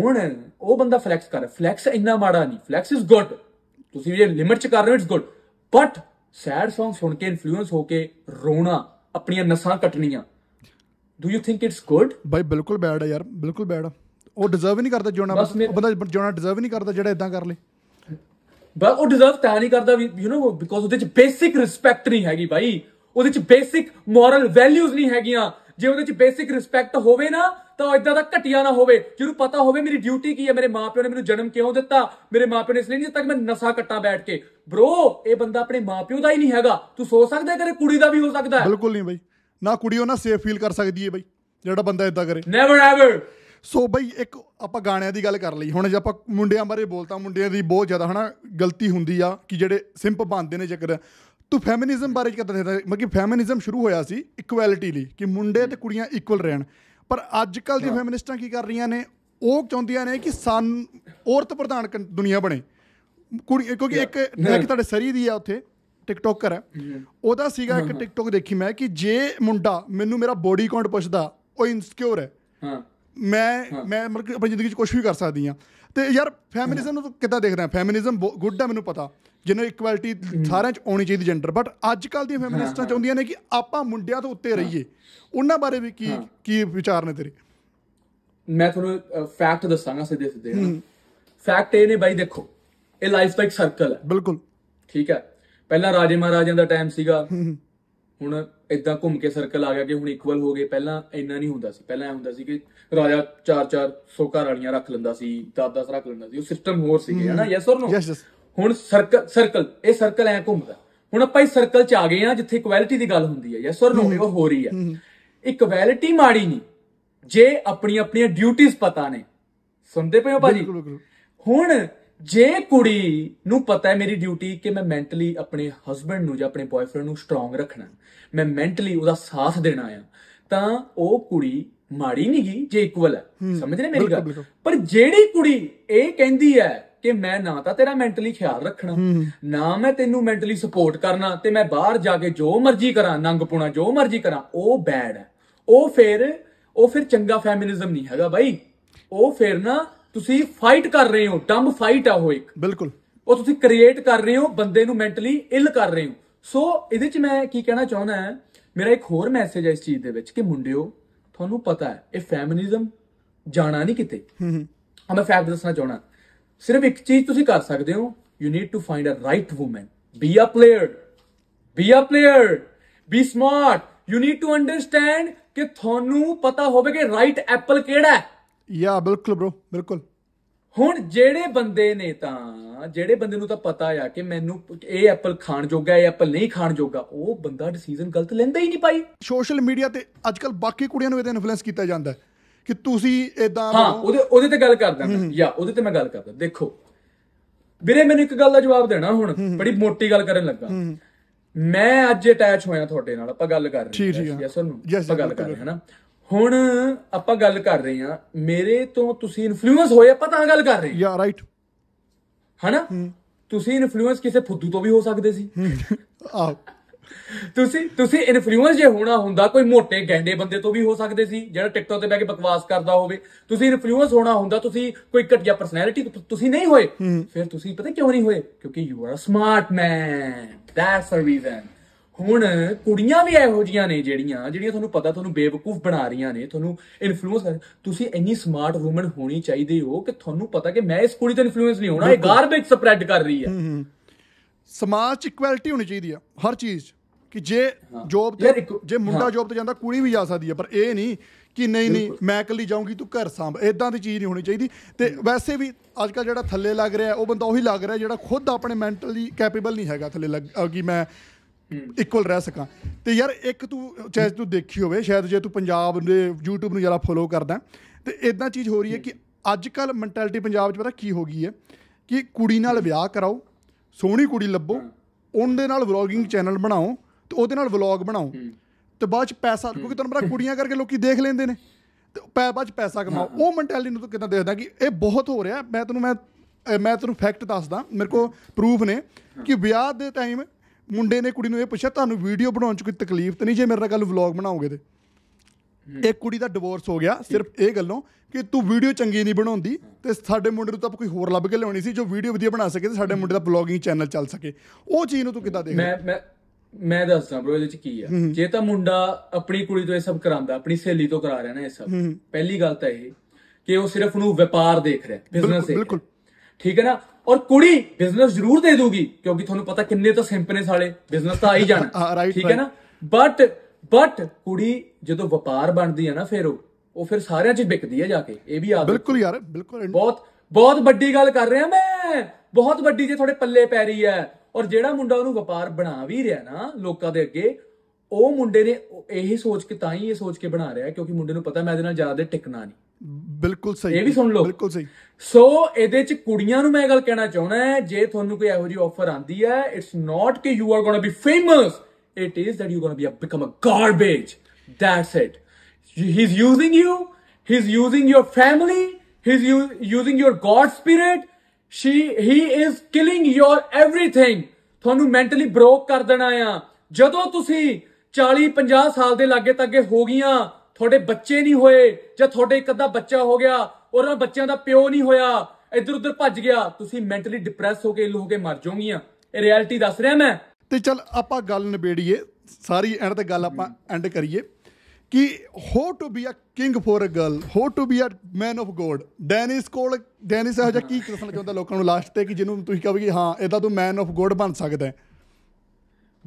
S2: ਹੁਣ ਉਹ ਬੰਦਾ ਫਲੈਕਸ ਕਰ ਫਲੈਕਸ ਇੰਨਾ ਮਾੜਾ ਨਹੀਂ ਫਲੈਕਸ ਇਜ਼ ਗੁੱਡ ਤੁਸੀਂ ਜੇ ਲਿਮਿਟ ਚ ਕਰ ਰਹੇ ਹੋ it's good but sad Song ਸੁਣ ਕੇ ਇਨਫਲੂਐਂਸ ਹੋ ਕੇ ਰੋਣਾ ਆਪਣੀਆਂ ਨਸਾਂ
S1: ਕੱਟਣੀਆਂ do you think it's good ਬਾਈ ਬਿਲਕੁਲ ਬੈਡ ਆ ਯਾਰ ਬਿਲਕੁਲ ਬੈਡ ਉਹ ਡਿਜ਼ਰਵ ਹੀ ਨਹੀਂ ਕਰਦਾ ਜਿਉਣਾ ਉਹ ਬੰਦਾ ਜਿਉਣਾ ਡਿਜ਼ਰਵ ਹੀ ਨਹੀਂ ਕਰਦਾ ਜਿਹੜਾ ਇਦਾਂ ਕਰ ਲੇ ਬਸ ਉਹ ਡਿਜ਼ਰਵ ਤਾਂ ਨਹੀਂ ਕਰਦਾ
S2: ਵੀ ਯੂ نو ਬਿਕੋਜ਼ ਉਹਦੇ ਚ ਬੇਸਿਕ ਰਿਸਪੈਕਟ ਨਹੀਂ ਹੈਗੀ ਬਾਈ ਉਹਦੇ ਚ ਬੇਸਿਕ ਮੋਰਲ ਵੈਲਿਊਜ਼ ਨਹੀਂ ਹੈਗੀਆਂ ਜੇ ਉਹਦੇ ਚ ਬੇਸਿਕ ਰਿਸਪੈਕਟ ਹੋਵੇ ਨਾ ਤਾਂ ਇਦਾਂ ਦਾ ਘਟਿਆ ਨਾ ਹੋਵੇ ਜਿਹਨੂੰ ਪਤਾ ਹੋਵੇ ਮੇਰੀ ਡਿਊਟੀ ਕੀ ਹੈ ਮੇਰੇ ਮਾਪਿਓ ਨੇ ਮੈਨੂੰ ਜਨਮ ਕਿਉਂ ਦਿੱਤਾ ਮੇਰੇ ਮਾਪਿਓ ਨੇ ਇਸ ਲਈ ਨਹੀਂ ਦਿੱਤਾ ਕਿ ਮੈਂ ਨਸ਼ਾ ਕੱਟਾਂ ਬੈਠ ਕੇ ਬ్రో
S1: ਇਹ ਬੰਦਾ ਆਪਣੇ ਮਾਪਿਓ ਦਾ ਹੀ ਨਹੀਂ ਹੈਗਾ ਤੂੰ ਸੋਚ ਸਕਦਾ ਹੈ ਕਿ ਕੁੜੀ ਦਾ ਵੀ ਹੋ ਸਕਦਾ ਹੈ ਬਿਲਕੁਲ ਨਹੀਂ ਬਾਈ ਨਾ ਕੁੜੀ ਉਹ ਨਾ ਸੇਫ ਫੀਲ ਕਰ ਸਕਦੀ ਹੈ ਬਾਈ ਜਿਹੜਾ ਬੰਦਾ ਇਦਾਂ ਕਰੇ ਨੈਵਰ ਐਵਰ ਸੋ ਬਈ ਇੱਕ ਆਪਾਂ ਗਾਣਿਆਂ ਦੀ ਗੱਲ ਕਰ ਲਈ ਹੁਣ ਜੇ ਆਪਾਂ ਮੁੰਡਿਆਂ ਬਾਰੇ ਬੋਲਤਾ ਮੁੰਡਿਆਂ ਦੀ ਬਹੁਤ ਜ਼ਿਆਦਾ ਹਨਾ ਗਲਤੀ ਹੁੰਦੀ ਆ ਕਿ ਜਿਹੜੇ ਸਿੰਪ ਬੰਦੇ ਨੇ ਜਿਕਰ ਤੂੰ ਫੈਮਿਨਿਜ਼ਮ ਬਾਰੇ ਕਿਦਾਂ ਦੇਖਦਾ ਮਤਲਬ ਕਿ ਫੈਮਿਨਿਜ਼ਮ ਸ਼ੁਰੂ ਹੋਇਆ ਸੀ ਇਕੁਐਲਿਟੀ ਲਈ ਕਿ ਮੁੰਡੇ ਤੇ ਕੁੜੀਆਂ ਇਕੁਅਲ ਰਹਿਣ ਪਰ ਅੱਜ ਕੱਲ ਦੀ ਫੈਮਿਨਿਸਟਾਂ ਕੀ ਕਰ ਰਹੀਆਂ ਨੇ ਉਹ ਚਾਹੁੰਦੀਆਂ ਨੇ ਕਿ ਸਨ ਔਰਤ ਪ੍ਰਧਾਨ ਦੁਨੀਆ ਬਣੇ ਕੁੜੀ ਕਿਉਂਕਿ ਇੱਕ ਕਿ ਤੁਹਾਡੇ ਸਰੀ ਦੀ ਆ ਉੱਥੇ ਟਿਕਟੋਕਰ ਹੈ ਉਹਦਾ ਸੀਗਾ ਇੱਕ ਟਿਕਟੋਕ ਦੇਖੀ ਮੈਂ ਕਿ ਜੇ ਮੁੰਡਾ ਮੈਨੂੰ ਮੇਰਾ ਬੋਡੀ ਕਾਉਂਟ ਪੁੱਛਦਾ ਉਹ ਇਨਸਿਕਿਉਰ ਹੈ ਹਾਂ ਮੈਂ ਮੈਂ ਆਪਣੀ ਜ਼ਿੰਦਗੀ 'ਚ ਕੁਝ ਵੀ ਕਰ ਸਕਦੀ ਆ ਤੇ ਯਾਰ ਫੈਮਿਨਿਜ਼ਮ ਨੂੰ ਕਿੱਦਾਂ ਦੇਖਦਾ ਫੈਮਿਨਿਜ਼ਮ ਗੁੱਡ ਆ ਮੈਨੂੰ ਪਤਾ ਜਿਹਨੂੰ ਇਕੁਐਲਿਟੀ ਸਾਰਿਆਂ 'ਚ ਆਉਣੀ ਚਾਹੀਦੀ ਜੈਂਡਰ ਬਟ ਅੱਜ ਕੱਲ ਦੀਆਂ ਫੈਮਿਨਿਸਟਾਂ ਚਾਹੁੰਦੀਆਂ ਨੇ ਕਿ ਆਪਾਂ ਮੁੰਡਿਆਂ ਤੋਂ ਉੱਤੇ ਰਹੀਏ ਉਹਨਾਂ ਬਾਰੇ ਵੀ ਕੀ ਕੀ ਵਿਚਾਰ ਨੇ ਤੇਰੇ ਮੈਂ ਤੁਹਾਨੂੰ
S2: ਫੈਕਟ ਦੱਸਾਂਗਾ ਸਿੱਧੇ ਸਿੱਧੇ ਫੈਕਟ ਇਹ ਨੇ ਬਾਈ ਦੇਖੋ ਇਹ ਲਾਈਫ ਦਾ ਇੱਕ ਸਰਕਲ ਹੈ ਬਿਲਕੁਲ ਠੀਕ ਹੈ ਪਹਿਲਾਂ ਰਾਜੇ ਮਹਾਰਾਜਿਆਂ ਦਾ ਟਾਈਮ ਸੀਗਾ ਹੁਣ ਇਦਾਂ ਘੁੰਮ ਕੇ ਸਰਕਲ ਆ ਗਿਆ ਕਿ ਹੁਣ ਇਕੁਅਲ ਹੋ ਗਏ ਪਹਿਲਾਂ ਇੰਨਾ ਨਹੀਂ ਹੁੰਦਾ ਸੀ ਪਹਿਲਾਂ ਐ ਹੁੰਦਾ ਸੀ ਕਿ ਰਾਜਾ ਚਾਰ ਚਾਰ ਸੋਕਾ ਰਾਣੀਆਂ ਵਾਲੀਆਂ ਰੱਖ ਲੈਂਦਾ ਸੀ ਦਸ ਦਸ ਰੱਖ ਲੈਂਦਾ ਸੀ ਉਹ ਸਿਸਟਮ ਹੋਰ ਹੈ ਨਾ yes or no yes yes ਹੁਣ ਸਰਕਲ ਸਰਕਲ ਇਹ ਸਰਕਲ ਐ ਘੁੰਮਦਾ ਹੁਣ ਆਪਾਂ ਇਸ ਸਰਕਲ 'ਚ ਆ ਗਏ ਆ ਜਿੱਥੇ ਇਕੁਐਲਿਟੀ ਦੀ ਗੱਲ ਹੁੰਦੀ ਹੈ ਯੈਸ অর ਨੋ ਇਹ ਹੋ ਰਹੀ ਹੈ ਇਕੁਐਲਿਟੀ ਮਾੜੀ ਨਹੀਂ ਜੇ ਆਪਣੀ ਆਪਣੀਆਂ ਡਿਊਟੀਆਂ ਪਤਾ ਨੇ ਸੁਣਦੇ ਪਏ ਹੋ ਭਾਜੀ ਹੁਣ ਜੇ ਕੁੜੀ ਨੂੰ ਪਤਾ ਹੈ ਮੇਰੀ ਡਿਊਟੀ ਕਿ ਮੈਂ ਮੈਂਟਲੀ ਆਪਣੇ ਹਸਬੰਡ ਨੂੰ ਜਾਂ ਆਪਣੇ ਬॉयਫ੍ਰੈਂਡ ਨੂੰ ਸਟਰੋਂਗ ਰੱਖਣਾ ਮੈਂ ਮੈਂਟਲੀ ਉਹਦਾ ਸਾਥ ਦੇਣਾ ਆ ਤਾਂ ਉਹ ਕੁੜੀ ਮਾੜੀ ਨਹੀਂ ਗਈ ਜੇ ਇਕੁਅਲ ਹੈ ਸਮਝ ਰਹੇ ਮੇਰੀ ਗੱਲ ਪਰ ਜਿਹੜੀ ਕੁੜੀ ਇਹ ਕਹਿੰਦੀ ਹੈ ਕਿ ਮੈਂ ਨਾ ਤਾਂ ਤੇਰਾ ਮੈਂਟਲੀ ਖਿਆਲ ਰੱਖਣਾ ਨਾ ਮੈਂ ਤੈਨੂੰ ਮੈਂਟਲੀ ਸਪੋਰਟ ਕਰਨਾ ਤੇ ਮੈਂ ਬਾਹਰ ਜਾ ਕੇ ਜੋ ਮਰਜ਼ੀ ਕਰਾਂ ਪੁਣਾ ਜੋ ਮਰਜ਼ੀ ਕਰਾਂ ਉਹ ਬੈਡ ਹੈ ਉਹ ਫਿਰ ਉਹ ਫਿਰ ਚੰਗਾ ਫੈਮਿਨਿਜ਼ਮ ਨਹੀਂ ਹੈਗਾ ਬਾਈ ਉਹ ਫਿਰ ਨਾ ਤੁਸੀਂ ਫਾਈਟ ਕਰ ਰਹੇ ਹੋ ਡੰਬ ਫਾਈਟ ਆ ਉਹ ਇੱਕ ਬਿਲਕੁਲ ਉਹ ਤੁਸੀਂ ਕ੍ਰੀਏਟ ਕਰ ਰਹੇ ਹੋ ਬੰਦੇ ਨੂੰ ਮੈਂਟਲੀ ਇਲ ਕਰ ਰਹੇ ਹੋ ਸੋ ਇਹਦੇ ਚ ਮੈਂ ਕੀ ਕਹਿਣਾ ਚਾਹੁੰਦਾ ਹਾਂ ਮੇਰਾ ਇੱਕ ਹੋਰ ਮੈਸੇਜ ਹੈ ਇਸ ਚੀਜ਼ ਦੇ ਵਿੱਚ ਕਿ ਮੁੰਡਿਓ ਤੁਹਾਨੂੰ ਪਤਾ ਹੈ ਇਹ ਫੈਮਿਨਿਜ਼ਮ ਜਾਣਾ ਨਹੀਂ ਕਿਤੇ ਹਾਂ ਮੈਂ ਫੈਕਟ ਦੱਸਣਾ ਚਾਹਣਾ ਸਿਰਫ ਇੱਕ ਚੀਜ਼ ਤੁਸੀਂ ਕਰ ਸਕਦੇ ਹੋ you need to find a right woman be a player be a player be smart you need to understand ਕਿ ਤੁਹਾਨੂੰ ਪਤਾ ਹੋਵੇ ਕਿ ਰਾਈਟ ਐਪਲ ਕਿਹੜਾ ਹੈ
S1: ਯਾ ਬਿਲਕੁਲ ਬ్రో ਬਿਲਕੁਲ
S2: ਹੁਣ ਜਿਹੜੇ ਬੰਦੇ ਨੇ ਤਾਂ ਜਿਹੜੇ ਬੰਦੇ ਨੂੰ ਤਾਂ ਪਤਾ ਆ ਕਿ ਮੈਨੂੰ ਇਹ ਐਪਲ ਖਾਣ ਜੋਗਾ ਹੈ ਐਪਲ ਨਹੀਂ ਖਾਣ ਜੋਗਾ ਉਹ ਬੰਦਾ ਡਿਸੀਜਨ ਗਲਤ ਲੈਂਦਾ ਹੀ ਨਹੀਂ ਪਾਈ ਸੋਸ਼ਲ ਮੀਡੀਆ
S1: ਤੇ ਅੱਜਕੱਲ ਬਾਕੀ ਕੁੜੀਆਂ ਨੂੰ ਇਹਦੇ ਇਨਫਲੂਐਂਸ ਕੀਤਾ ਜਾਂਦਾ ਹੈ ਕਿ ਤੁਸੀਂ
S2: ਇਦਾਂ ਹਾਂ ਉਹਦੇ ਉਹਦੇ ਤੇ ਗੱਲ ਕਰਦਾ ਯਾ ਉਹਦੇ ਤੇ ਮੈਂ ਗੱਲ ਕਰਦਾ ਦੇਖੋ ਵੀਰੇ ਮੈਨੂੰ ਇੱਕ ਗੱਲ ਦਾ ਜਵਾਬ ਦੇਣਾ ਹੁਣ ਬੜੀ ਮੋਟੀ ਗੱਲ ਕਰਨ ਲੱਗਾ ਮੈਂ ਅੱਜ ਅਟੈਚ ਹੋਇਆ ਤੁਹਾਡੇ ਨਾਲ ਆਪਾਂ ਗੱਲ ਕਰ ਰਹੇ ਹਾਂ ਹੈ ਸਾਨੂੰ ਆਪਾਂ ਗੱਲ ਕਰ ਰਹੇ ਹਾਂ ਹੁਣ ਆਪਾਂ ਗੱਲ ਕਰ ਰਹੇ ਹਾਂ ਮੇਰੇ ਤੋਂ ਤੁਸੀਂ ਇਨਫਲੂਐਂਸ ਹੋਏ ਆਪਾਂ ਤਾਂ ਗੱਲ ਕਰ ਰਹੇ ਹਾਂ ਯਾ ਰਾਈਟ ਹਨਾ ਤੁਸੀਂ ਇਨਫਲੂਐਂਸ ਕਿਸੇ ਫੁੱਦੂ ਤੋਂ ਵੀ ਹੋ ਸਕਦੇ ਸੀ ਆ ਤੁਸੀਂ ਤੁਸੀਂ ਇਨਫਲੂਐਂਸ ਜੇ ਹੋਣਾ ਹੁੰਦਾ ਕੋਈ ਮੋਟੇ ਗੈਂਡੇ ਬੰਦੇ ਤੋਂ ਵੀ ਹੋ ਸਕਦੇ ਸੀ ਜਿਹੜਾ ਟਿਕਟੌਕ ਤੇ ਬੈ ਕੇ ਬਕਵਾਸ ਕਰਦਾ ਹੋਵੇ ਤੁਸੀਂ ਇਨਫਲੂਐਂਸ ਹੋਣਾ ਹੁੰਦਾ ਤੁਸੀਂ ਕੋਈ ਘਟਿਆ ਪਰਸਨੈਲਿਟੀ ਤੁਸੀਂ ਨਹੀਂ ਹੋਏ ਫਿਰ ਤੁਸੀਂ ਪਤਾ ਕਿਉਂ ਨਹੀਂ ਹੋਏ ਕਿਉਂਕਿ you are a smart man that's a reason ਹੁਣ ਕੁੜੀਆਂ ਵੀ ਇਹੋ ਜੀਆਂ ਨੇ ਜਿਹੜੀਆਂ ਜਿਹੜੀਆਂ ਤੁਹਾਨੂੰ ਪਤਾ ਤੁਹਾਨੂੰ ਬੇਵਕੂਫ ਬਣਾ ਰਹੀਆਂ ਨੇ ਤੁਹਾਨੂੰ ਇਨਫਲੂਐਂਸ ਤੁਸੀਂ ਇੰਨੀ ਸਮਾਰਟ ਔਮਨ ਹੋਣੀ ਚਾਹੀਦੀ
S1: ਹੋ ਕਿ ਤੁਹਾਨੂੰ ਪਤਾ ਕਿ ਮੈਂ ਇਸ ਕੁੜੀ ਤੋਂ ਇਨਫਲੂਐਂਸ ਨਹੀਂ ਹੋਣਾ ਇਹ ਗਾਰਬੇਜ ਸਪਰੈਡ ਕਰ ਰਹੀ ਹੈ ਸਮਾਜ 'ਚ ਇਕੁਐਲਿਟੀ ਹੋਣੀ ਚਾਹੀਦੀ ਆ ਹਰ ਚੀਜ਼ ਕਿ ਜੇ ਜੋਬ ਤੇ ਜੇ ਮੁੰਡਾ ਜੋਬ ਤੇ ਜਾਂਦਾ ਕੁੜੀ ਵੀ ਜਾ ਸਕਦੀ ਆ ਪਰ ਇਹ ਨਹੀਂ ਕਿ ਨਹੀਂ ਨਹੀਂ ਮੈਂ ਇਕੱਲੀ ਜਾਊਂਗੀ ਤੂੰ ਘਰ ਸੰਭ ਇਦਾਂ ਦੀ ਚੀਜ਼ ਨਹੀਂ ਹੋਣੀ ਚਾਹੀਦੀ ਤੇ ਵੈਸੇ ਵੀ ਅੱਜ ਕੱਲ ਜਿਹੜਾ ਥੱਲੇ ਲੱਗ ਰਿਹਾ ਉਹ ਬੰਦਾ ਉਹੀ ਲੱਗ ਰਿਹਾ ਜਿਹੜਾ ਖੁਦ ਆਪਣੇ ਮੈਂਟਲੀ ਕੈਪੇਬਲ ਨਹੀਂ ਹੈਗਾ ਥੱਲੇ ਲੱਗ ਕਿ ਮੈਂ ਇਕੁਅਲ ਰਹਿ ਸਕਾਂ ਤੇ ਯਾਰ ਇੱਕ ਤੂੰ ਚੈਸ ਤੂੰ ਦੇਖੀ ਹੋਵੇ ਸ਼ਾਇਦ ਜੇ ਤੂੰ ਪੰਜਾਬ ਦੇ YouTube ਨੂੰ ਜਰਾ ਫੋਲੋ ਕਰਦਾ ਤੇ ਇਦਾਂ ਚੀਜ਼ ਹੋ ਰਹੀ ਹੈ ਕਿ ਅੱਜ ਕੱਲ ਮੈਂਟੈਲਿਟੀ ਪੰਜਾਬ 'ਚ ਪਤਾ ਕੀ ਹੋ ਗਈ ਹੈ ਕਿ ਕੁੜੀ ਨਾਲ ਵਿਆਹ ਕਰਾਓ ਸੋਹਣੀ ਕੁੜੀ ਲੱਭੋ ਉਹਦੇ ਨਾਲ ਵਲੌਗਿੰਗ ਚੈਨਲ ਬਣਾਓ ਤੇ ਉਹਦੇ ਨਾਲ ਵਲੌਗ ਬਣਾਓ ਤੇ ਬਾਅਦ ਚ ਪੈਸਾ ਕਿਉਂਕਿ ਤੁਹਾਨੂੰ ਪਤਾ ਕੁੜੀਆਂ ਕਰਕੇ ਲੋਕੀ ਦੇਖ ਲੈਂਦੇ ਨੇ ਤੇ ਬਾਅਦ ਚ ਪੈਸਾ ਕਮਾਓ ਉਹ ਮੈਂਟੈਲਿਟੀ ਨੂੰ ਕਿਦਾਂ ਦੇਖਦਾ ਕਿ ਇਹ ਬਹੁਤ ਹੋ ਰਿਹਾ ਮੈਂ ਤੈਨੂੰ ਮੈਂ ਮੈਂ ਤੈਨੂੰ ਫੈਕਟ ਦੱਸਦਾ ਮੇਰੇ ਕੋਲ ਪ੍ਰੂਫ ਨੇ ਕਿ ਵਿਆਹ ਦੇ ਟਾਈਮ ਮੁੰਡੇ ਨੇ ਕੁੜੀ ਨੂੰ ਇਹ ਪੁੱਛਿਆ ਤੁਹਾਨੂੰ ਵੀਡੀਓ ਬਣਾਉਣ ਚ ਕੋਈ ਤਕਲੀਫ ਤਾਂ ਨਹੀਂ ਜੇ ਮੇਰੇ ਨਾਲ ਗੱਲ ਵਲੌਗ ਬਣਾਓਗੇ ਤੇ ਇੱਕ ਕੁੜੀ ਦਾ ਡਿਵੋਰਸ ਹੋ ਗਿਆ ਸਿਰਫ ਇਹ ਗੱਲੋਂ ਕਿ ਤੂੰ ਵੀਡੀਓ ਚੰਗੀ ਨਹੀਂ ਬਣਾਉਂਦੀ ਤੇ ਸਾਡੇ ਮੁੰਡੇ ਨੂੰ ਤਾਂ ਕੋਈ ਹੋਰ ਲੱਭ ਕੇ ਲਿਆਉਣੀ ਸੀ ਜੋ ਵੀਡੀਓ ਵਧੀਆ ਬਣਾ ਸਕੇ ਤੇ ਸਾਡੇ ਮੁੰਡੇ ਦਾ ਬਲੌਗਿੰਗ ਚੈਨਲ ਚੱਲ ਸਕੇ ਉਹ ਚੀਜ਼ ਨੂੰ ਤੂੰ ਕਿੱਦਾਂ ਦੇਖਦਾ ਮੈਂ
S2: ਮੈਂ ਮੈਂ ਦੱਸਦਾ ਬ్రో ਇਹਦੇ ਚ ਕੀ ਆ ਜੇ ਤਾਂ ਮੁੰਡਾ ਆਪਣੀ ਕੁੜੀ ਤੋਂ ਇਹ ਸਭ ਕਰਾਂਦਾ ਆਪਣੀ ਸਹੇਲੀ ਤੋਂ ਕਰਾ ਰਿਹਾ ਨਾ ਇਹ ਸਭ ਪਹਿਲੀ ਗੱਲ ਤਾਂ ਇਹ ਕਿ ਉਹ ਸਿਰਫ ਉਹਨੂੰ ਵਪਾਰ ਦੇਖ ਰਿਹਾ ਬਿਜ਼ਨਸ ਦੇਖ ਬਿਲਕੁਲ ਠੀਕ ਹੈ ਨਾ ਔਰ ਕੁੜੀ ਬਿਜ਼ਨਸ ਜ਼ਰੂਰ ਦੇ ਦੂਗੀ ਕਿਉਂਕਿ ਤੁਹਾਨੂੰ ਪਤਾ ਕਿੰਨੇ ਤਾਂ ਸਿੰਪ ਨੇ ਸਾਲੇ ਬਿਜ਼ਨਸ ਤਾਂ ਆ ਹੀ ਜਾਣਾ (laughs) ਠੀਕ ਹੈ ਨਾ ਬਟ ਬਟ ਕੁੜੀ ਜਦੋਂ ਵਪਾਰ ਬਣਦੀ ਹੈ ਨਾ ਫਿਰ ਉਹ ਉਹ ਫਿਰ ਸਾਰਿਆਂ 'ਚ ਵਿਕਦੀ ਹੈ ਜਾ ਕੇ ਇਹ ਵੀ ਯਾਦ ਬਿਲਕੁਲ ਯਾਰ ਬਿਲਕੁਲ ਬਹੁਤ ਬਹੁਤ ਵੱਡੀ ਗੱਲ ਕਰ ਰਿਹਾ ਮੈਂ ਬਹੁਤ ਵੱਡੀ ਜੇ ਤੁਹਾਡੇ ਪੱਲੇ ਪੈ ਰਹੀ ਹੈ ਔਰ ਜਿਹੜਾ ਮੁੰਡਾ ਉਹਨੂੰ ਵਪਾਰ ਬਣਾ ਵੀ ਰਿਹਾ ਨਾ ਲੋਕਾਂ ਦੇ ਅੱਗੇ ਉਹ ਮੁੰਡੇ ਨੇ ਇਹ ਸੋਚ ਕੇ ਤਾਂ ਹੀ ਇਹ ਸੋਚ ਕੇ ਬਣਾ ਰਿਹਾ ਕਿਉਂਕਿ ਮੁੰਡੇ ਨੂੰ ਪਤਾ ਮੈਂ ਇਹਦੇ ਨਾਲ ਜ਼ਿਆਦਾ ਦੇ ਟਿਕਣਾ ਨਹੀਂ ਬਿਲਕੁਲ ਸਹੀ ਇਹ ਵੀ ਸੁਣ ਲਓ ਬਿਲਕੁਲ ਸਹੀ ਸੋ ਇਹਦੇ ਚ ਕੁੜੀਆਂ ਨੂੰ ਮੈਂ ਇਹ ਗੱਲ ਕਹਿਣਾ ਚਾਹਣਾ ਹੈ ਜੇ ਤੁਹਾਨੂੰ ਕੋਈ ਇਹੋ ਜੀ ਆਫਰ ਆਂਦੀ ਹੈ ਇਟਸ ਨਾਟ ਕਿ you are gonna be famous it is that you're to be a, become a garbage. That's it. He's using you. He's using your family. He's u- using your God spirit. She, he is killing your everything. ਤੁਹਾਨੂੰ ਮੈਂਟਲੀ ਬ੍ਰੋਕ ਕਰ ਦੇਣਾ ਆ ਜਦੋਂ ਤੁਸੀਂ 40 50 ਸਾਲ ਦੇ ਲਾਗੇ ਤੱਕੇ ਹੋ ਗਈਆਂ ਤੁਹਾਡੇ ਬੱਚੇ ਨਹੀਂ ਹੋਏ ਜਾਂ ਤੁਹਾਡੇ ਇੱਕ ਅੱਧਾ ਬੱਚਾ ਹੋ ਗਿਆ ਉਹਨਾਂ ਬੱਚਿਆਂ ਦਾ ਪਿਓ ਨਹੀਂ ਹੋਇਆ ਇੱਧਰ ਉੱਧਰ ਭੱਜ ਗਿਆ ਤੁਸੀਂ ਮੈਂਟਲੀ ਡਿਪਰੈਸ ਹੋ ਕੇ ਇਲ ਹੋ ਕੇ ਮਰ ਜਾਓਗੀਆਂ ਇਹ ਰਿਐਲਿਟੀ
S1: ਦੱਸ ਰਿਹਾ ਮੈਂ ਤੇ ਚਲ ਆਪਾਂ ਗੱਲ ਨਿਬੇੜੀਏ ਸਾਰੀ ਐਂਡ ਤੇ ਗੱਲ ਆਪਾਂ ਐਂਡ ਕਰੀਏ ਕਿ how to be a king for a girl how to be a man of God Dennis ਕੋਲ ਡੈਨਿਸ ਇਹੋ ਜਿਹਾ ਕੀ ਦੱਸਣਾ ਚਾਹੁੰਦਾ ਲੋਕਾਂ ਨੂੰ ਲਾਸਟ ਤੇ ਕਿ ਜਿਹਨੂੰ ਤੁਸੀਂ ਕਹੋ ਕਿ ਹਾਂ ਇਦਾਂ ਤੂੰ ਮੈਨ ਆਫ ਗੋਡ ਬਣ ਸਕਦਾ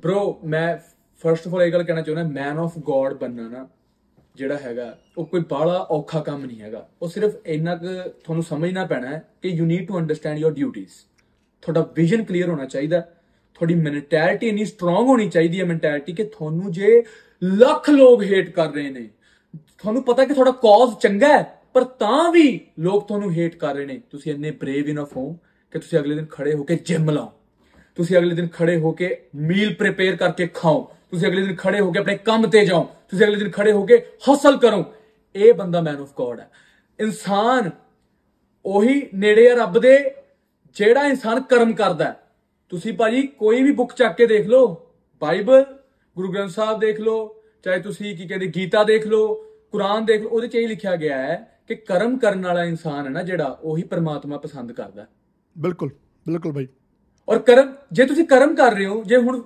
S2: ਬ్రో ਮੈਂ ਫਰਸਟ ਆਫ ਆਲ ਇਹ ਗੱਲ ਕਹਿਣਾ ਚਾਹੁੰਦਾ ਮੈਨ ਆਫ ਗੋਡ ਬੰਨਾ ਨਾ ਜਿਹੜਾ ਹੈਗਾ ਉਹ ਕੋਈ ਬਾਹਲਾ ਔਖਾ ਕੰਮ ਨਹੀਂ ਹੈਗਾ ਉਹ ਸਿਰਫ ਇੰਨਾ ਕਿ ਤੁਹਾਨੂੰ ਸਮਝਣਾ ਪੈਣਾ ਹੈ ਕਿ you need to understand your ਡਿਊਟੀਆਂ ਤੁਹਾਡਾ ਵਿਜ਼ਨ ਕਲੀਅਰ ਹੋਣਾ ਚਾਹੀਦਾ ਤੁਹਾਡੀ ਮੈਂਟੈਲਿਟੀ ਇਨੀ ਸਟਰੋਂਗ ਹੋਣੀ ਚਾਹੀਦੀ ਹੈ ਮੈਂਟੈਲਿਟੀ ਕਿ ਤੁਹਾਨੂੰ ਜੇ ਲੱਖ ਲੋਕ ਹੇਟ ਕਰ ਰਹੇ ਨੇ ਤੁਹਾਨੂੰ ਪਤਾ ਕਿ ਤੁਹਾਡਾ ਕੌਜ਼ ਚੰਗਾ ਹੈ ਪਰ ਤਾਂ ਵੀ ਲੋਕ ਤੁਹਾਨੂੰ ਹੇਟ ਕਰ ਰਹੇ ਨੇ ਤੁਸੀਂ ਇੰਨੇ ਬਰੇਵ ਇਨਫ ਹੋ ਕਿ ਤੁਸੀਂ ਅਗਲੇ ਦਿਨ ਖੜੇ ਹੋ ਕੇ ਜਿਮ ਲਾਓ ਤੁਸੀਂ ਅਗਲੇ ਦਿਨ ਖੜੇ ਹੋ ਕੇ ਮੀਲ ਪ੍ਰੇਪੇਅਰ ਕਰਕੇ ਖਾਓ ਤੁਸੀਂ ਅਗਲੇ ਦਿਨ ਖੜੇ ਹੋ ਕੇ ਆਪਣੇ ਕੰਮ ਤੇ ਜਾਓ ਤੁਸੀਂ ਅਗਲੇ ਦਿਨ ਖੜੇ ਹੋ ਕੇ ਹਸਲ ਕਰੋ ਇਹ ਬੰਦਾ ਮੈਨ ਆਫ ਗੋਡ ਹੈ ਇਨਸਾਨ ਉਹੀ ਨੇੜੇ ਆ ਰੱਬ ਦੇ ਜਿਹੜਾ ਇਨਸਾਨ ਕਰਮ ਕਰਦਾ ਹੈ ਤੁਸੀਂ ਭਾਜੀ ਕੋਈ ਵੀ ਬੁੱਕ ਚੱਕ ਕੇ ਦੇਖ ਲਓ ਬਾਈਬਲ ਗੁਰੂ ਗ੍ਰੰਥ ਸਾਹਿਬ ਦੇਖ ਲਓ ਚਾਹੇ ਤੁਸੀਂ ਕੀ ਕਹਿੰਦੇ ਗੀਤਾ ਦੇਖ ਲਓ ਕੁਰਾਨ ਦੇਖ ਲਓ ਉਹਦੇ 'ਚ ਇਹ ਲਿਖਿਆ ਗਿਆ ਹੈ ਕਿ ਕਰਮ ਕਰਨ ਵਾਲਾ ਇਨਸਾਨ ਹੈ ਨਾ ਜਿਹੜਾ ਉਹੀ ਪਰਮਾਤਮਾ ਪਸੰਦ ਕਰਦਾ
S1: ਬਿਲਕੁਲ ਬਿਲਕੁਲ ਭਾਈ
S2: ਔਰ ਕਰਮ ਜੇ ਤੁਸੀਂ ਕਰਮ ਕਰ ਰਹੇ ਹੋ ਜੇ ਹੁਣ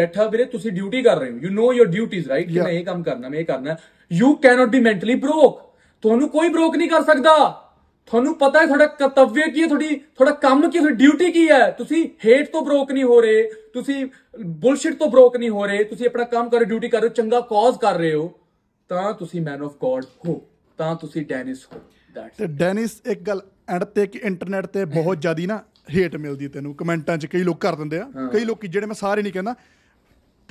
S2: ਬੈਠਾ ਵੀਰੇ ਤੁਸੀਂ ਡਿਊਟੀ ਕਰ ਰਹੇ ਹੋ you know your duties right ਕਿ ਮੈਂ ਇਹ ਕੰਮ ਕਰਨਾ ਮੈਂ ਇਹ ਕਰਨਾ you cannot be mentally broke ਤੁਹਾਨੂੰ ਕੋਈ ਬ੍ਰੋਕ ਨਹੀਂ ਕਰ ਸਕਦਾ ਤੁਹਾਨੂੰ ਪਤਾ ਹੈ ਤੁਹਾਡਾ ਕਰਤੱਵਯ ਕੀ ਹੈ ਤੁਹਾਡੀ ਤੁਹਾਡਾ ਕੰਮ ਕੀ ਹੈ ਤੁਹਾਡੀ ਡਿਊਟੀ ਕੀ ਹੈ ਤੁਸੀਂ ਹੇਟ ਤੋਂ ਬ੍ਰੋਕ ਨਹੀਂ ਹੋ ਰਹੇ ਤੁਸੀਂ ਬੁਲਸ਼ਿਟ ਤੋਂ ਬ੍ਰੋਕ ਨਹੀਂ ਹੋ ਰਹੇ ਤੁਸੀਂ ਆਪਣਾ ਕੰਮ ਕਰ ਰਹੇ ਡਿਊਟੀ ਕਰ ਰਹੇ ਚੰਗਾ ਕਾਜ਼ ਕਰ ਰਹੇ ਹੋ ਤਾਂ ਤੁਸੀਂ ਮੈਨ ਆਫ ਗੋਡ ਹੋ ਤਾਂ ਤੁਸੀਂ ਡੈਨਿਸ ਹੋ ਤੇ
S1: ਡੈਨਿਸ ਇੱਕ ਗੱਲ ਐਂਡ ਤੇ ਕਿ ਇੰਟਰਨੈਟ ਤੇ ਬਹੁਤ (coughs) ਜ਼ਿਆਦੀ ਨਾ ਹੇਟ ਮਿਲਦੀ ਤੈਨੂੰ ਕਮੈਂਟਾਂ 'ਚ ਕਈ ਲੋਕ ਕਰ ਦਿੰਦੇ ਆ ਕਈ ਲੋਕ ਜਿਹੜੇ ਮੈਂ ਸਾਰੇ ਨਹੀਂ ਕਹਿੰਦਾ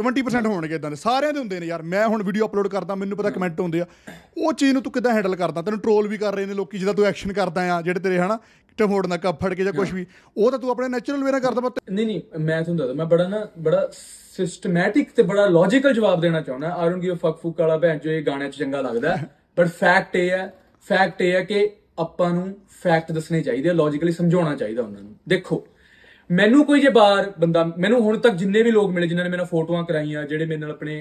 S1: 20% ਹੋਣਗੇ ਇਦਾਂ ਦੇ ਸਾਰਿਆਂ ਦੇ ਹੁੰਦੇ ਨੇ ਯਾਰ ਮੈਂ ਹੁਣ ਵੀਡੀਓ ਅਪਲੋਡ ਕਰਦਾ ਮੈਨੂੰ ਪਤਾ ਕਮੈਂਟ ਹੁੰਦੇ ਆ ਉਹ ਚੀਜ਼ ਨੂੰ ਤੂੰ ਕਿਦਾਂ ਹੈਂਡਲ ਕਰਦਾ ਤੈਨੂੰ ਟ੍ਰੋਲ ਵੀ ਕਰ ਰਹੇ ਨੇ ਲੋਕੀ ਜਿਹਦਾ ਤੂੰ ਐਕਸ਼ਨ ਕਰਦਾ ਆ ਜਿਹੜੇ ਤੇਰੇ ਹਨਾ ਟਮੋੜ ਨਾ ਕੱਪ ਫੜ ਕੇ ਜਾਂ ਕੁਝ ਵੀ ਉਹ ਤਾਂ ਤੂੰ ਆਪਣੇ ਨੇਚਰਲ ਵੇ ਨਾਲ ਕਰਦਾ ਮੈਂ ਨਹੀਂ ਨਹੀਂ ਮੈਂ ਤੁਹਾਨੂੰ ਦੱਸਦਾ ਮੈਂ
S2: ਬੜਾ ਨਾ ਬੜਾ ਸਿਸਟਮੈਟਿਕ ਤੇ ਬੜਾ ਲੌਜੀਕਲ ਜਵਾਬ ਦੇਣਾ ਚਾਹੁੰਦਾ ਆ ਡੋਨਟ ਗਿਵ ਫੱਕ ਫੁੱਕ ਵਾਲਾ ਭੈਣ ਜੋ ਇਹ ਗਾਣੇ 'ਚ ਚੰਗਾ ਲੱਗਦਾ ਬਟ ਫੈਕਟ ਇਹ ਹੈ ਫੈਕਟ ਇਹ ਹੈ ਕਿ ਆਪਾਂ ਨੂੰ ਫੈਕਟ ਦੱਸਣੇ ਚਾਹੀਦੇ ਆ ਲੌਜੀਕਲੀ ਸਮਝਾਉਣਾ ਚਾਹੀਦਾ ਉਹਨਾਂ ਨੂੰ ਦੇਖੋ ਮੈਨੂੰ ਕੋਈ ਜੇ ਬਾਹਰ ਬੰਦਾ ਮੈਨੂੰ ਹੁਣ ਤੱਕ ਜਿੰਨੇ ਵੀ ਲੋਕ ਮਿਲੇ ਜਿਨ੍ਹਾਂ ਨੇ ਮੇਰੇ ਨਾਲ ਫੋਟੋਆਂ ਕਰਾਈਆਂ ਜਿਹੜੇ ਮੇਰੇ ਨਾਲ ਆਪਣੇ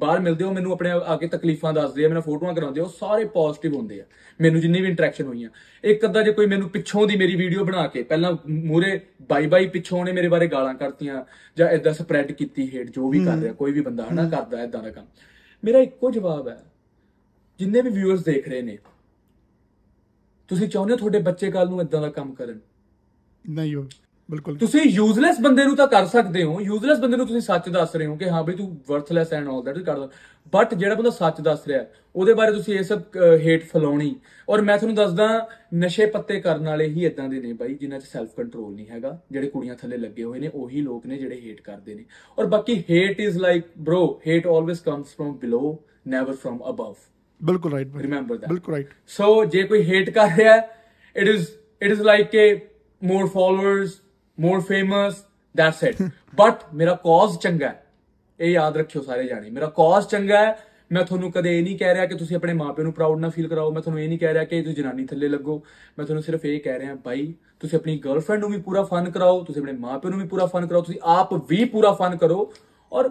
S2: ਬਾਹਰ ਮਿਲਦੇ ਹੋ ਮੈਨੂੰ ਆਪਣੇ ਆ ਕੇ ਤਕਲੀਫਾਂ ਦੱਸਦੇ ਆ ਮੇਰੇ ਨਾਲ ਫੋਟੋਆਂ ਕਰਾਉਂਦੇ ਹੋ ਸਾਰੇ ਪੋਜ਼ਿਟਿਵ ਹੁੰਦੇ ਆ ਮੈਨੂੰ ਜਿੰਨੀ ਵੀ ਇੰਟਰੈਕਸ਼ਨ ਹੋਈਆਂ ਇੱਕ ਅੱਧਾ ਜੇ ਕੋਈ ਮੈਨੂੰ ਪਿੱਛੋਂ ਦੀ ਮੇਰੀ ਵੀਡੀਓ ਬਣਾ ਕੇ ਪਹਿਲਾਂ ਮੂਰੇ ਬਾਈ ਬਾਈ ਪਿੱਛੋਂ ਨੇ ਮੇਰੇ ਬਾਰੇ ਗਾਲਾਂ ਕਰਤੀਆਂ ਜਾਂ ਇਦਾਂ ਸਪਰੈਡ ਕੀਤੀ ਹੇਟ ਜੋ ਵੀ ਕਰ ਰਿਹਾ ਕੋਈ ਵੀ ਬੰਦਾ ਹਨਾ ਕਰਦਾ ਇਦਾਂ ਦਾ ਕੰਮ ਮੇਰਾ ਇੱਕੋ ਜਵਾਬ ਹੈ ਜਿੰਨੇ ਵੀ ਵਿਊਅਰਸ ਦੇਖ ਰਹੇ ਨੇ ਤੁਸੀਂ ਚਾਹੁੰਦੇ ਹੋ ਤੁਹਾਡੇ ਬੱਚੇ ਕੱਲ ਨੂੰ ਇਦਾਂ ਦਾ ਕੰਮ ਕਰਨ ਨਹੀਂ ਹੋ ਬਿਲਕੁਲ ਤੁਸੀਂ ਯੂਸਲੈਸ ਬੰਦੇ ਨੂੰ ਤਾਂ ਕਰ ਸਕਦੇ ਹੋ ਯੂਸਲੈਸ ਬੰਦੇ ਨੂੰ ਤੁਸੀਂ ਸੱਚ ਦੱਸ ਰਹੇ ਹੋ ਕਿ ਹਾਂ ਬਈ ਤੂੰ ਵਰਥਲੈਸ ਐਂਡ ਆਲ ਦੈਟ ਕਰਦਾ ਬਟ ਜਿਹੜਾ ਬੰਦਾ ਸੱਚ ਦੱਸ ਰਿਹਾ ਉਹਦੇ ਬਾਰੇ ਤੁਸੀਂ ਇਹ ਸਭ ਹੇਟ ਫਲਾਉਣੀ ਔਰ ਮੈਂ ਤੁਹਾਨੂੰ ਦੱਸਦਾ ਨਸ਼ੇ ਪੱਤੇ ਕਰਨ ਵਾਲੇ ਹੀ ਇਦਾਂ ਦੇ ਨੇ ਬਾਈ ਜਿਨ੍ਹਾਂ 'ਚ ਸੈਲਫ ਕੰਟਰੋਲ ਨਹੀਂ ਹੈਗਾ ਜਿਹੜੇ ਕੁੜੀਆਂ ਥੱਲੇ ਲੱਗੇ ਹੋਏ ਨੇ ਉਹੀ ਲੋਕ ਨੇ ਜਿਹੜੇ ਹੇਟ ਕਰਦੇ ਨੇ ਔਰ ਬਾਕੀ hate is like bro hate always comes from below never from above
S1: ਬਿਲਕੁਲ ਰਾਈਟ ਰਿਮੈਂਬਰ ਦੈਟ ਬਿਲਕੁਲ ਰਾਈਟ
S2: ਸੋ ਜੇ ਕੋਈ ਹੇਟ ਕਰ ਰਿਹਾ it is it is like ਕਿ more followers more famous that's it but ਮੇਰਾ ਕੌਜ਼ ਚੰਗਾ ਹੈ ਇਹ ਯਾਦ ਰੱਖਿਓ ਸਾਰੇ ਜਾਣੇ ਮੇਰਾ ਕੌਜ਼ ਚੰਗਾ ਹੈ ਮੈਂ ਤੁਹਾਨੂੰ ਕਦੇ ਇਹ ਨਹੀਂ ਕਹਿ ਰਿਹਾ ਕਿ ਤੁਸੀਂ ਆਪਣੇ ਮਾਪਿਆਂ ਨੂੰ ਪ੍ਰਾਊਡ ਨਾ ਫੀਲ ਕਰਾਓ ਮੈਂ ਤੁਹਾਨੂੰ ਇਹ ਨਹੀਂ ਕਹਿ ਰਿਹਾ ਕਿ ਤੁਸੀਂ ਜਨਾਨੀ ਥੱਲੇ ਲੱਗੋ ਮੈਂ ਤੁਹਾਨੂੰ ਸਿਰਫ ਇਹ ਕਹਿ ਰਿਹਾ ਭਾਈ ਤੁਸੀਂ ਆਪਣੀ ਗਰਲਫ੍ਰੈਂਡ ਨੂੰ ਵੀ ਪੂਰਾ ਫਨ ਕਰਾਓ ਤੁਸੀਂ ਆਪਣੇ ਮਾਪਿਆਂ ਨੂੰ ਵੀ ਪੂਰਾ ਫਨ ਕਰਾਓ ਤੁਸੀਂ ਆਪ
S1: ਵੀ ਪੂਰਾ ਫਨ ਕਰੋ ਔਰ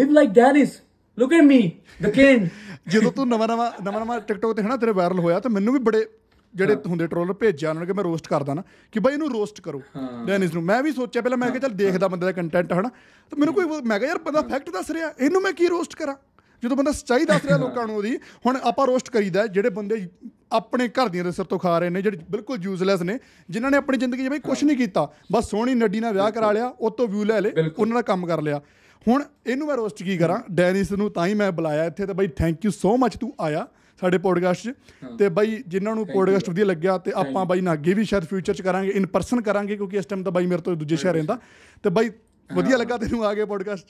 S1: live like Dennis look at me the king ਜਦੋਂ ਤੂੰ ਨਵਾਂ ਨਵਾਂ ਨਵਾਂ ਨਵਾਂ ਟਿਕਟੋਕ ਤੇ ਹਨਾ ਤੇਰੇ ਵਾਇਰਲ ਹੋਇਆ ਤਾਂ ਮੈਨੂੰ ਵੀ ਬੜੇ ਜਿਹੜੇ ਹੁੰਦੇ ਟ੍ਰੋਲਰ ਭੇਜਿਆ ਉਹਨਾਂ ਨੇ ਕਿ ਮੈਂ ਰੋਸਟ ਕਰਦਾ ਨਾ ਕਿ ਬਾਈ ਇਹਨੂੰ ਰੋਸਟ ਕਰੋ ਡੈਨਿਸ ਨੂੰ ਮੈਂ ਵੀ ਸੋਚਿਆ ਪਹਿਲਾਂ ਮੈਂ ਕਿਹਾ ਚੱਲ ਦੇਖਦਾ ਬੰਦੇ ਦਾ ਕੰਟੈਂਟ ਹਨਾ ਤੇ ਮੈਨੂੰ ਕੋਈ ਮੈਂ ਕਿਹਾ ਯਾਰ ਬੰਦਾ ਫੈਕਟ ਦੱਸ ਰਿਹਾ ਇਹਨੂੰ ਮੈਂ ਕੀ ਰੋਸਟ ਕਰਾਂ ਜਦੋਂ ਬੰਦਾ ਸੱਚਾਈ ਦੱਸ ਰਿਹਾ ਲੋਕਾਂ ਨੂੰ ਉਹਦੀ ਹੁਣ ਆਪਾਂ ਰੋਸਟ ਕਰੀਦਾ ਜਿਹੜੇ ਬੰਦੇ ਆਪਣੇ ਘਰ ਦੀਆਂ ਦੇ ਸਿਰ ਤੋਂ ਖਾ ਰਹੇ ਨੇ ਜਿਹੜੇ ਬਿਲਕੁਲ ਯੂਸਲੈਸ ਨੇ ਜਿਨ੍ਹਾਂ ਨੇ ਆਪਣੀ ਜ਼ਿੰਦਗੀ 'ਚ ਬਈ ਕੁਝ ਨਹੀਂ ਕੀਤਾ ਬਸ ਸੋਹਣੀ ਨੱਡੀ ਨਾਲ ਵਿਆਹ ਕਰਾ ਲਿਆ ਉਹ ਤੋਂ ਵਿਊ ਲੈ ਲੇ ਉਹਨਾਂ ਦਾ ਕੰਮ ਕਰ ਲਿਆ ਹੁਣ ਇਹਨੂੰ ਮੈਂ ਰੋਸਟ ਕੀ ਕਰਾਂ ਡੈਨਿਸ ਨੂੰ ਤਾਂ ਹੀ ਮੈਂ ਬੁਲਾਇਆ ਇੱਥੇ ਤਾਂ ਬਈ ਥੈਂਕ ਯੂ ਸੋ ਮੱਚ ਤੂੰ ਆਇਆ ਸਾਡੇ ਪੋਡਕਾਸਟ 'ਚ ਤੇ ਬਾਈ ਜਿਨ੍ਹਾਂ ਨੂੰ ਪੋਡਕਾਸਟ ਵਧੀਆ ਲੱਗਿਆ ਤੇ ਆਪਾਂ ਬਾਈ ਨਾਲ ਅੱਗੇ ਵੀ ਸ਼ਾਇਦ ਫਿਊਚਰ 'ਚ ਕਰਾਂਗੇ ਇਨ ਪਰਸਨ ਕਰਾਂਗੇ ਕਿਉਂਕਿ ਇਸ ਟਾਈਮ ਤਾਂ ਬਾਈ ਮੇਰੇ ਤੋਂ ਦੂਜੇ ਸ਼ਹਿਰ ਰਹਿੰਦਾ ਤੇ ਬਾਈ ਵਧੀਆ ਲੱਗਾ ਤੈਨੂੰ ਆ ਗਿਆ ਪੋਡਕਾਸਟ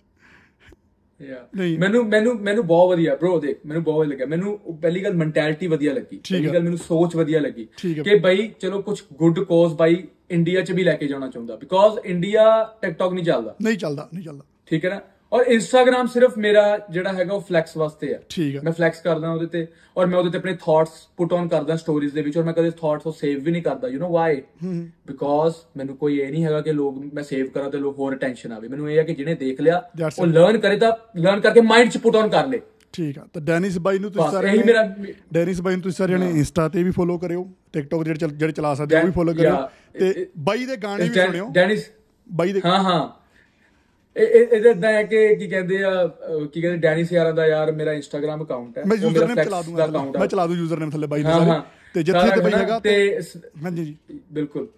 S1: ਮੈਨੂੰ ਮੈਨੂੰ ਮੈਨੂੰ ਬਹੁਤ ਵਧੀਆ bro ਦੇਖ ਮੈਨੂੰ
S2: ਬਹੁਤ ਵਧੀਆ ਲੱਗਿਆ ਮੈਨੂੰ ਪਹਿਲੀ ਗੱਲ ਮੈਂਟੈਲਿਟੀ ਵਧੀਆ ਲੱਗੀ ਪਹਿਲੀ ਗੱਲ ਮੈਨੂੰ ਸੋਚ ਵਧੀਆ ਲੱਗੀ ਕਿ ਬਾਈ ਚਲੋ ਕੁਝ ਗੁੱਡ ਕੋਸ ਬਾਈ ਇੰਡੀਆ 'ਚ ਵੀ ਲੈ ਕੇ ਜਾਣਾ ਚਾਹੁੰਦਾ ਬਿਕੋਜ਼ ਇੰਡੀਆ ਟਿਕਟੌਕ ਨਹੀਂ ਚੱਲਦਾ ਨਹੀਂ ਚੱਲਦਾ ਨਹੀਂ ਚੱਲਦਾ ਠੀਕ ਹੈ ਨਾ ਔਰ ਇੰਸਟਾਗ੍ਰam ਸਿਰਫ ਮੇਰਾ ਜਿਹੜਾ ਹੈਗਾ ਉਹ ਫਲੈਕਸ ਵਾਸਤੇ ਆ ਠੀਕ ਹੈ ਮੈਂ ਫਲੈਕਸ ਕਰਦਾ ਉਹਦੇ ਤੇ ਔਰ ਮੈਂ ਉਹਦੇ ਤੇ ਆਪਣੇ ਥਾਟਸ ਪੁਟ ਔਨ ਕਰਦਾ ਸਟੋਰੀਜ਼ ਦੇ ਵਿੱਚ ਔਰ ਮੈਂ ਕਦੇ ਥਾਟਸ ਉਹ ਸੇਵ ਵੀ ਨਹੀਂ ਕਰਦਾ ਯੂ نو ਵਾਈ ਬਿਕੋਜ਼ ਮੈਨੂੰ ਕੋਈ ਇਹ ਨਹੀਂ ਹੈਗਾ ਕਿ ਲੋਕ ਮੈਂ ਸੇਵ ਕਰਾਂ ਤੇ ਲੋਕ ਹੋਰ ਅਟੈਂਸ਼ਨ ਆਵੇ ਮੈਨੂੰ ਇਹ ਹੈ ਕਿ ਜਿਹਨੇ ਦੇਖ ਲਿਆ ਉਹ ਲਰਨ ਕਰੇ ਤਾਂ ਲਰਨ ਕਰਕੇ ਮਾਈਂਡ 'ਚ ਪੁਟ ਔਨ ਕਰ ਲੇ ਠੀਕ ਆ ਤਾਂ ਡੈਨਿਸ ਬਾਈ
S1: ਨੂੰ ਤੁਸੀਂ ਸਾਰੇ ਇਹੀ ਮੇਰਾ ਡੈਨਿਸ ਬਾਈ ਨੂੰ ਤੁਸੀਂ ਸਾਰੇ ਜਣੇ ਇੰਸਟਾ ਤੇ ਵੀ ਫੋਲੋ ਕਰਿਓ ਟਿਕਟੌਕ ਜਿਹੜੇ ਜਿਹੜੇ ਚਲਾ ਸਕਦੇ ਹੋ ਉਹ ਵੀ ਫੋਲੋ ਕਰਿਓ ਤੇ ਬਾਈ ਦੇ ਗਾਣੇ ਵੀ ਸੁਣਿਓ ਡੈਨਿਸ ਬਾਈ ਦੇ ਹਾਂ ਹਾਂ
S2: ਇਹ ਇਹਦਾ ਹੈ ਕਿ ਕੀ ਕਹਿੰਦੇ ਆ ਕੀ ਕਹਿੰਦੇ ਡੈਨੀ ਸਿਆਰਾ ਦਾ ਯਾਰ ਮੇਰਾ ਇੰਸਟਾਗ੍ਰam ਅਕਾਊਂਟ ਹੈ ਮੈਂ ਯੂਜ਼ਰ ਨੇਮ ਚਲਾ ਦੂੰਗਾ ਮੈਂ ਚਲਾ ਦੂੰ ਯੂਜ਼ਰ ਨੇਮ ਥੱਲੇ ਬਾਈ ਦੇ ਸਾਰੇ ਤੇ ਜਿੱਥੇ ਤੇ ਬਾਈ ਹੈਗਾ ਤੇ ਹਾਂਜੀ ਜੀ ਬਿਲਕੁਲ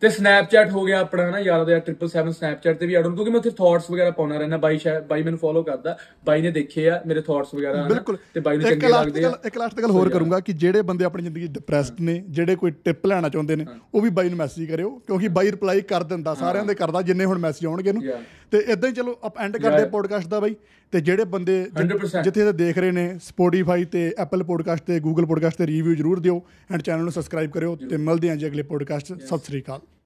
S2: ਤੇ ਸਨੈਪਚੈਟ ਹੋ ਗਿਆ ਆਪਣਾ ਨਾ ਯਾਰ ਦਾ 777 ਸਨੈਪਚੈਟ ਤੇ ਵੀ ਐਡ ਹੁੰਦਾ ਕਿਉਂਕਿ ਮੈਂ ਉੱਥੇ ਥਾਟਸ ਵਗੈਰਾ ਪਾਉਣਾ ਰਹਿਣਾ ਬਾਈ ਸ਼ਾਇਦ ਬਾਈ ਮੈਨੂੰ ਫੋਲੋ ਕਰਦਾ ਬਾਈ ਨੇ ਦੇਖੇ ਆ ਮੇਰੇ ਥਾਟਸ ਵਗੈਰਾ ਤੇ ਬਾਈ ਨੂੰ ਚੰਗੇ ਲੱਗਦੇ ਆ ਇੱਕ ਲਾਸਟ ਗੱਲ ਹੋਰ ਕਰੂੰਗਾ
S1: ਕਿ ਜਿਹੜੇ ਬੰਦੇ ਆਪਣੀ ਜ਼ਿੰਦਗੀ ਡਿਪਰੈਸਡ ਨੇ ਜਿਹੜੇ ਕੋਈ ਟਿਪ ਲੈਣਾ ਚਾਹੁੰਦੇ ਨੇ ਉਹ ਵੀ ਬਾਈ ਨੂੰ ਮੈਸੇਜ ਕਰਿਓ ਕਿਉਂਕਿ ਬਾਈ ਰਿਪਲਾਈ ਕਰ ਦਿੰਦਾ ਸਾਰਿਆਂ ਦੇ ਕਰਦਾ ਜਿੰਨੇ ਹੁਣ ਮੈਸੇਜ ਆਉਣਗੇ ਨੂੰ ਤੇ ਇਦਾਂ ਹੀ ਚਲੋ ਆਪ ਐਂਡ ਕਰਦੇ ਪੋਡਕਾਸਟ ਦਾ ਬਾਈ ਤੇ ਜਿਹੜੇ ਬੰਦੇ ਜਿੱਥੇ ਤੇ ਦੇਖ ਰਹੇ ਨੇ ਸਪੋਟੀਫਾਈ ਤੇ ਐਪਲ ਪੋਡਕਾਸਟ ਤੇ ਗੂਗਲ ਪੋਡਕਾਸਟ ਤੇ ਰਿਵਿਊ ਜਰੂਰ ਦਿਓ ਐਂਡ ਚੈਨਲ ਨੂੰ ਸਬਸਕ੍ਰਾਈਬ ਕਰਿਓ ਤੇ ਮਿਲਦੇ ਆਂ ਜੀ ਅਗਲੇ ਪੋਡਕਾਸਟ ਸਤਿ ਸ੍ਰੀ ਅਕਾਲ